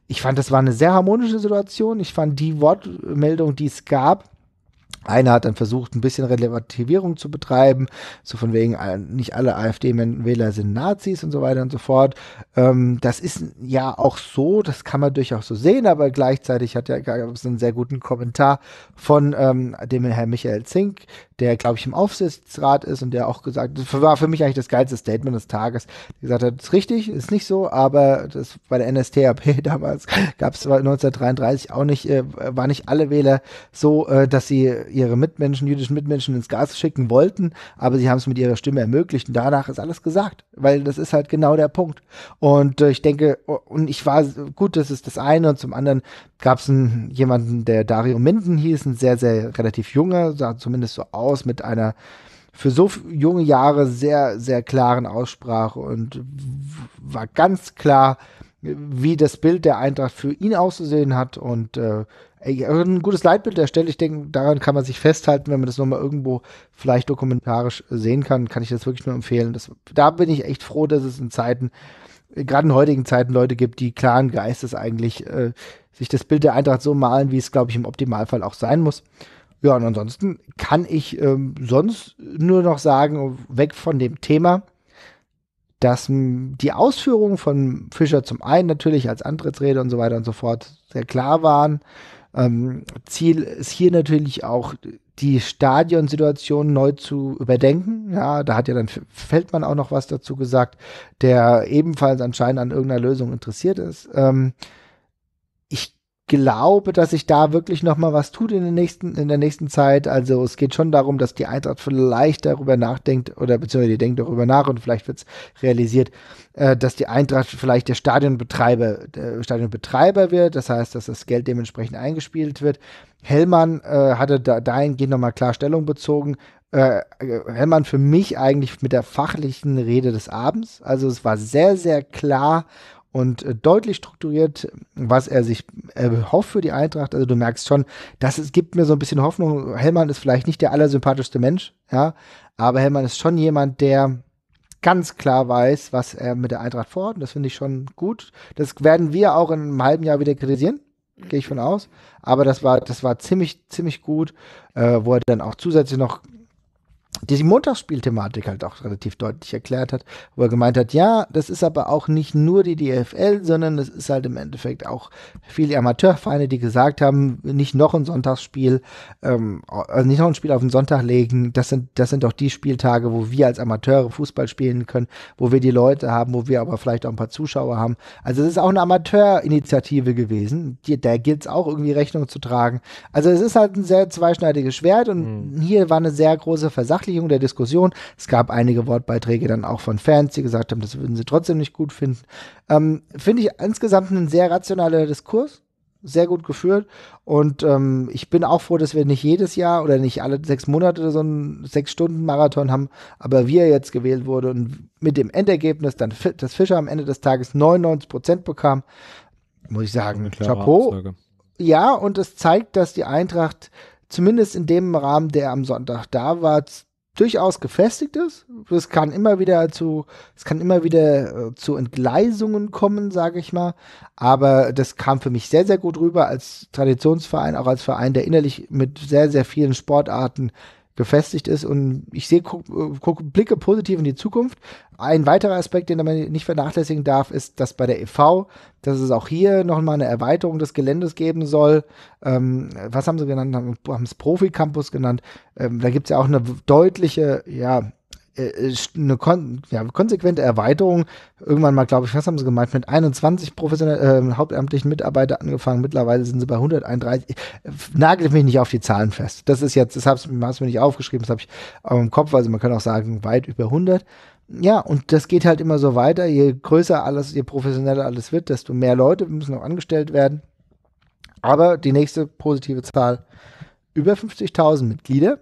Ich fand, das war eine sehr harmonische Situation. Ich fand die Wortmeldung, die es gab, einer hat dann versucht, ein bisschen Relativierung zu betreiben, so von wegen, äh, nicht alle AfD-Wähler sind Nazis und so weiter und so fort. Ähm, das ist ja auch so, das kann man durchaus so sehen, aber gleichzeitig hat ja gab es einen sehr guten Kommentar von ähm, dem Herrn Michael Zink, der, glaube ich, im Aufsichtsrat ist und der auch gesagt, das war für mich eigentlich das geilste Statement des Tages, der gesagt hat, ist richtig, ist nicht so, aber das bei der NSDAP damals gab es 1933 auch nicht, äh, war nicht alle Wähler so, äh, dass sie ihre Mitmenschen, jüdischen Mitmenschen ins Gas schicken wollten, aber sie haben es mit ihrer Stimme ermöglicht und danach ist alles gesagt, weil das ist halt genau der Punkt. Und äh, ich denke, und ich war gut, das ist das eine und zum anderen gab es jemanden, der Dario Minden hieß, ein sehr, sehr relativ junger, sah zumindest so aus, aus mit einer für so junge Jahre sehr, sehr klaren Aussprache und war ganz klar, wie das Bild der Eintracht für ihn auszusehen hat und äh, ein gutes Leitbild erstellt. Ich denke, daran kann man sich festhalten, wenn man das nochmal irgendwo vielleicht dokumentarisch sehen kann, kann ich das wirklich nur empfehlen. Das, da bin ich echt froh, dass es in Zeiten, gerade in heutigen Zeiten, Leute gibt, die klaren Geistes eigentlich äh, sich das Bild der Eintracht so malen, wie es, glaube ich, im Optimalfall auch sein muss. Ja, und ansonsten kann ich ähm, sonst nur noch sagen, weg von dem Thema, dass die Ausführungen von Fischer zum einen natürlich als Antrittsrede und so weiter und so fort sehr klar waren. Ähm, Ziel ist hier natürlich auch die Stadionsituation neu zu überdenken. Ja, da hat ja dann Feldmann auch noch was dazu gesagt, der ebenfalls anscheinend an irgendeiner Lösung interessiert ist. Ähm, glaube, dass sich da wirklich noch mal was tut in der nächsten in der nächsten Zeit. Also es geht schon darum, dass die Eintracht vielleicht darüber nachdenkt oder beziehungsweise die denkt darüber nach und vielleicht wird es realisiert, äh, dass die Eintracht vielleicht der Stadionbetreiber der Stadionbetreiber wird. Das heißt, dass das Geld dementsprechend eingespielt wird. Hellmann äh, hatte da dahingehend noch mal klar Stellung bezogen. Äh, Hellmann für mich eigentlich mit der fachlichen Rede des Abends. Also es war sehr sehr klar und äh, deutlich strukturiert, was er sich erhofft äh, für die Eintracht. Also du merkst schon, das ist, gibt mir so ein bisschen Hoffnung. Hellmann ist vielleicht nicht der allersympathischste Mensch, ja, aber Hellmann ist schon jemand, der ganz klar weiß, was er mit der Eintracht vorhat. Und das finde ich schon gut. Das werden wir auch in einem halben Jahr wieder kritisieren. Gehe ich von aus. Aber das war, das war ziemlich, ziemlich gut, äh, wo er dann auch zusätzlich noch die Montagsspielthematik halt auch relativ deutlich erklärt hat, wo er gemeint hat, ja, das ist aber auch nicht nur die DFL, sondern es ist halt im Endeffekt auch viele Amateurvereine, die gesagt haben, nicht noch ein Sonntagsspiel, ähm, also nicht noch ein Spiel auf den Sonntag legen, das sind, das sind doch die Spieltage, wo wir als Amateure Fußball spielen können, wo wir die Leute haben, wo wir aber vielleicht auch ein paar Zuschauer haben. Also es ist auch eine Amateurinitiative gewesen, die, da gilt es auch irgendwie Rechnung zu tragen. Also es ist halt ein sehr zweischneidiges Schwert und mhm. hier war eine sehr große Versachlichkeit Verfachlichung der Diskussion. Es gab einige Wortbeiträge dann auch von Fans, die gesagt haben, das würden sie trotzdem nicht gut finden. Ähm, Finde ich insgesamt ein sehr rationaler Diskurs sehr gut geführt. Und ähm, ich bin auch froh, dass wir nicht jedes Jahr oder nicht alle sechs Monate so einen Sechs-Stunden-Marathon haben, aber wir jetzt gewählt wurde und mit dem Endergebnis dann, dass Fischer am Ende des Tages 99 Prozent bekam, muss ich sagen, Chapeau. Aussage. Ja, und es zeigt, dass die Eintracht zumindest in dem Rahmen, der am Sonntag da war, durchaus gefestigt ist. Es kann immer wieder zu, es kann immer wieder äh, zu Entgleisungen kommen, sage ich mal. Aber das kam für mich sehr, sehr gut rüber als Traditionsverein, auch als Verein, der innerlich mit sehr, sehr vielen Sportarten gefestigt ist und ich sehe, guck, guck, blicke positiv in die Zukunft. Ein weiterer Aspekt, den man nicht vernachlässigen darf, ist, dass bei der EV, dass es auch hier nochmal eine Erweiterung des Geländes geben soll. Ähm, was haben sie genannt? Haben es Profi-Campus genannt. Ähm, da gibt es ja auch eine deutliche, ja, äh, äh, eine kon ja, konsequente Erweiterung. Irgendwann mal, glaube ich, was haben sie gemeint, mit 21 professionellen äh, hauptamtlichen Mitarbeitern angefangen. Mittlerweile sind sie bei 131. Nagelt mich nicht auf die Zahlen fest. Das ist jetzt, das habe ich mir nicht aufgeschrieben, das habe ich auch im Kopf. Also man kann auch sagen, weit über 100. Ja, und das geht halt immer so weiter. Je größer alles, je professioneller alles wird, desto mehr Leute müssen auch angestellt werden. Aber die nächste positive Zahl, über 50.000 Mitglieder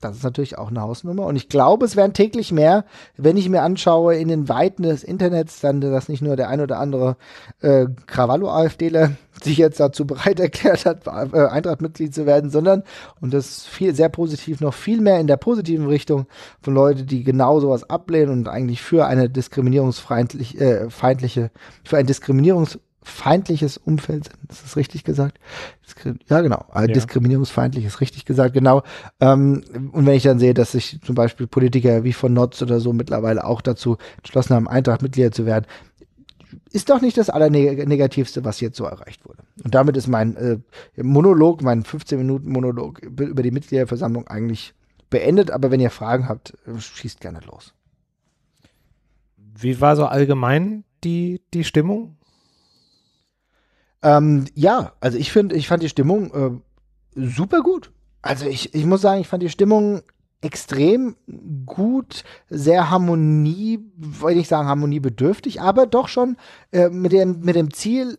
das ist natürlich auch eine Hausnummer. Und ich glaube, es werden täglich mehr, wenn ich mir anschaue, in den Weiten des Internets, dann, dass nicht nur der ein oder andere äh, Krawallo-AfDler sich jetzt dazu bereit erklärt hat, äh, Eintracht-Mitglied zu werden, sondern, und das viel, sehr positiv, noch viel mehr in der positiven Richtung von Leuten, die genau sowas ablehnen und eigentlich für eine diskriminierungsfeindliche, äh, feindliche, für ein diskriminierungs feindliches Umfeld sind. Das Ist richtig gesagt? Diskri ja, genau. Ja. Diskriminierungsfeindlich ist richtig gesagt, genau. Ähm, und wenn ich dann sehe, dass sich zum Beispiel Politiker wie von Notz oder so mittlerweile auch dazu entschlossen haben, Eintracht-Mitglieder zu werden, ist doch nicht das Allernegativste, was jetzt so erreicht wurde. Und damit ist mein äh, Monolog, mein 15-Minuten-Monolog über die Mitgliederversammlung eigentlich beendet. Aber wenn ihr Fragen habt, schießt gerne los. Wie war so allgemein die, die Stimmung? Ähm, ja, also ich finde, ich fand die Stimmung äh, super gut. Also ich, ich muss sagen, ich fand die Stimmung extrem gut, sehr harmonie, wollte ich sagen, harmoniebedürftig, aber doch schon äh, mit, dem, mit dem Ziel,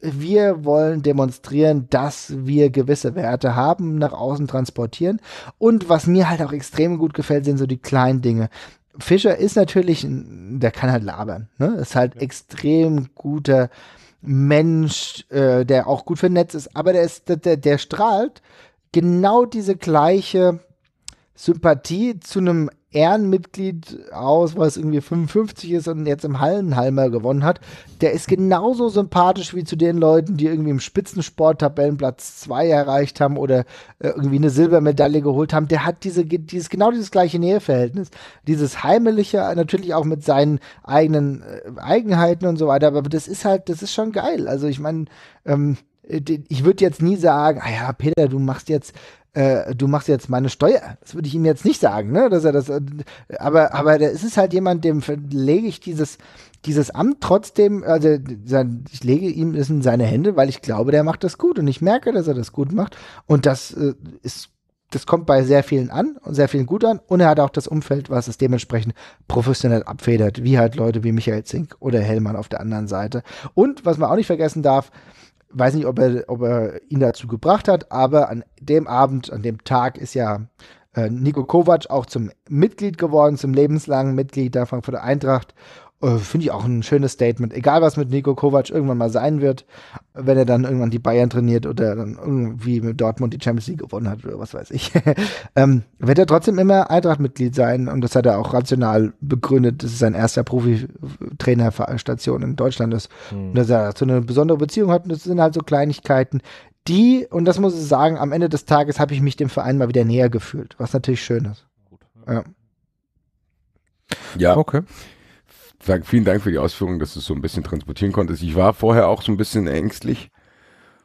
wir wollen demonstrieren, dass wir gewisse Werte haben, nach außen transportieren. Und was mir halt auch extrem gut gefällt, sind so die kleinen Dinge. Fischer ist natürlich, der kann halt labern. Ne? Ist halt ja. extrem guter Mensch, äh, der auch gut vernetzt ist, aber der, ist, der, der strahlt genau diese gleiche Sympathie zu einem Ehrenmitglied aus, was irgendwie 55 ist und jetzt im Hallenhalmer gewonnen hat, der ist genauso sympathisch wie zu den Leuten, die irgendwie im Spitzensport Tabellenplatz 2 erreicht haben oder äh, irgendwie eine Silbermedaille geholt haben. Der hat diese, dieses, genau dieses gleiche Näheverhältnis. Dieses heimliche, äh, natürlich auch mit seinen eigenen äh, Eigenheiten und so weiter, aber das ist halt, das ist schon geil. Also ich meine, ähm, äh, ich würde jetzt nie sagen, ah ja, Peter, du machst jetzt äh, du machst jetzt meine Steuer. Das würde ich ihm jetzt nicht sagen, ne? Dass er das, äh, aber, aber da ist es halt jemand, dem lege ich dieses, dieses Amt trotzdem, also ich lege ihm das in seine Hände, weil ich glaube, der macht das gut und ich merke, dass er das gut macht. Und das äh, ist, das kommt bei sehr vielen an und sehr vielen gut an. Und er hat auch das Umfeld, was es dementsprechend professionell abfedert, wie halt Leute wie Michael Zink oder Hellmann auf der anderen Seite. Und was man auch nicht vergessen darf, weiß nicht, ob er, ob er ihn dazu gebracht hat, aber an dem Abend, an dem Tag ist ja äh, Nico Kovac auch zum Mitglied geworden, zum lebenslangen Mitglied der Frankfurter Eintracht. Äh, finde ich auch ein schönes Statement. Egal, was mit Nico Kovac irgendwann mal sein wird, wenn er dann irgendwann die Bayern trainiert oder dann irgendwie mit Dortmund die Champions League gewonnen hat oder was weiß ich, ähm, wird er trotzdem immer Eintracht-Mitglied sein und das hat er auch rational begründet, dass es sein erster Profi-Trainerstation in Deutschland ist mhm. und dass er dazu eine besondere Beziehung hat und das sind halt so Kleinigkeiten, die, und das muss ich sagen, am Ende des Tages habe ich mich dem Verein mal wieder näher gefühlt, was natürlich schön ist. Ja. ja. Okay sagen, vielen Dank für die Ausführung, dass du es so ein bisschen transportieren konntest. Ich war vorher auch so ein bisschen ängstlich,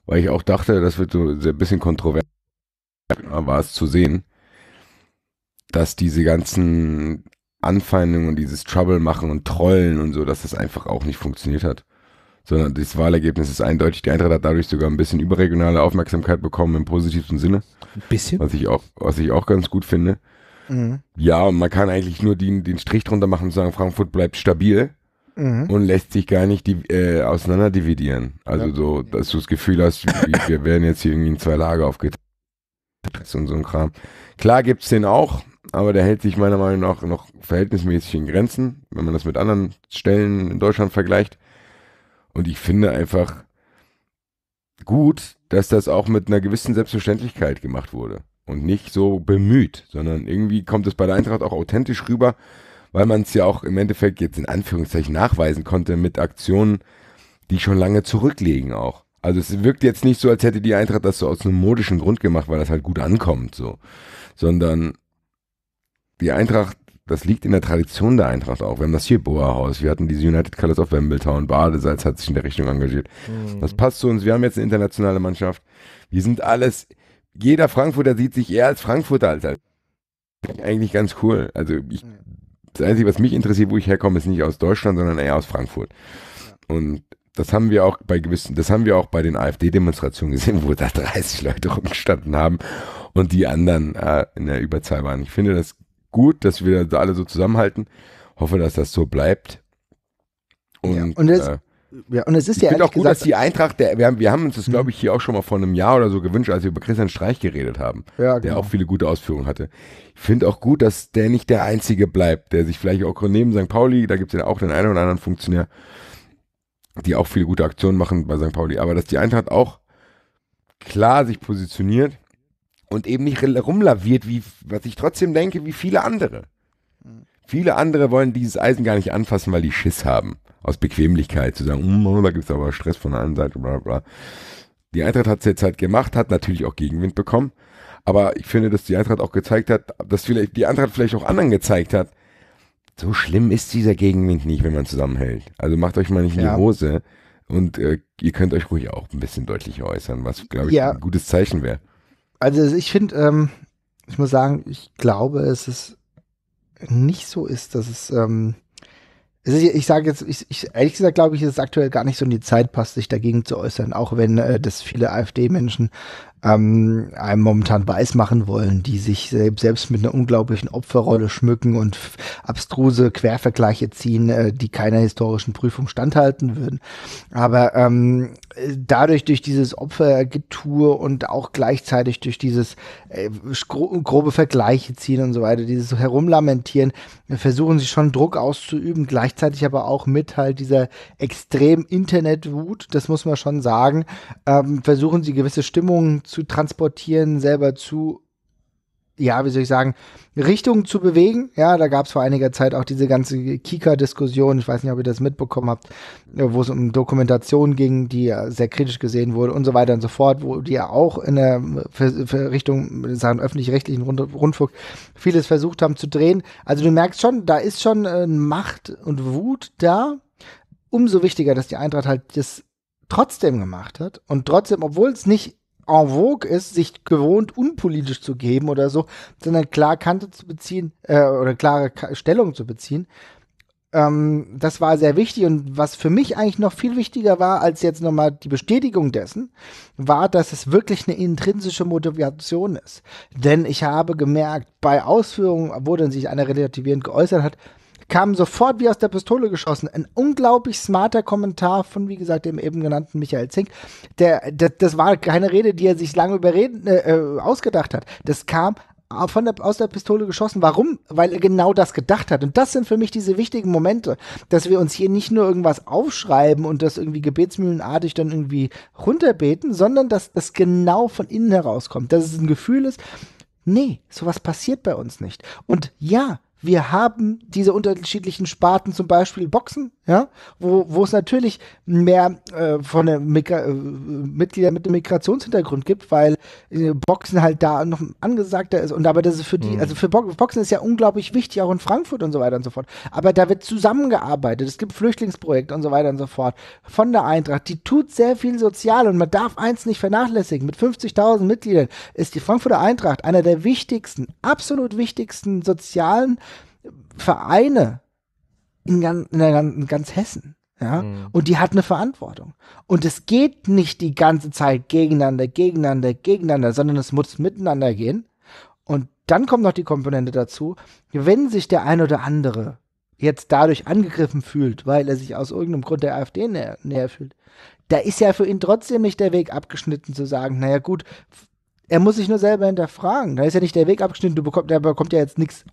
weil ich auch dachte, das wird so ein bisschen kontrovers war es zu sehen, dass diese ganzen Anfeindungen und dieses Trouble machen und Trollen und so, dass das einfach auch nicht funktioniert hat. Sondern das Wahlergebnis ist eindeutig. Die Eintracht hat dadurch sogar ein bisschen überregionale Aufmerksamkeit bekommen im positivsten Sinne. Ein bisschen. Was ich auch, was ich auch ganz gut finde. Mhm. Ja, man kann eigentlich nur den, den Strich drunter machen und sagen, Frankfurt bleibt stabil mhm. und lässt sich gar nicht die, äh, auseinander Also ja. so, dass du das Gefühl hast, wir, wir werden jetzt hier irgendwie in zwei Lager aufgeteilt und so ein Kram. Klar gibt es den auch, aber der hält sich meiner Meinung nach noch verhältnismäßig in Grenzen, wenn man das mit anderen Stellen in Deutschland vergleicht. Und ich finde einfach gut, dass das auch mit einer gewissen Selbstverständlichkeit gemacht wurde und nicht so bemüht, sondern irgendwie kommt es bei der Eintracht auch authentisch rüber, weil man es ja auch im Endeffekt jetzt in Anführungszeichen nachweisen konnte mit Aktionen, die schon lange zurückliegen auch. Also es wirkt jetzt nicht so, als hätte die Eintracht das so aus einem modischen Grund gemacht, weil das halt gut ankommt, so. Sondern die Eintracht, das liegt in der Tradition der Eintracht auch. Wir haben das hier Boa-Haus, wir hatten diese United Colors of Wembletown, Badesalz hat sich in der Richtung engagiert. Mhm. Das passt zu uns, wir haben jetzt eine internationale Mannschaft. Wir sind alles, jeder Frankfurter sieht sich eher als Frankfurter als als. Eigentlich ganz cool. Also ich, das Einzige, was mich interessiert, wo ich herkomme, ist nicht aus Deutschland, sondern eher aus Frankfurt. Und das haben wir auch bei gewissen, das haben wir auch bei den AfD-Demonstrationen gesehen, wo da 30 Leute rumgestanden haben und die anderen äh, in der Überzahl waren. Ich finde das gut, dass wir da alle so zusammenhalten. Hoffe, dass das so bleibt. Und, ja, und das, äh, ja, und es ist ich ja auch gut, gesagt, dass die Eintracht, der, wir, haben, wir haben uns das, glaube ich, hier auch schon mal vor einem Jahr oder so gewünscht, als wir über Christian Streich geredet haben, ja, genau. der auch viele gute Ausführungen hatte. Ich finde auch gut, dass der nicht der Einzige bleibt, der sich vielleicht auch neben St. Pauli, da gibt es ja auch den einen oder anderen Funktionär, die auch viele gute Aktionen machen bei St. Pauli, aber dass die Eintracht auch klar sich positioniert und eben nicht rumlaviert, wie, was ich trotzdem denke, wie viele andere. Mhm. Viele andere wollen dieses Eisen gar nicht anfassen, weil die Schiss haben aus Bequemlichkeit zu sagen, mmm, da gibt's aber Stress von der anderen Seite, bla bla. Die Eintracht hat's jetzt halt gemacht, hat natürlich auch Gegenwind bekommen, aber ich finde, dass die Eintracht auch gezeigt hat, dass vielleicht die Eintracht vielleicht auch anderen gezeigt hat, so schlimm ist dieser Gegenwind nicht, wenn man zusammenhält. Also macht euch mal nicht in ja. die Hose und äh, ihr könnt euch ruhig auch ein bisschen deutlicher äußern, was, glaube ich, ja. ein gutes Zeichen wäre. Also ich finde, ähm, ich muss sagen, ich glaube, es ist nicht so ist, dass es ähm, ich sage jetzt, ich, ich, ehrlich gesagt glaube ich, ist es aktuell gar nicht so in die Zeit passt, sich dagegen zu äußern, auch wenn äh, das viele AfD-Menschen ähm, einem momentan weiß machen wollen, die sich selbst mit einer unglaublichen Opferrolle schmücken und abstruse Quervergleiche ziehen, äh, die keiner historischen Prüfung standhalten würden. Aber ähm, äh, dadurch durch dieses Opfergetue und auch gleichzeitig durch dieses äh, grobe Vergleiche ziehen und so weiter, dieses Herumlamentieren, versuchen sie schon Druck auszuüben, gleichzeitig aber auch mit halt dieser extrem Internetwut, das muss man schon sagen, ähm, versuchen sie gewisse Stimmungen zu transportieren, selber zu ja, wie soll ich sagen, Richtung zu bewegen. Ja, da gab es vor einiger Zeit auch diese ganze Kika-Diskussion, ich weiß nicht, ob ihr das mitbekommen habt, äh, wo es um Dokumentation ging, die ja sehr kritisch gesehen wurde und so weiter und so fort, wo die ja auch in der für, äh, für Richtung sagen öffentlich-rechtlichen Rundfunk vieles versucht haben zu drehen. Also du merkst schon, da ist schon äh, Macht und Wut da. Umso wichtiger, dass die Eintracht halt das trotzdem gemacht hat und trotzdem, obwohl es nicht en vogue ist, sich gewohnt, unpolitisch zu geben oder so, sondern klar Kante zu beziehen äh, oder klare K Stellung zu beziehen. Ähm, das war sehr wichtig und was für mich eigentlich noch viel wichtiger war als jetzt nochmal die Bestätigung dessen, war, dass es wirklich eine intrinsische Motivation ist. Denn ich habe gemerkt, bei Ausführungen, wo dann sich einer relativierend geäußert hat, kam sofort wie aus der Pistole geschossen. Ein unglaublich smarter Kommentar von, wie gesagt, dem eben genannten Michael Zink. Der, der das war keine Rede, die er sich lange überreden, äh, äh, ausgedacht hat. Das kam von der, aus der Pistole geschossen. Warum? Weil er genau das gedacht hat. Und das sind für mich diese wichtigen Momente, dass wir uns hier nicht nur irgendwas aufschreiben und das irgendwie gebetsmühlenartig dann irgendwie runterbeten, sondern dass das genau von innen herauskommt, dass es ein Gefühl ist, nee, sowas passiert bei uns nicht. Und ja, wir haben diese unterschiedlichen Sparten, zum Beispiel Boxen, ja, wo, wo es natürlich mehr äh, von äh, Mitgliedern mit einem Migrationshintergrund gibt, weil äh, Boxen halt da noch angesagter ist. Und aber das ist für die, mhm. also für Bo Boxen ist ja unglaublich wichtig, auch in Frankfurt und so weiter und so fort. Aber da wird zusammengearbeitet. Es gibt Flüchtlingsprojekte und so weiter und so fort. Von der Eintracht, die tut sehr viel sozial und man darf eins nicht vernachlässigen. Mit 50.000 Mitgliedern ist die Frankfurter Eintracht einer der wichtigsten, absolut wichtigsten sozialen Vereine in ganz, in, der, in ganz Hessen. Ja? Mhm. Und die hat eine Verantwortung. Und es geht nicht die ganze Zeit gegeneinander, gegeneinander, gegeneinander, sondern es muss miteinander gehen. Und dann kommt noch die Komponente dazu, wenn sich der ein oder andere jetzt dadurch angegriffen fühlt, weil er sich aus irgendeinem Grund der AfD näher, näher fühlt, da ist ja für ihn trotzdem nicht der Weg abgeschnitten zu sagen, naja gut, er muss sich nur selber hinterfragen. Da ist ja nicht der Weg abgeschnitten, du bekommst, der bekommt ja jetzt nichts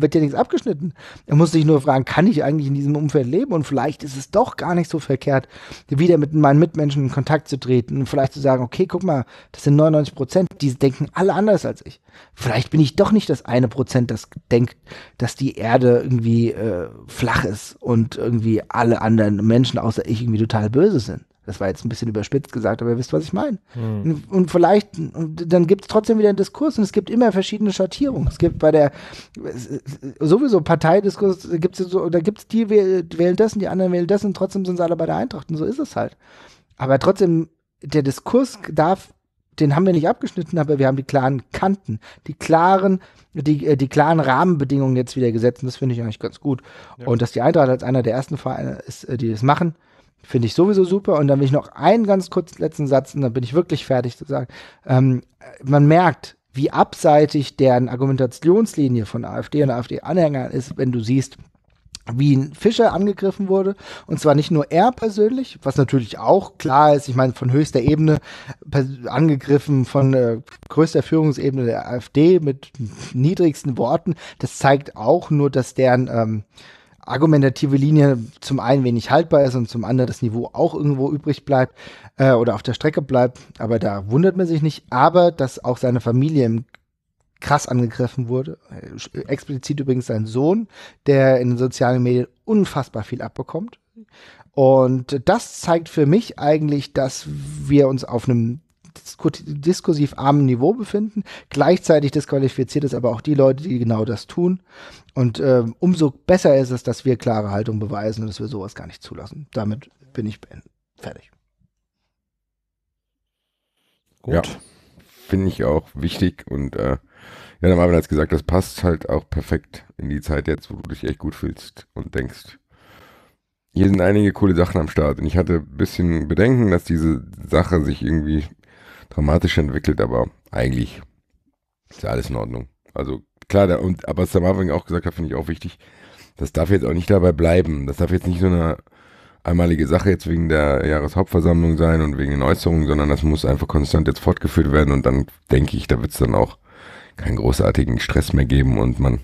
wird ja nichts abgeschnitten. Er muss sich nur fragen, kann ich eigentlich in diesem Umfeld leben? Und vielleicht ist es doch gar nicht so verkehrt, wieder mit meinen Mitmenschen in Kontakt zu treten und vielleicht zu sagen, okay, guck mal, das sind 99 Prozent, die denken alle anders als ich. Vielleicht bin ich doch nicht das eine Prozent, das denkt, dass die Erde irgendwie äh, flach ist und irgendwie alle anderen Menschen außer ich irgendwie total böse sind. Das war jetzt ein bisschen überspitzt gesagt, aber ihr wisst, was ich meine. Mhm. Und vielleicht, und dann gibt es trotzdem wieder einen Diskurs und es gibt immer verschiedene Schattierungen. Es gibt bei der sowieso Parteidiskurs, gibt's so, da gibt es die wählen das und die anderen wählen das und trotzdem sind sie alle bei der Eintracht und so ist es halt. Aber trotzdem, der Diskurs darf, den haben wir nicht abgeschnitten, aber wir haben die klaren Kanten, die klaren, die, äh, die klaren Rahmenbedingungen jetzt wieder gesetzt und das finde ich eigentlich ganz gut. Ja. Und dass die Eintracht als einer der ersten Vereine ist, äh, die das machen, Finde ich sowieso super. Und dann will ich noch einen ganz kurzen letzten Satz und dann bin ich wirklich fertig zu sagen. Ähm, man merkt, wie abseitig deren Argumentationslinie von AfD und AfD-Anhängern ist, wenn du siehst, wie ein Fischer angegriffen wurde. Und zwar nicht nur er persönlich, was natürlich auch klar ist, ich meine, von höchster Ebene angegriffen, von äh, größter Führungsebene der AfD mit niedrigsten Worten. Das zeigt auch nur, dass deren ähm, argumentative Linie zum einen wenig haltbar ist und zum anderen das Niveau auch irgendwo übrig bleibt äh, oder auf der Strecke bleibt. Aber da wundert man sich nicht. Aber dass auch seine Familie im krass angegriffen wurde. Äh, explizit übrigens sein Sohn, der in den sozialen Medien unfassbar viel abbekommt. Und das zeigt für mich eigentlich, dass wir uns auf einem diskursiv armen Niveau befinden. Gleichzeitig disqualifiziert es aber auch die Leute, die genau das tun. Und äh, umso besser ist es, dass wir klare Haltung beweisen und dass wir sowas gar nicht zulassen. Damit bin ich fertig. Gut. Ja, finde ich auch wichtig und äh, ja, der haben wir jetzt gesagt, das passt halt auch perfekt in die Zeit jetzt, wo du dich echt gut fühlst und denkst, hier sind einige coole Sachen am Start. Und ich hatte ein bisschen Bedenken, dass diese Sache sich irgendwie dramatisch entwickelt, aber eigentlich ist ja alles in Ordnung. Also klar, da, und, aber was am Anfang auch gesagt hat, finde ich auch wichtig, das darf jetzt auch nicht dabei bleiben. Das darf jetzt nicht so eine einmalige Sache jetzt wegen der Jahreshauptversammlung sein und wegen den Äußerungen, sondern das muss einfach konstant jetzt fortgeführt werden und dann denke ich, da wird es dann auch keinen großartigen Stress mehr geben und man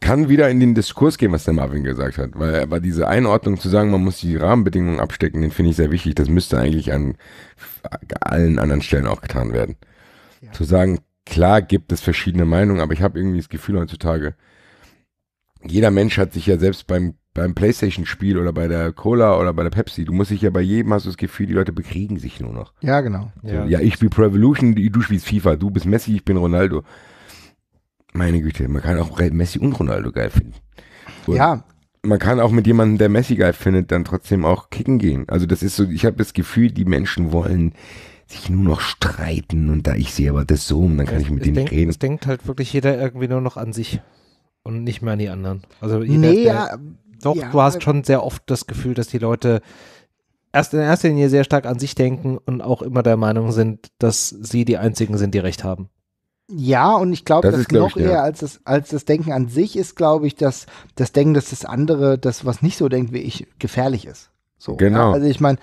kann wieder in den Diskurs gehen, was der Marvin gesagt hat, weil aber diese Einordnung zu sagen, man muss die Rahmenbedingungen abstecken, den finde ich sehr wichtig. Das müsste eigentlich an allen anderen Stellen auch getan werden. Ja. Zu sagen, Klar gibt es verschiedene Meinungen, aber ich habe irgendwie das Gefühl heutzutage, jeder Mensch hat sich ja selbst beim, beim Playstation-Spiel oder bei der Cola oder bei der Pepsi, du musst dich ja bei jedem, hast du das Gefühl, die Leute bekriegen sich nur noch. Ja, genau. So, ja. ja. ich spiele Pro Evolution, du spielst FIFA, du bist Messi, ich bin Ronaldo. Meine Güte, man kann auch Messi und Ronaldo geil finden. Und ja. Man kann auch mit jemandem, der Messi geil findet, dann trotzdem auch kicken gehen. Also das ist so, ich habe das Gefühl, die Menschen wollen sich nur noch streiten und da ich sehe aber das so und dann kann es, ich mit denen denk, reden. Es denkt halt wirklich jeder irgendwie nur noch an sich und nicht mehr an die anderen. Also jeder, nee, der, ja, doch, ja, du hast schon sehr oft das Gefühl, dass die Leute erst in erster Linie sehr stark an sich denken und auch immer der Meinung sind, dass sie die einzigen sind, die recht haben. Ja, und ich glaube, das, das ist, glaub noch ich, eher als das, als das Denken an sich ist, glaube ich, dass das Denken, dass das andere, das, was nicht so denkt wie ich, gefährlich ist. So, genau. Ja? Also ich meine,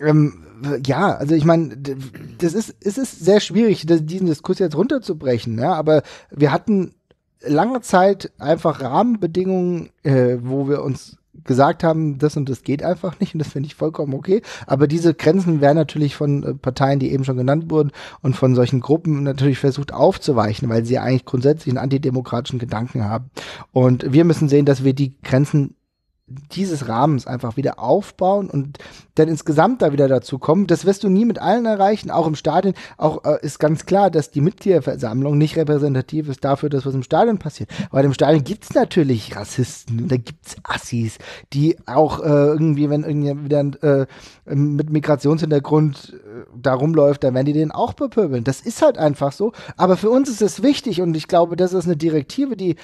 ähm, ja, also ich meine, das ist, es ist sehr schwierig, diesen Diskurs jetzt runterzubrechen, ja, ne? aber wir hatten lange Zeit einfach Rahmenbedingungen, äh, wo wir uns gesagt haben, das und das geht einfach nicht und das finde ich vollkommen okay. Aber diese Grenzen werden natürlich von äh, Parteien, die eben schon genannt wurden und von solchen Gruppen natürlich versucht aufzuweichen, weil sie eigentlich grundsätzlich einen antidemokratischen Gedanken haben. Und wir müssen sehen, dass wir die Grenzen dieses Rahmens einfach wieder aufbauen und dann insgesamt da wieder dazu kommen. Das wirst du nie mit allen erreichen, auch im Stadion. Auch äh, ist ganz klar, dass die Mitgliederversammlung nicht repräsentativ ist dafür, dass was im Stadion passiert. Weil im Stadion gibt es natürlich Rassisten, da gibt es Assis, die auch äh, irgendwie, wenn irgendwie wieder äh, mit Migrationshintergrund da rumläuft, dann werden die den auch bepöbeln. Das ist halt einfach so. Aber für uns ist es wichtig und ich glaube, das ist eine Direktive, die äh,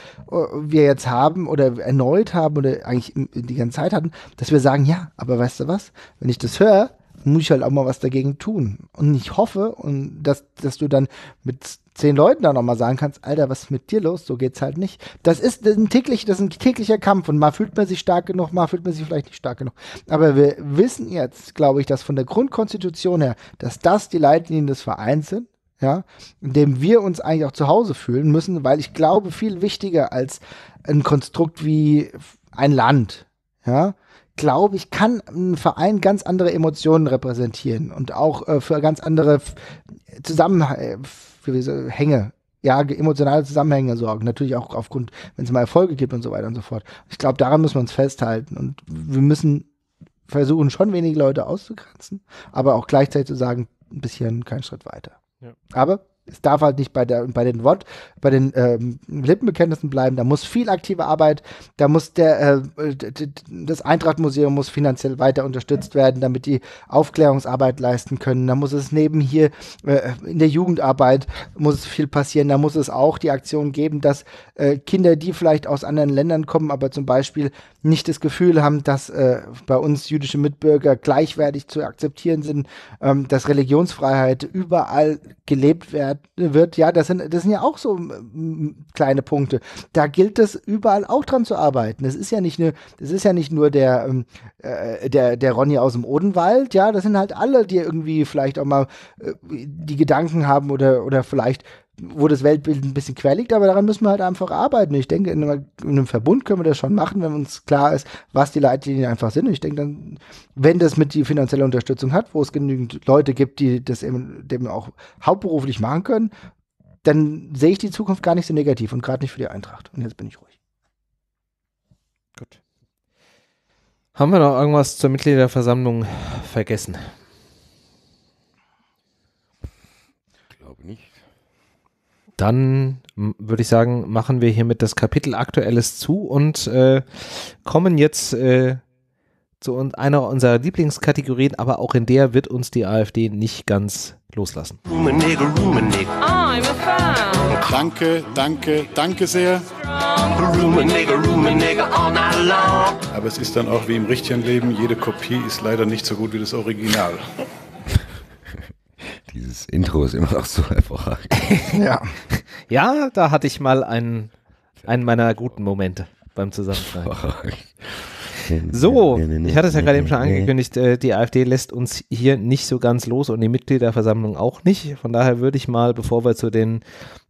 wir jetzt haben oder erneut haben oder eigentlich die ganze Zeit hatten, dass wir sagen, ja, aber weißt du was, wenn ich das höre, muss ich halt auch mal was dagegen tun. Und ich hoffe, und dass, dass du dann mit zehn Leuten da nochmal sagen kannst, Alter, was ist mit dir los? So geht's halt nicht. Das ist ein, täglich, das ist ein täglicher Kampf und mal fühlt man sich stark genug, mal fühlt man sich vielleicht nicht stark genug. Aber wir wissen jetzt, glaube ich, dass von der Grundkonstitution her, dass das die Leitlinien des Vereins sind, ja, in dem wir uns eigentlich auch zu Hause fühlen müssen, weil ich glaube, viel wichtiger als ein Konstrukt wie ein Land, ja, glaube ich, kann ein Verein ganz andere Emotionen repräsentieren und auch äh, für ganz andere Zusammenhänge äh, ja, emotionale Zusammenhänge sorgen. Natürlich auch aufgrund, wenn es mal Erfolge gibt und so weiter und so fort. Ich glaube, daran müssen wir uns festhalten. Und wir müssen versuchen, schon wenige Leute auszugrenzen, aber auch gleichzeitig zu sagen, ein bisschen keinen Schritt weiter. Ja. Aber es darf halt nicht bei, der, bei den Wort, bei den ähm, Lippenbekenntnissen bleiben. Da muss viel aktive Arbeit, da muss der, äh, das Eintrachtmuseum muss finanziell weiter unterstützt werden, damit die Aufklärungsarbeit leisten können. Da muss es neben hier äh, in der Jugendarbeit muss viel passieren. Da muss es auch die Aktion geben, dass äh, Kinder, die vielleicht aus anderen Ländern kommen, aber zum Beispiel nicht das Gefühl haben, dass äh, bei uns jüdische Mitbürger gleichwertig zu akzeptieren sind, ähm, dass Religionsfreiheit überall gelebt werden wird, ja, das sind, das sind ja auch so kleine Punkte. Da gilt es überall auch dran zu arbeiten. Das ist ja nicht nur, ne, das ist ja nicht nur der, ähm, äh, der, der Ronny aus dem Odenwald, ja, das sind halt alle, die irgendwie vielleicht auch mal äh, die Gedanken haben oder, oder vielleicht wo das Weltbild ein bisschen quer liegt, aber daran müssen wir halt einfach arbeiten. Ich denke, in einem, in einem Verbund können wir das schon machen, wenn uns klar ist, was die Leitlinien einfach sind. ich denke dann, wenn das mit die finanzielle Unterstützung hat, wo es genügend Leute gibt, die das eben, eben auch hauptberuflich machen können, dann sehe ich die Zukunft gar nicht so negativ und gerade nicht für die Eintracht. Und jetzt bin ich ruhig. Gut. Haben wir noch irgendwas zur Mitgliederversammlung vergessen? dann würde ich sagen, machen wir hiermit das Kapitel Aktuelles zu und äh, kommen jetzt äh, zu einer unserer Lieblingskategorien, aber auch in der wird uns die AfD nicht ganz loslassen. Ah, I'm a fan. Danke, danke, danke sehr. all Aber es ist dann auch wie im richtigen Leben, jede Kopie ist leider nicht so gut wie das Original. Dieses Intro ist immer noch so hervorragend. ja. ja, da hatte ich mal einen, einen meiner guten Momente beim Zusammenschreiben. So, ich hatte es ja gerade eben schon angekündigt, äh, die AfD lässt uns hier nicht so ganz los und die Mitgliederversammlung auch nicht. Von daher würde ich mal, bevor wir zu den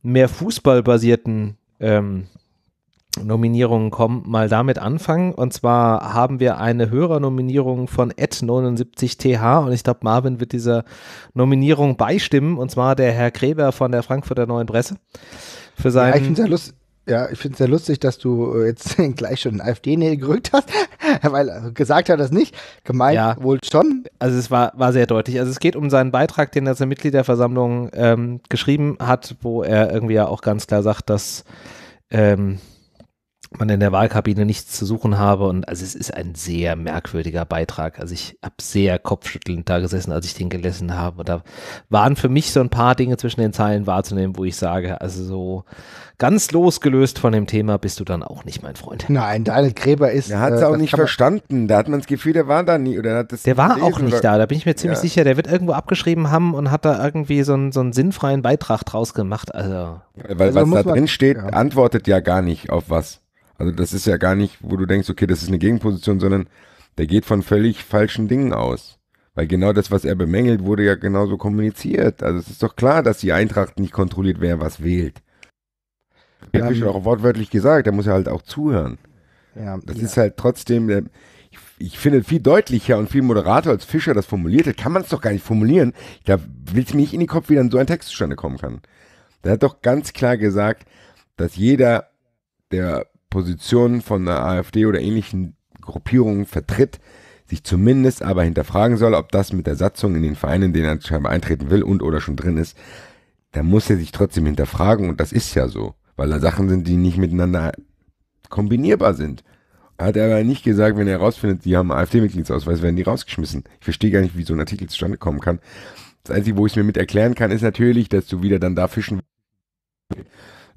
mehr fußballbasierten ähm, Nominierungen kommen, mal damit anfangen. Und zwar haben wir eine Hörernominierung von Ed79TH und ich glaube, Marvin wird dieser Nominierung beistimmen und zwar der Herr Gräber von der Frankfurter Neuen Presse. Für seinen ja, ich finde es ja lustig. Ja, sehr lustig, dass du äh, jetzt gleich schon AfD-Nähe gerückt hast, weil also gesagt hat er es nicht, gemeint ja, wohl schon. Also es war, war sehr deutlich. Also es geht um seinen Beitrag, den er zur Mitgliederversammlung ähm, geschrieben hat, wo er irgendwie ja auch ganz klar sagt, dass ähm, man in der Wahlkabine nichts zu suchen habe. Und also es ist ein sehr merkwürdiger Beitrag. Also ich habe sehr kopfschüttelnd da gesessen, als ich den gelesen habe. Und da waren für mich so ein paar Dinge zwischen den Zeilen wahrzunehmen, wo ich sage, also so ganz losgelöst von dem Thema bist du dann auch nicht, mein Freund. Nein, Daniel Gräber ist. Er hat es äh, auch nicht verstanden. Da hat man das Gefühl, der war da nie. Oder hat das der war auch nicht oder? da. Da bin ich mir ziemlich ja. sicher. Der wird irgendwo abgeschrieben haben und hat da irgendwie so einen, so einen sinnfreien Beitrag draus gemacht. Also. Weil also was da drin steht, ja. antwortet ja gar nicht auf was. Also das ist ja gar nicht, wo du denkst, okay, das ist eine Gegenposition, sondern der geht von völlig falschen Dingen aus. Weil genau das, was er bemängelt, wurde ja genauso kommuniziert. Also es ist doch klar, dass die Eintracht nicht kontrolliert, wer was wählt. Ja, Habe ich auch wortwörtlich gesagt, er muss ja halt auch zuhören. Ja, das ja. ist halt trotzdem, äh, ich, ich finde viel deutlicher und viel moderater als Fischer das formuliert hat, kann man es doch gar nicht formulieren. Da will es mir nicht in den Kopf, wie dann so ein Text zustande kommen kann. Der hat doch ganz klar gesagt, dass jeder, der Positionen von der AfD oder ähnlichen Gruppierungen vertritt, sich zumindest aber hinterfragen soll, ob das mit der Satzung in den Vereinen, in denen er scheinbar eintreten will und oder schon drin ist, dann muss er sich trotzdem hinterfragen und das ist ja so, weil da Sachen sind, die nicht miteinander kombinierbar sind. Hat er aber nicht gesagt, wenn er herausfindet, die haben AfD-Mitgliedsausweis, werden die rausgeschmissen. Ich verstehe gar nicht, wie so ein Artikel zustande kommen kann. Das Einzige, wo ich es mir mit erklären kann, ist natürlich, dass du wieder dann da fischen willst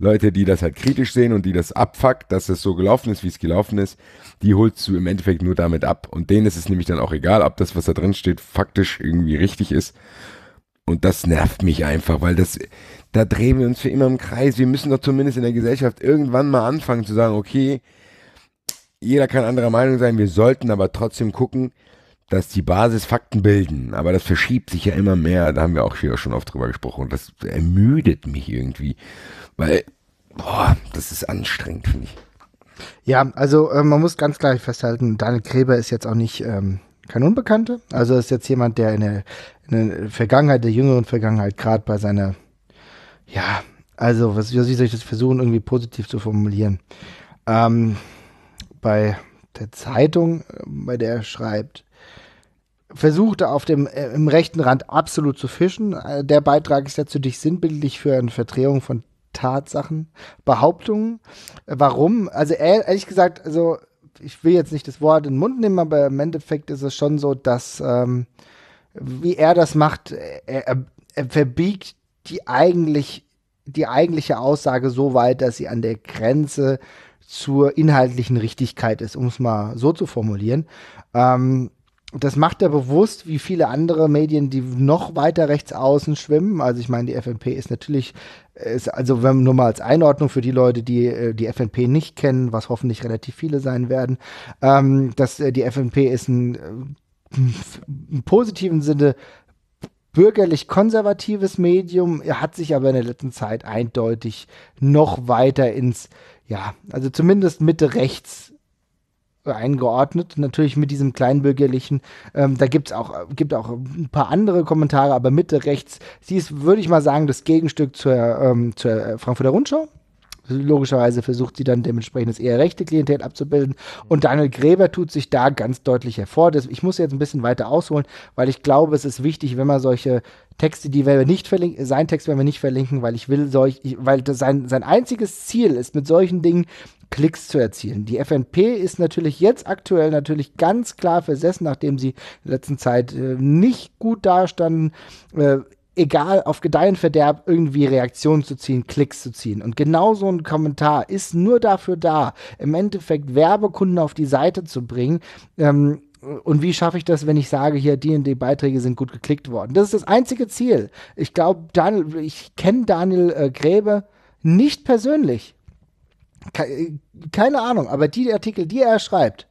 Leute, die das halt kritisch sehen und die das abfuckt, dass es so gelaufen ist, wie es gelaufen ist, die holst du im Endeffekt nur damit ab. Und denen ist es nämlich dann auch egal, ob das, was da drin steht, faktisch irgendwie richtig ist. Und das nervt mich einfach, weil das, da drehen wir uns für immer im Kreis. Wir müssen doch zumindest in der Gesellschaft irgendwann mal anfangen zu sagen, okay, jeder kann anderer Meinung sein, wir sollten aber trotzdem gucken, dass die Basis Fakten bilden. Aber das verschiebt sich ja immer mehr. Da haben wir auch hier schon oft drüber gesprochen. Und das ermüdet mich irgendwie. Weil, boah, das ist anstrengend, finde ich. Ja, also äh, man muss ganz klar festhalten, Daniel Gräber ist jetzt auch nicht ähm, kein Unbekannter. Also ist jetzt jemand, der in der, in der Vergangenheit, der jüngeren Vergangenheit, gerade bei seiner, ja, also was, wie soll ich das versuchen, irgendwie positiv zu formulieren? Ähm, bei der Zeitung, äh, bei der er schreibt, versuchte auf dem äh, im rechten Rand absolut zu fischen. Äh, der Beitrag ist ja zu dich sinnbildlich für eine Verdrehung von Tatsachen, Behauptungen. Warum? Also ehrlich gesagt, also ich will jetzt nicht das Wort in den Mund nehmen, aber im Endeffekt ist es schon so, dass ähm, wie er das macht, er, er, er, verbiegt die eigentlich die eigentliche Aussage so weit, dass sie an der Grenze zur inhaltlichen Richtigkeit ist, um es mal so zu formulieren. Ähm, das macht er bewusst, wie viele andere Medien, die noch weiter rechts außen schwimmen. Also ich meine, die FNP ist natürlich, ist, also wenn, nur mal als Einordnung für die Leute, die äh, die FNP nicht kennen, was hoffentlich relativ viele sein werden, ähm, dass äh, die FNP ist ein äh, im positiven Sinne bürgerlich-konservatives Medium, hat sich aber in der letzten Zeit eindeutig noch weiter ins, ja, also zumindest Mitte rechts eingeordnet, natürlich mit diesem kleinbürgerlichen. Ähm, da gibt's auch, gibt auch ein paar andere Kommentare, aber Mitte, rechts, sie ist, würde ich mal sagen, das Gegenstück zur, ähm, zur Frankfurter Rundschau. Logischerweise versucht sie dann dementsprechend das eher rechte Klientel abzubilden. Und Daniel Gräber tut sich da ganz deutlich hervor. Das, ich muss jetzt ein bisschen weiter ausholen, weil ich glaube, es ist wichtig, wenn man solche Texte, die werden wir nicht verlinken, sein Text werden wir nicht verlinken, weil ich will solch, ich, weil das sein, sein einziges Ziel ist, mit solchen Dingen Klicks zu erzielen. Die FNP ist natürlich jetzt aktuell natürlich ganz klar versessen, nachdem sie in der letzten Zeit äh, nicht gut dastanden, äh, egal auf Gedeihen Verderb irgendwie Reaktionen zu ziehen, Klicks zu ziehen. Und genau so ein Kommentar ist nur dafür da, im Endeffekt Werbekunden auf die Seite zu bringen. Ähm, und wie schaffe ich das, wenn ich sage, hier die und die Beiträge sind gut geklickt worden? Das ist das einzige Ziel. Ich glaube, ich kenne Daniel äh, Gräbe nicht persönlich keine Ahnung, aber die Artikel, die er schreibt,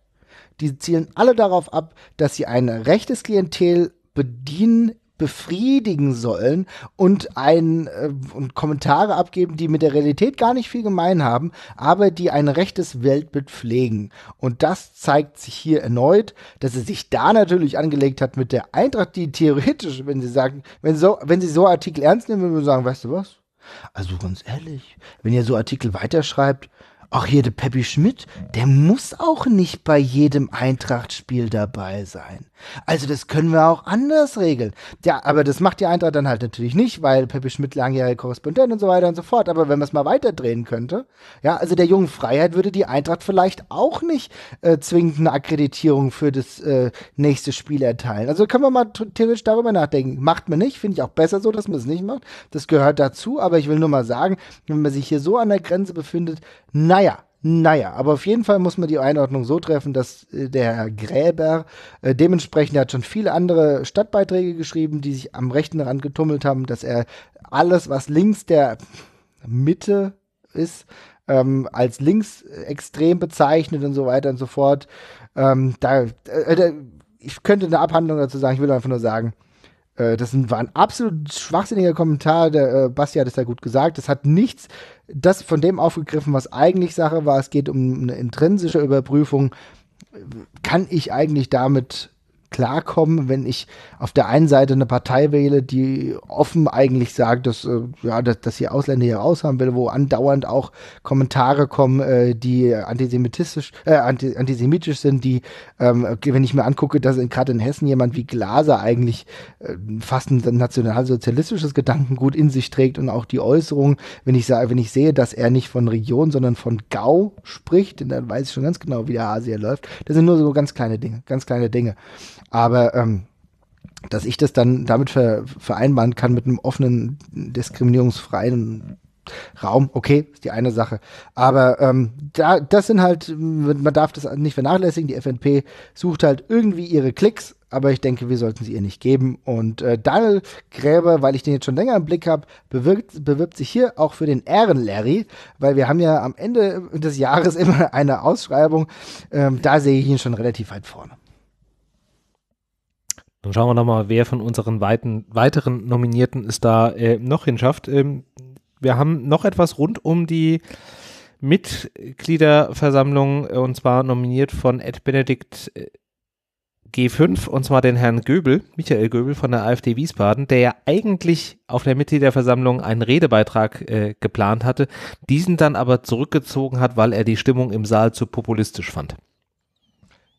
die zielen alle darauf ab, dass sie ein rechtes Klientel bedienen, befriedigen sollen und ein äh, und Kommentare abgeben, die mit der Realität gar nicht viel gemein haben, aber die ein rechtes Weltbild pflegen. Und das zeigt sich hier erneut, dass sie sich da natürlich angelegt hat mit der Eintracht, die theoretisch, wenn sie sagen, wenn so, wenn sie so Artikel ernst nehmen, würden wir sagen, weißt du was? Also ganz ehrlich, wenn ihr so Artikel weiterschreibt, ach hier der Peppi Schmidt, der muss auch nicht bei jedem Eintrachtspiel dabei sein. Also das können wir auch anders regeln. Ja, aber das macht die Eintracht dann halt natürlich nicht, weil Peppi Schmidt langjährige Korrespondent und so weiter und so fort. Aber wenn man es mal weiterdrehen könnte, ja, also der jungen Freiheit würde die Eintracht vielleicht auch nicht äh, zwingend eine Akkreditierung für das äh, nächste Spiel erteilen. Also können wir mal theoretisch darüber nachdenken. Macht man nicht, finde ich auch besser so, dass man es nicht macht. Das gehört dazu, aber ich will nur mal sagen, wenn man sich hier so an der Grenze befindet, naja, naja, aber auf jeden Fall muss man die Einordnung so treffen, dass äh, der Herr Gräber äh, dementsprechend hat schon viele andere Stadtbeiträge geschrieben, die sich am rechten Rand getummelt haben, dass er alles, was links der Mitte ist, ähm, als links äh, extrem bezeichnet und so weiter und so fort. Ähm, da, äh, äh, ich könnte eine Abhandlung dazu sagen, ich will einfach nur sagen, äh, das war ein absolut schwachsinniger Kommentar. Der äh, Basti hat es ja gut gesagt. Das hat nichts das von dem aufgegriffen, was eigentlich Sache war. Es geht um eine intrinsische Überprüfung. Kann ich eigentlich damit klarkommen, wenn ich auf der einen Seite eine Partei wähle, die offen eigentlich sagt, dass, äh, ja, dass, dass hier Ausländer hier raus haben will, wo andauernd auch Kommentare kommen, äh, die antisemitistisch, äh, anti antisemitisch sind, die, ähm, wenn ich mir angucke, dass gerade in Hessen jemand wie Glaser eigentlich äh, fast ein nationalsozialistisches Gedankengut in sich trägt und auch die Äußerung, wenn ich wenn ich sehe, dass er nicht von Region, sondern von Gau spricht, dann weiß ich schon ganz genau, wie der Asia läuft. Das sind nur so ganz kleine Dinge, ganz kleine Dinge. Aber ähm, dass ich das dann damit vereinbaren kann mit einem offenen, diskriminierungsfreien Raum, okay, ist die eine Sache. Aber ähm, da, das sind halt, man darf das nicht vernachlässigen, die FNP sucht halt irgendwie ihre Klicks, aber ich denke, wir sollten sie ihr nicht geben. Und äh, Daniel Gräber, weil ich den jetzt schon länger im Blick habe, bewirbt, bewirbt sich hier auch für den Ehrenlarry, weil wir haben ja am Ende des Jahres immer eine Ausschreibung. Ähm, da sehe ich ihn schon relativ weit vorne. Dann schauen wir nochmal, wer von unseren weiten, weiteren Nominierten es da äh, noch hinschafft. Ähm, wir haben noch etwas rund um die Mitgliederversammlung äh, und zwar nominiert von Ed Benedikt äh, G5 und zwar den Herrn Göbel, Michael Göbel von der AfD Wiesbaden, der ja eigentlich auf der Mitgliederversammlung einen Redebeitrag äh, geplant hatte, diesen dann aber zurückgezogen hat, weil er die Stimmung im Saal zu populistisch fand.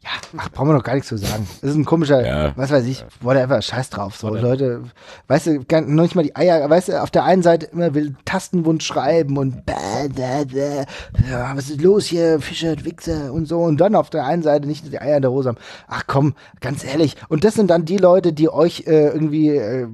Ja, ach, brauchen wir doch gar nichts zu sagen. Das ist ein komischer, ja. was weiß ich, whatever, scheiß drauf. So, whatever. Leute, weißt du, gar, noch nicht mal die Eier, weißt du, auf der einen Seite immer will Tastenwund schreiben und bäh, bäh, bäh, ja, was ist los hier, Fischer, Wichse und so. Und dann auf der einen Seite nicht nur die Eier in der Hose haben. Ach komm, ganz ehrlich. Und das sind dann die Leute, die euch äh, irgendwie, äh,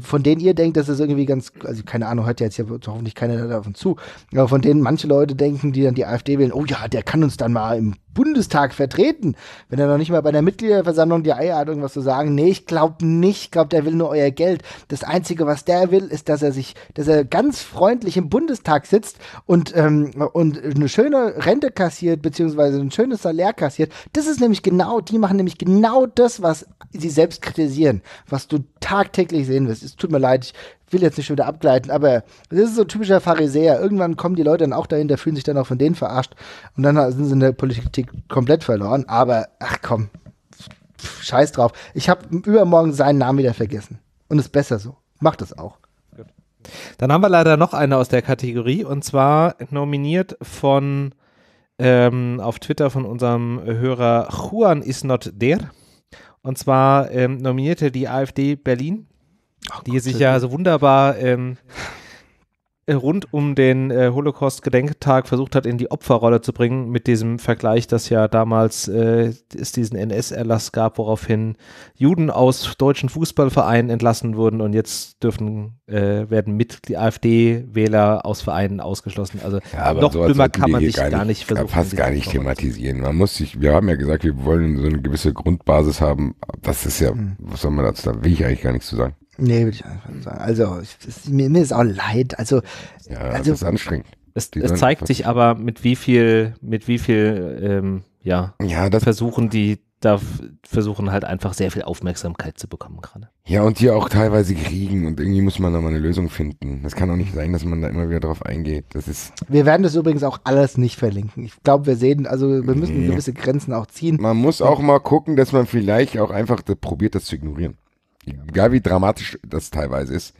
von denen ihr denkt, dass das irgendwie ganz, also keine Ahnung, hört ja jetzt ja hoffentlich keiner davon zu, aber von denen manche Leute denken, die dann die AfD wählen, oh ja, der kann uns dann mal im Bundestag vertreten, wenn er noch nicht mal bei der Mitgliederversammlung die Eier hat, irgendwas zu sagen. Nee, ich glaube nicht. Ich glaube, der will nur euer Geld. Das Einzige, was der will, ist, dass er sich, dass er ganz freundlich im Bundestag sitzt und, ähm, und eine schöne Rente kassiert, beziehungsweise ein schönes Salär kassiert. Das ist nämlich genau, die machen nämlich genau das, was sie selbst kritisieren, was du tagtäglich sehen wirst. Es tut mir leid, ich will jetzt nicht wieder abgleiten, aber das ist so ein typischer Pharisäer. Irgendwann kommen die Leute dann auch dahinter, fühlen sich dann auch von denen verarscht und dann sind sie in der Politik komplett verloren. Aber ach komm, scheiß drauf. Ich habe übermorgen seinen Namen wieder vergessen. Und ist besser so. Macht es auch. Dann haben wir leider noch eine aus der Kategorie und zwar nominiert von ähm, auf Twitter von unserem Hörer Juan is not der. Und zwar ähm, nominierte die AfD Berlin Ach, oh die Gott, sich ja so wunderbar ähm, äh, rund um den äh, Holocaust-Gedenktag versucht hat, in die Opferrolle zu bringen, mit diesem Vergleich, dass ja damals äh, es diesen NS-Erlass gab, woraufhin Juden aus deutschen Fußballvereinen entlassen wurden und jetzt dürfen, äh, werden mit die AfD-Wähler aus Vereinen ausgeschlossen. Also ja, noch dümmer kann man sich gar nicht, gar nicht versuchen. Fast gar nicht thematisieren. Man muss sich, wir haben ja gesagt, wir wollen so eine gewisse Grundbasis haben. Das ist ja, mhm. was soll man dazu sagen? Will ich eigentlich gar nichts zu sagen. Nee, würde ich einfach sagen. Also, ich, das, mir, mir ist auch leid. Also, ja, also, das ist anstrengend. Es, es zeigt sich aber, mit wie viel, mit wie viel, ähm, ja, ja das versuchen die, da versuchen halt einfach sehr viel Aufmerksamkeit zu bekommen gerade. Ja, und die auch teilweise kriegen und irgendwie muss man da mal eine Lösung finden. Das kann auch nicht sein, dass man da immer wieder drauf eingeht. Das ist. Wir werden das übrigens auch alles nicht verlinken. Ich glaube, wir sehen, also wir müssen nee. gewisse Grenzen auch ziehen. Man muss auch mal gucken, dass man vielleicht auch einfach das probiert, das zu ignorieren egal wie dramatisch das teilweise ist.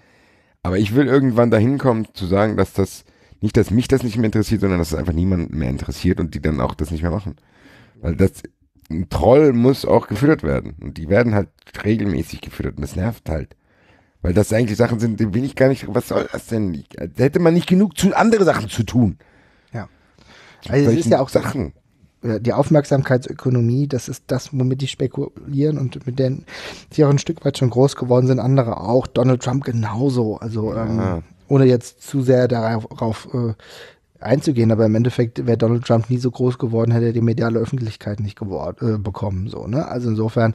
Aber ich will irgendwann dahin kommen zu sagen, dass das nicht, dass mich das nicht mehr interessiert, sondern dass es einfach niemanden mehr interessiert und die dann auch das nicht mehr machen. Weil das ein Troll muss auch gefüttert werden und die werden halt regelmäßig gefüttert und das nervt halt. Weil das eigentlich Sachen sind, denen bin ich gar nicht, was soll das denn? Da hätte man nicht genug zu andere Sachen zu tun. Ja. Also es ist ja auch Sachen. Äh, die Aufmerksamkeitsökonomie, das ist das, womit die spekulieren und mit denen sie auch ein Stück weit schon groß geworden sind, andere auch, Donald Trump genauso, also ähm, ohne jetzt zu sehr darauf äh, einzugehen, aber im Endeffekt wäre Donald Trump nie so groß geworden, hätte er die mediale Öffentlichkeit nicht geworden, äh, bekommen, so, ne? Also insofern,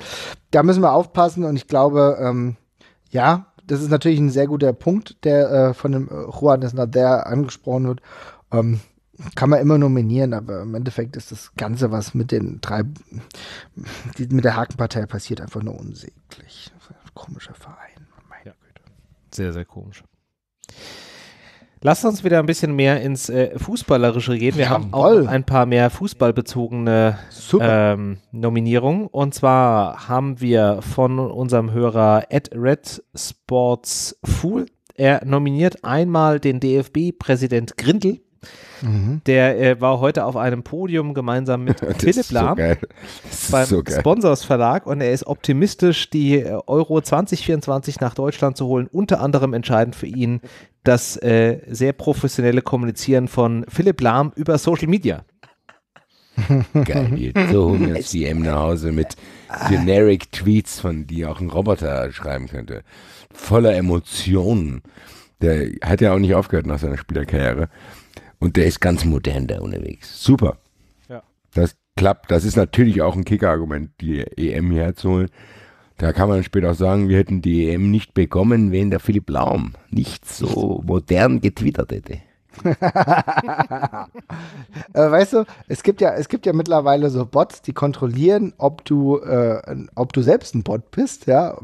da müssen wir aufpassen und ich glaube, ähm, ja, das ist natürlich ein sehr guter Punkt, der äh, von dem äh, Juan is not there angesprochen wird. Ähm, kann man immer nominieren, aber im Endeffekt ist das Ganze, was mit den drei, mit der Hakenpartei passiert, einfach nur unsäglich. komischer Verein, meine ja. Güte. Sehr, sehr komisch. Lasst uns wieder ein bisschen mehr ins äh, Fußballerische gehen. Wir Jawohl. haben auch ein paar mehr fußballbezogene ähm, Nominierungen. Und zwar haben wir von unserem Hörer Ed Red Sports Fool. Er nominiert einmal den DFB-Präsident Grindel Mhm. Der äh, war heute auf einem Podium gemeinsam mit Philipp Lahm so beim so Sponsors Verlag und er ist optimistisch, die äh, Euro 2024 nach Deutschland zu holen. Unter anderem entscheidend für ihn das äh, sehr professionelle Kommunizieren von Philipp Lahm über Social Media. Geil, so holen wir uns die M nach Hause mit generic Tweets, von die auch ein Roboter schreiben könnte. Voller Emotionen. Der hat ja auch nicht aufgehört nach seiner Spielerkarriere. Und der ist ganz modern da unterwegs. Super. Ja. Das klappt. Das ist natürlich auch ein Kicker-Argument, die EM hier herzuholen. Da kann man später auch sagen, wir hätten die EM nicht bekommen, wenn der Philipp Laum nicht so modern getwittert hätte. weißt du, es gibt ja, es gibt ja mittlerweile so Bots, die kontrollieren, ob du, äh, ob du selbst ein Bot bist, ja,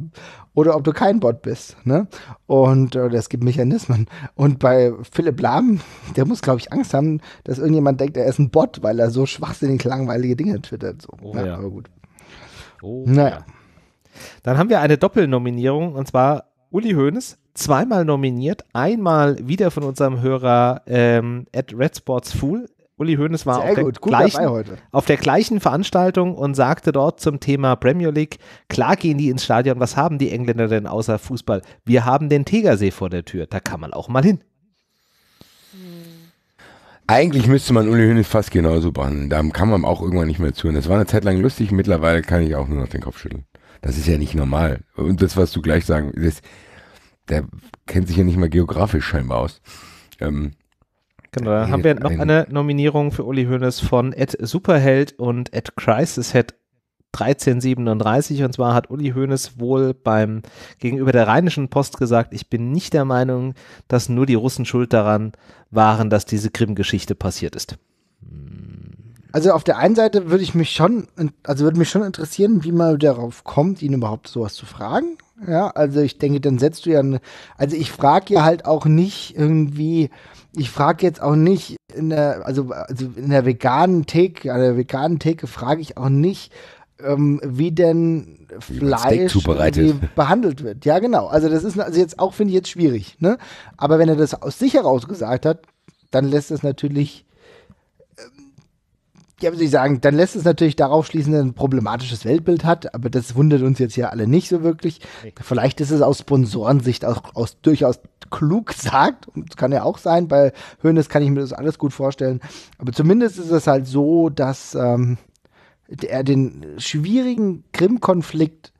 oder ob du kein Bot bist, ne? Und es gibt Mechanismen. Und bei Philipp Lahm, der muss, glaube ich, Angst haben, dass irgendjemand denkt, er ist ein Bot, weil er so schwachsinnig langweilige Dinge twittert. So. Oh, Na, ja. Aber gut. Oh, naja. Ja. Dann haben wir eine Doppelnominierung und zwar Uli Hoeneß, zweimal nominiert, einmal wieder von unserem Hörer ähm, at Red Sports Fool. Uli Hoeneß war auf der, gleichen, auf der, gleichen, Veranstaltung und sagte dort zum Thema Premier League, klar gehen die ins Stadion, was haben die Engländer denn außer Fußball? Wir haben den Tegersee vor der Tür, da kann man auch mal hin. Hm. Eigentlich müsste man Uli Hoeneß fast genauso behandeln, da kann man auch irgendwann nicht mehr zuhören. Das war eine Zeit lang lustig, mittlerweile kann ich auch nur noch den Kopf schütteln. Das ist ja nicht normal. Und das, was du gleich sagen, das, der kennt sich ja nicht mal geografisch scheinbar aus. Ähm, genau, dann äh, haben wir noch ein, eine Nominierung für Uli Hoeneß von Ed Superheld und Ed Crisis Head 1337 und zwar hat Uli Hoeneß wohl beim gegenüber der Rheinischen Post gesagt, ich bin nicht der Meinung, dass nur die Russen schuld daran waren, dass diese Krim-Geschichte passiert ist. Hm. Also auf der einen Seite würde ich mich schon, also würde mich schon interessieren, wie man darauf kommt, ihn überhaupt sowas zu fragen. Ja, also ich denke, dann setzt du ja eine, also ich frage ja halt auch nicht irgendwie, ich frage jetzt auch nicht in der, also, also in der veganen Theke, an der veganen Theke frage ich auch nicht, ähm, wie denn Fleisch wie behandelt wird. Ja, genau. Also das ist also jetzt auch, finde ich, jetzt schwierig. Ne? Aber wenn er das aus sich heraus gesagt hat, dann lässt das natürlich ja, würde ich sagen, dann lässt es natürlich darauf schließen, dass ein problematisches Weltbild hat, aber das wundert uns jetzt ja alle nicht so wirklich. Vielleicht ist es aus Sponsorensicht auch aus, durchaus klug gesagt, das kann ja auch sein, bei Hönes kann ich mir das alles gut vorstellen, aber zumindest ist es halt so, dass ähm, er den schwierigen Krim-Konflikt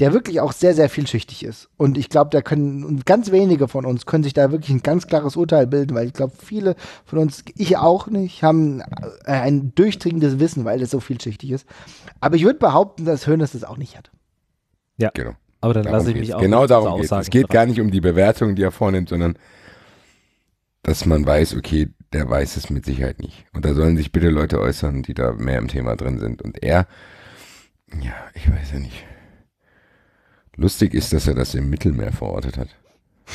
der wirklich auch sehr, sehr vielschichtig ist. Und ich glaube, da können ganz wenige von uns können sich da wirklich ein ganz klares Urteil bilden, weil ich glaube, viele von uns, ich auch nicht, haben äh, ein durchdringendes Wissen, weil es so vielschichtig ist. Aber ich würde behaupten, dass Hönes das auch nicht hat. Ja, genau. Aber dann lasse ich mich auch. Genau darum geht es. Es geht gar nicht um die Bewertung, die er vornimmt, sondern dass man weiß, okay, der weiß es mit Sicherheit nicht. Und da sollen sich bitte Leute äußern, die da mehr im Thema drin sind. Und er, ja, ich weiß ja nicht. Lustig ist, dass er das im Mittelmeer verortet hat.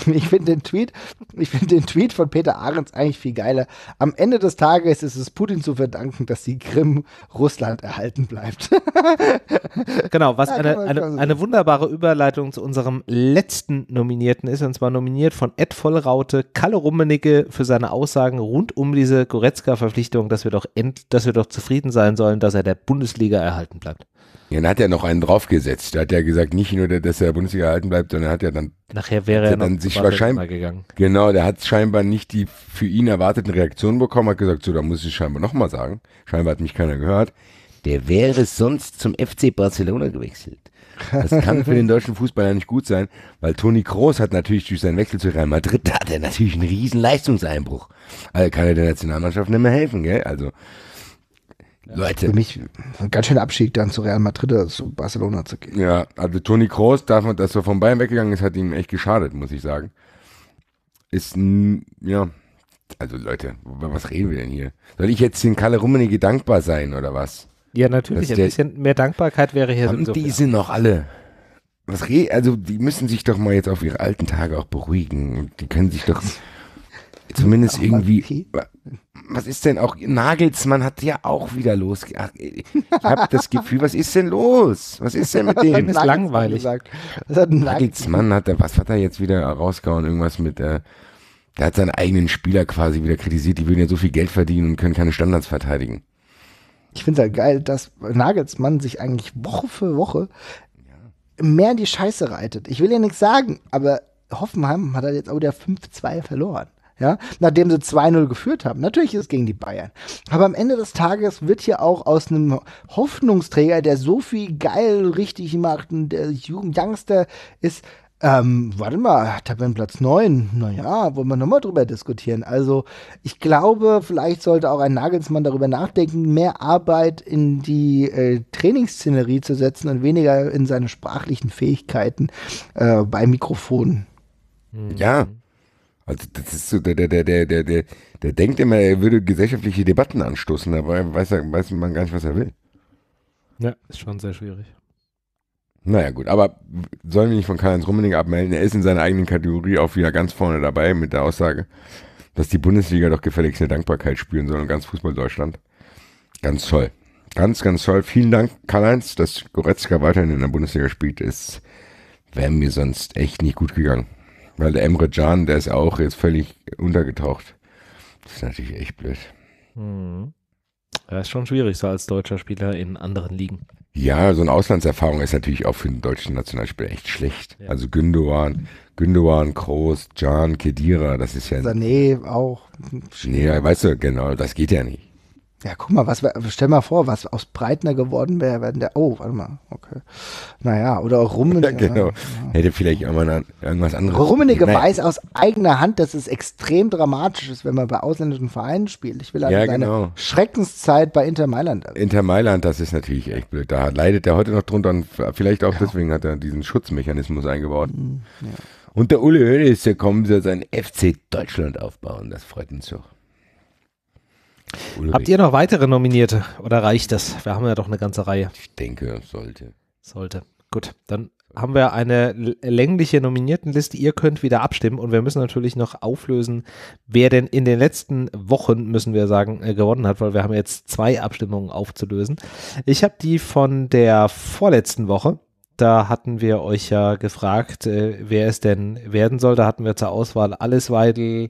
Ich finde den Tweet, den Tweet von Peter Ahrens eigentlich viel geiler. Am Ende des Tages ist es Putin zu verdanken, dass die Krim Russland erhalten bleibt. genau, was eine, eine, eine, wunderbare Überleitung zu unserem letzten Nominierten ist, und zwar nominiert von Ed Vollraute, Kalle Rummenigge für seine Aussagen rund um diese Goretzka-Verpflichtung, dass dass wir doch zufrieden sein sollen, dass er der Bundesliga erhalten bleibt. Ja, dann hat er noch einen draufgesetzt. Da hat er gesagt, nicht nur, dass er der Bundesliga erhalten bleibt, sondern hat ja dann. Nachher wäre er dann sich wahrscheinlich gegangen. Genau, der hat scheinbar nicht die für ihn erwarteten Reaktionen bekommen, hat gesagt, so, da muss ich scheinbar nochmal sagen. Scheinbar hat mich keiner gehört. Der wäre sonst zum FC Barcelona gewechselt. Das kann für den deutschen Fußball ja nicht gut sein, weil Toni Kroos hat natürlich durch seinen Wechsel zu Real Madrid, da hat er natürlich einen riesen Leistungseinbruch. Also kann er der Nationalmannschaft nicht mehr helfen, gell? Also Leute. Für mich ein ganz schöner Abschied dann zu Real Madrid oder zu Barcelona zu gehen. Ja, also Toni Kroos, dass er von Bayern weggegangen ist, hat ihm echt geschadet, muss ich sagen. Ist, ja, also Leute, was reden wir denn hier? Soll ich jetzt den Kalle Rummenigge dankbar sein oder was? Ja, natürlich, Dass ein bisschen mehr Dankbarkeit wäre hier. Und die sind noch alle. Was re also die müssen sich doch mal jetzt auf ihre alten Tage auch beruhigen. Die können sich doch zumindest irgendwie. Was ist denn auch? Nagelsmann hat ja auch wieder los. Ich habe das Gefühl, was ist denn los? Was ist denn mit dem? Das ist langweilig. Nagelsmann, hat er, was hat er jetzt wieder rausgehauen? Irgendwas mit, der. Äh, der hat seinen eigenen Spieler quasi wieder kritisiert. Die würden ja so viel Geld verdienen und können keine Standards verteidigen. Ich finde es halt geil, dass Nagelsmann sich eigentlich Woche für Woche mehr in die Scheiße reitet. Ich will ja nichts sagen, aber Hoffenheim hat er halt jetzt auch wieder 5-2 verloren ja, nachdem sie 2-0 geführt haben. Natürlich ist es gegen die Bayern. Aber am Ende des Tages wird hier auch aus einem Hoffnungsträger, der so viel geil richtig macht und der Youngster ist, ähm, warte mal, Tabellenplatz 9, naja, wollen wir nochmal drüber diskutieren. Also ich glaube, vielleicht sollte auch ein Nagelsmann darüber nachdenken, mehr Arbeit in die äh, Trainingsszenerie zu setzen und weniger in seine sprachlichen Fähigkeiten äh, bei Mikrofonen. Hm. Ja, also das ist so, der, der, der, der, der, der, der denkt immer, er würde gesellschaftliche Debatten anstoßen, aber weiß, weiß man gar nicht, was er will. Ja, ist schon sehr schwierig. Naja, gut, aber sollen wir nicht von Karl-Heinz Rummenigge abmelden? Er ist in seiner eigenen Kategorie auch wieder ganz vorne dabei mit der Aussage, dass die Bundesliga doch gefälligst eine Dankbarkeit spüren soll und ganz Fußball Deutschland. Ganz toll. Ganz, ganz toll. Vielen Dank, Karl-Heinz, dass Goretzka weiterhin in der Bundesliga spielt, ist, wäre mir sonst echt nicht gut gegangen. Weil der Emre Can, der ist auch jetzt völlig untergetaucht. Das ist natürlich echt blöd. Hm. Ja, ist schon schwierig, so als deutscher Spieler in anderen Ligen. Ja, so eine Auslandserfahrung ist natürlich auch für den deutschen Nationalspieler echt schlecht. Ja. Also Gündogan, Gündogan, Kroos, Can, Kedira, das ist ja. Sané auch. Nee, weißt du, genau, das geht ja nicht. Ja, guck mal, was stell mal vor, was aus Breitner geworden wäre, wenn der. Oh, warte mal, okay. Naja, oder auch Rummenigge. Ja, genau. Ne? Ja. Hätte vielleicht auch mal irgendwas anderes. Rummenigge Nein. weiß aus eigener Hand, dass es extrem dramatisch ist, wenn man bei ausländischen Vereinen spielt. Ich will an also ja, seine genau. Schreckenszeit bei Inter Mailand. Haben. Inter Mailand, das ist natürlich echt blöd. Da leidet er heute noch drunter und vielleicht auch ja. Genau. deswegen hat er diesen Schutzmechanismus eingebaut. Mhm, ja. Und der Uli Hoeneß, der kommen soll seinen FC Deutschland aufbauen. Das freut uns doch. Ulrich. Habt ihr noch weitere Nominierte oder reicht das? Wir haben ja doch eine ganze Reihe. Ich denke, sollte. Sollte. Gut, dann haben wir eine längliche Nominiertenliste. Ihr könnt wieder abstimmen und wir müssen natürlich noch auflösen, wer denn in den letzten Wochen, müssen wir sagen, äh, gewonnen hat, weil wir haben jetzt zwei Abstimmungen aufzulösen. Ich habe die von der vorletzten Woche. Da hatten wir euch ja gefragt, äh, wer es denn werden soll. Da hatten wir zur Auswahl Alles Weidel,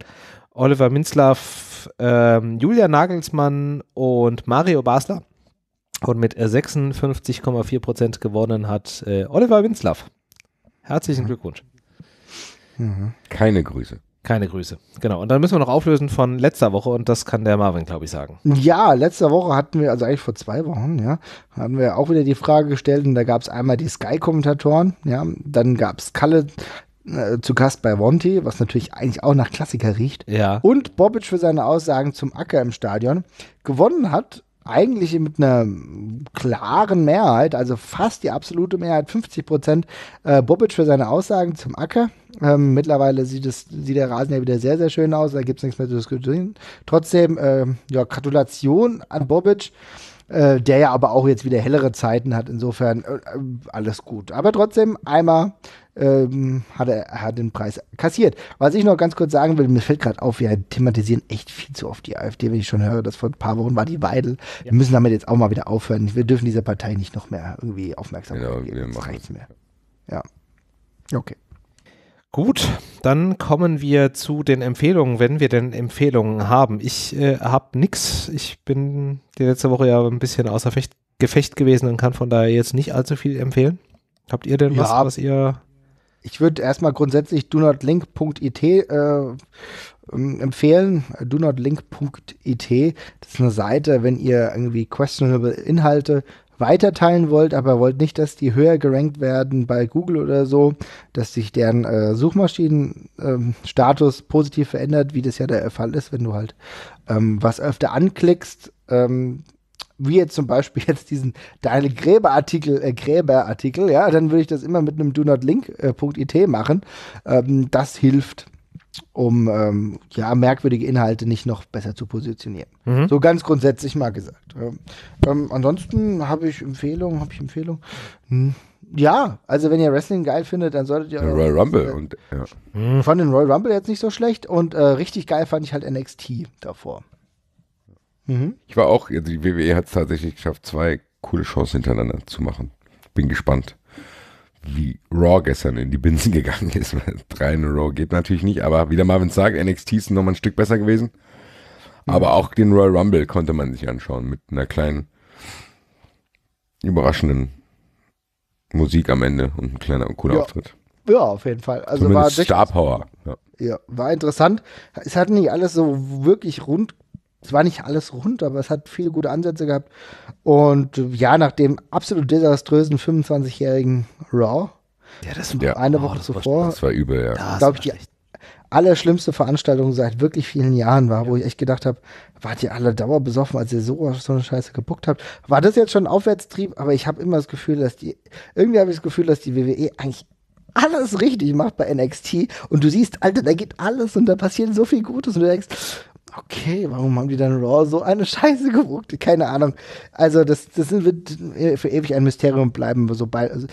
Oliver Minzlaff, ähm, Julia Nagelsmann und Mario Basler. Und mit 56,4 Prozent gewonnen hat äh, Oliver Minzlaff. Herzlichen Glückwunsch. Mhm. Keine Grüße. Keine Grüße. Genau. Und dann müssen wir noch auflösen von letzter Woche und das kann der Marvin, glaube ich, sagen. Ja, letzte Woche hatten wir, also eigentlich vor zwei Wochen, ja, hatten wir auch wieder die Frage gestellt und da gab es einmal die Sky-Kommentatoren, ja, dann gab es Kalle, äh, zu Gast bei Wonti, was natürlich eigentlich auch nach Klassiker riecht. Ja. Und Bobic für seine Aussagen zum Acker im Stadion gewonnen hat, eigentlich mit einer klaren Mehrheit, also fast die absolute Mehrheit, 50 Prozent, äh, Bobic für seine Aussagen zum Acker. Ähm, mittlerweile sieht, es, sieht der Rasen ja wieder sehr, sehr schön aus, da gibt es nichts mehr zu diskutieren. Trotzdem, äh, ja, Gratulation an Bobic, äh, der ja aber auch jetzt wieder hellere Zeiten hat, insofern äh, alles gut. Aber trotzdem einmal ähm, hat, er, hat den Preis kassiert. Was ich noch ganz kurz sagen will, mir fällt gerade auf, wir thematisieren echt viel zu oft die AfD, wenn ich schon höre, dass vor ein paar Wochen war die Weidel. Ja. Wir müssen damit jetzt auch mal wieder aufhören. Wir dürfen dieser Partei nicht noch mehr irgendwie aufmerksam genau, geben. Das mehr. Ja. Okay. Gut, dann kommen wir zu den Empfehlungen, wenn wir denn Empfehlungen haben. Ich äh, habe nichts. Ich bin die letzte Woche ja ein bisschen außer Gefecht gewesen und kann von daher jetzt nicht allzu viel empfehlen. Habt ihr denn ja, was, was ihr ich würde erstmal grundsätzlich donotlink.it äh, ähm, empfehlen. donotlink.it, das ist eine Seite, wenn ihr irgendwie questionable Inhalte weiterteilen wollt, aber wollt nicht, dass die höher gerankt werden bei Google oder so, dass sich deren äh, Suchmaschinenstatus ähm, positiv verändert, wie das ja der Fall ist, wenn du halt ähm, was öfter anklickst, ähm, wie jetzt zum Beispiel jetzt diesen deine Gräberartikel, äh, Gräberartikel, ja, dann würde ich das immer mit einem do not link.it äh, machen. Ähm, das hilft, um ähm, ja merkwürdige Inhalte nicht noch besser zu positionieren. Mhm. So ganz grundsätzlich mal gesagt. Ähm, ansonsten habe ich Empfehlungen, habe ich Empfehlungen. Hm. Ja, also wenn ihr Wrestling geil findet, dann solltet ihr. auch Royal Rumble und ja. Mhm. Ich fand den Royal Rumble jetzt nicht so schlecht und äh, richtig geil fand ich halt NXT davor. Mhm. Ich war auch, also die WWE hat es tatsächlich geschafft, zwei coole Shows hintereinander zu machen. Bin gespannt, wie Raw gestern in die Binsen gegangen ist. Drei in a Row geht natürlich nicht, aber wie der Marvin sagt, NXT ist noch mal ein Stück besser gewesen. Mhm. Aber auch den Royal Rumble konnte man sich anschauen mit einer kleinen überraschenden Musik am Ende und ein kleiner und cooler ja. Auftritt. Ja, auf jeden Fall. Also Zumindest war Star Power. Ja. ja. war interessant. Es hat nicht alles so wirklich rund es war nicht alles rund, aber es hat viele gute Ansätze gehabt. Und ja, nach dem absolut desaströsen 25-jährigen Raw, ja, das war ja, eine oh, Woche oh, das zuvor, war, das war übel, ja. glaube ich, die allerschlimmste Veranstaltung seit wirklich vielen Jahren war, ja. wo ich echt gedacht habe, wart ihr alle dauerbesoffen, als ihr so, so eine Scheiße gebuckt habt. War das jetzt schon ein Aufwärtstrieb? Aber ich habe immer das Gefühl, dass die, irgendwie habe ich das Gefühl, dass die WWE eigentlich alles richtig macht bei NXT und du siehst, Alter, da geht alles und da passiert so viel Gutes und du denkst, okay, warum haben die dann Raw so eine Scheiße gebucht? Keine Ahnung. Also das, das wird für ewig ein Mysterium bleiben. So bei, also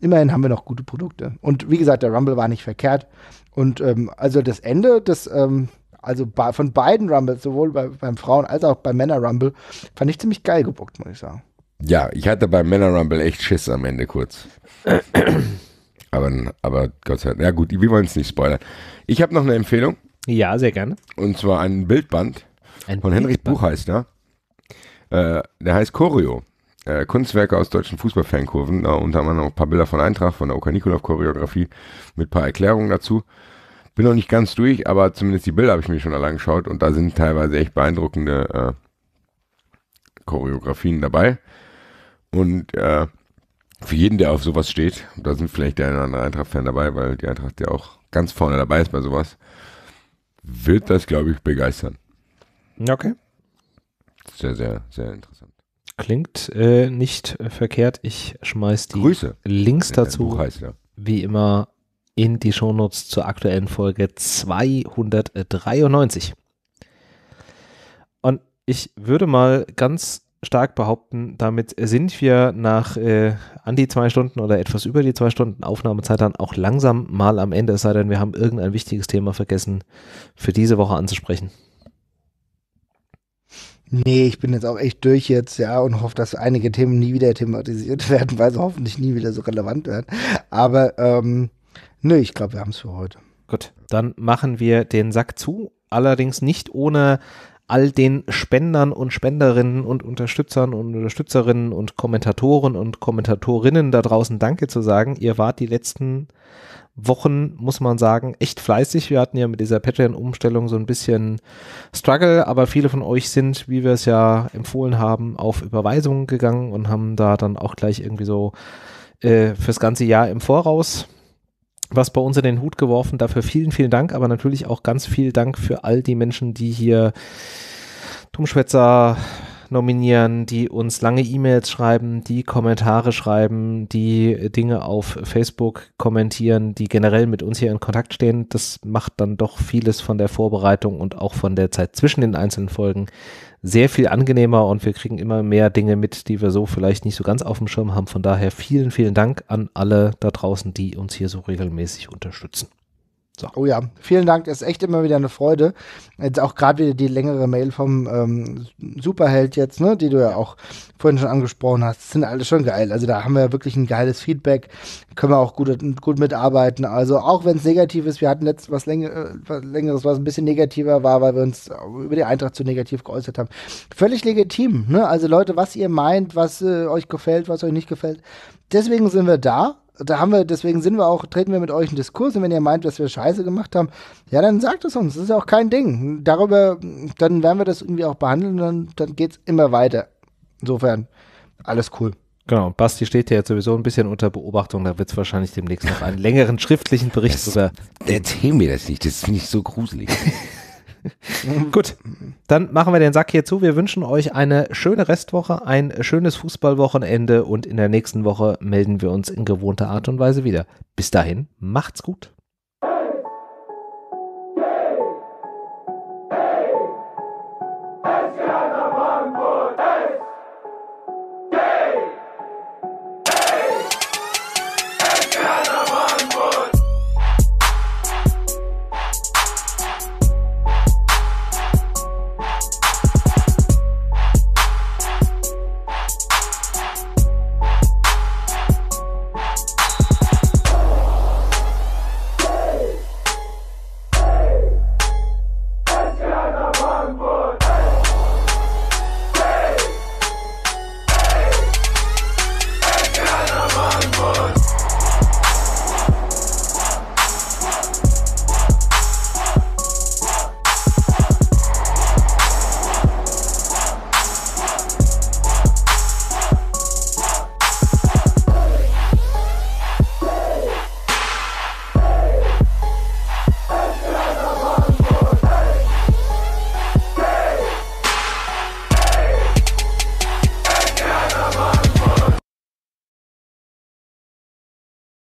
immerhin haben wir noch gute Produkte. Und wie gesagt, der Rumble war nicht verkehrt. Und ähm, also das Ende, das ähm, also bei, von beiden Rumbles, sowohl bei, beim Frauen als auch beim Männer Rumble, fand ich ziemlich geil gebuckt, muss ich sagen. Ja, ich hatte beim Männer Rumble echt Schiss am Ende kurz. aber, aber Gott sei Dank, ja gut, wir wollen es nicht spoilern. Ich habe noch eine Empfehlung. Ja, sehr gerne. Und zwar ein Bildband ein von Bildband. Henrich Buchheister. Äh, der heißt Choreo. Äh, Kunstwerke aus deutschen Fußballfankurven. Da unter anderem auch ein paar Bilder von Eintracht, von der Oka Nikolov-Choreografie mit ein paar Erklärungen dazu. Bin noch nicht ganz durch, aber zumindest die Bilder habe ich mir schon alle angeschaut und da sind teilweise echt beeindruckende äh, Choreografien dabei. Und äh, für jeden, der auf sowas steht, da sind vielleicht der eine oder andere Eintracht-Fan dabei, weil die Eintracht ja auch ganz vorne dabei ist bei sowas, wird das, glaube ich, begeistern. Okay. Sehr, sehr, sehr interessant. Klingt äh, nicht äh, verkehrt. Ich schmeiß die Grüße. Links dazu, heißt, ja. wie immer, in die Shownotes zur aktuellen Folge 293. Und ich würde mal ganz stark behaupten, damit sind wir nach äh, an die zwei Stunden oder etwas über die zwei Stunden Aufnahmezeit dann auch langsam mal am Ende, es sei denn, wir haben irgendein wichtiges Thema vergessen, für diese Woche anzusprechen. Nee, ich bin jetzt auch echt durch jetzt, ja, und hoffe, dass einige Themen nie wieder thematisiert werden, weil sie hoffentlich nie wieder so relevant werden. Aber ähm, nö, ich glaube, wir haben es für heute. Gut, dann machen wir den Sack zu, allerdings nicht ohne all den Spendern und Spenderinnen und Unterstützern und Unterstützerinnen und Kommentatoren und Kommentatorinnen da draußen Danke zu sagen. Ihr wart die letzten Wochen, muss man sagen, echt fleißig. Wir hatten ja mit dieser Patreon-Umstellung so ein bisschen Struggle, aber viele von euch sind, wie wir es ja empfohlen haben, auf Überweisungen gegangen und haben da dann auch gleich irgendwie so äh, fürs ganze Jahr im Voraus was bei uns in den Hut geworfen. Dafür vielen, vielen Dank, aber natürlich auch ganz viel Dank für all die Menschen, die hier Dummschwätzer nominieren, die uns lange E-Mails schreiben, die Kommentare schreiben, die Dinge auf Facebook kommentieren, die generell mit uns hier in Kontakt stehen. Das macht dann doch vieles von der Vorbereitung und auch von der Zeit zwischen den einzelnen Folgen sehr viel angenehmer und wir kriegen immer mehr Dinge mit, die wir so vielleicht nicht so ganz auf dem Schirm haben. Von daher vielen, vielen Dank an alle da draußen, die uns hier so regelmäßig unterstützen. So. Oh ja, vielen Dank. Ist echt immer wieder eine Freude. Jetzt auch gerade wieder die längere Mail vom ähm, Superheld jetzt, ne, die du ja auch vorhin schon angesprochen hast. Das sind alle schon geil. Also da haben wir wirklich ein geiles Feedback. Können wir auch gut, gut mitarbeiten. Also auch wenn es negativ ist, wir hatten letztens was, Läng äh, was längeres, was ein bisschen negativer war, weil wir uns über die Eintracht zu negativ geäußert haben. Völlig legitim. Ne? Also Leute, was ihr meint, was äh, euch gefällt, was euch nicht gefällt. Deswegen sind wir da da haben wir, deswegen sind wir auch, treten wir mit euch in Diskurs und wenn ihr meint, dass wir Scheiße gemacht haben, ja, dann sagt es uns. Das ist ja auch kein Ding. Darüber, dann werden wir das irgendwie auch behandeln, dann, dann es immer weiter. Insofern, alles cool. Genau, und Basti steht ja jetzt sowieso ein bisschen unter Beobachtung, da wird es wahrscheinlich demnächst noch einen längeren schriftlichen Bericht das, sogar. Erzähl mir das nicht, das ist nicht so gruselig. Gut, dann machen wir den Sack hier zu. Wir wünschen euch eine schöne Restwoche, ein schönes Fußballwochenende und in der nächsten Woche melden wir uns in gewohnter Art und Weise wieder. Bis dahin, macht's gut.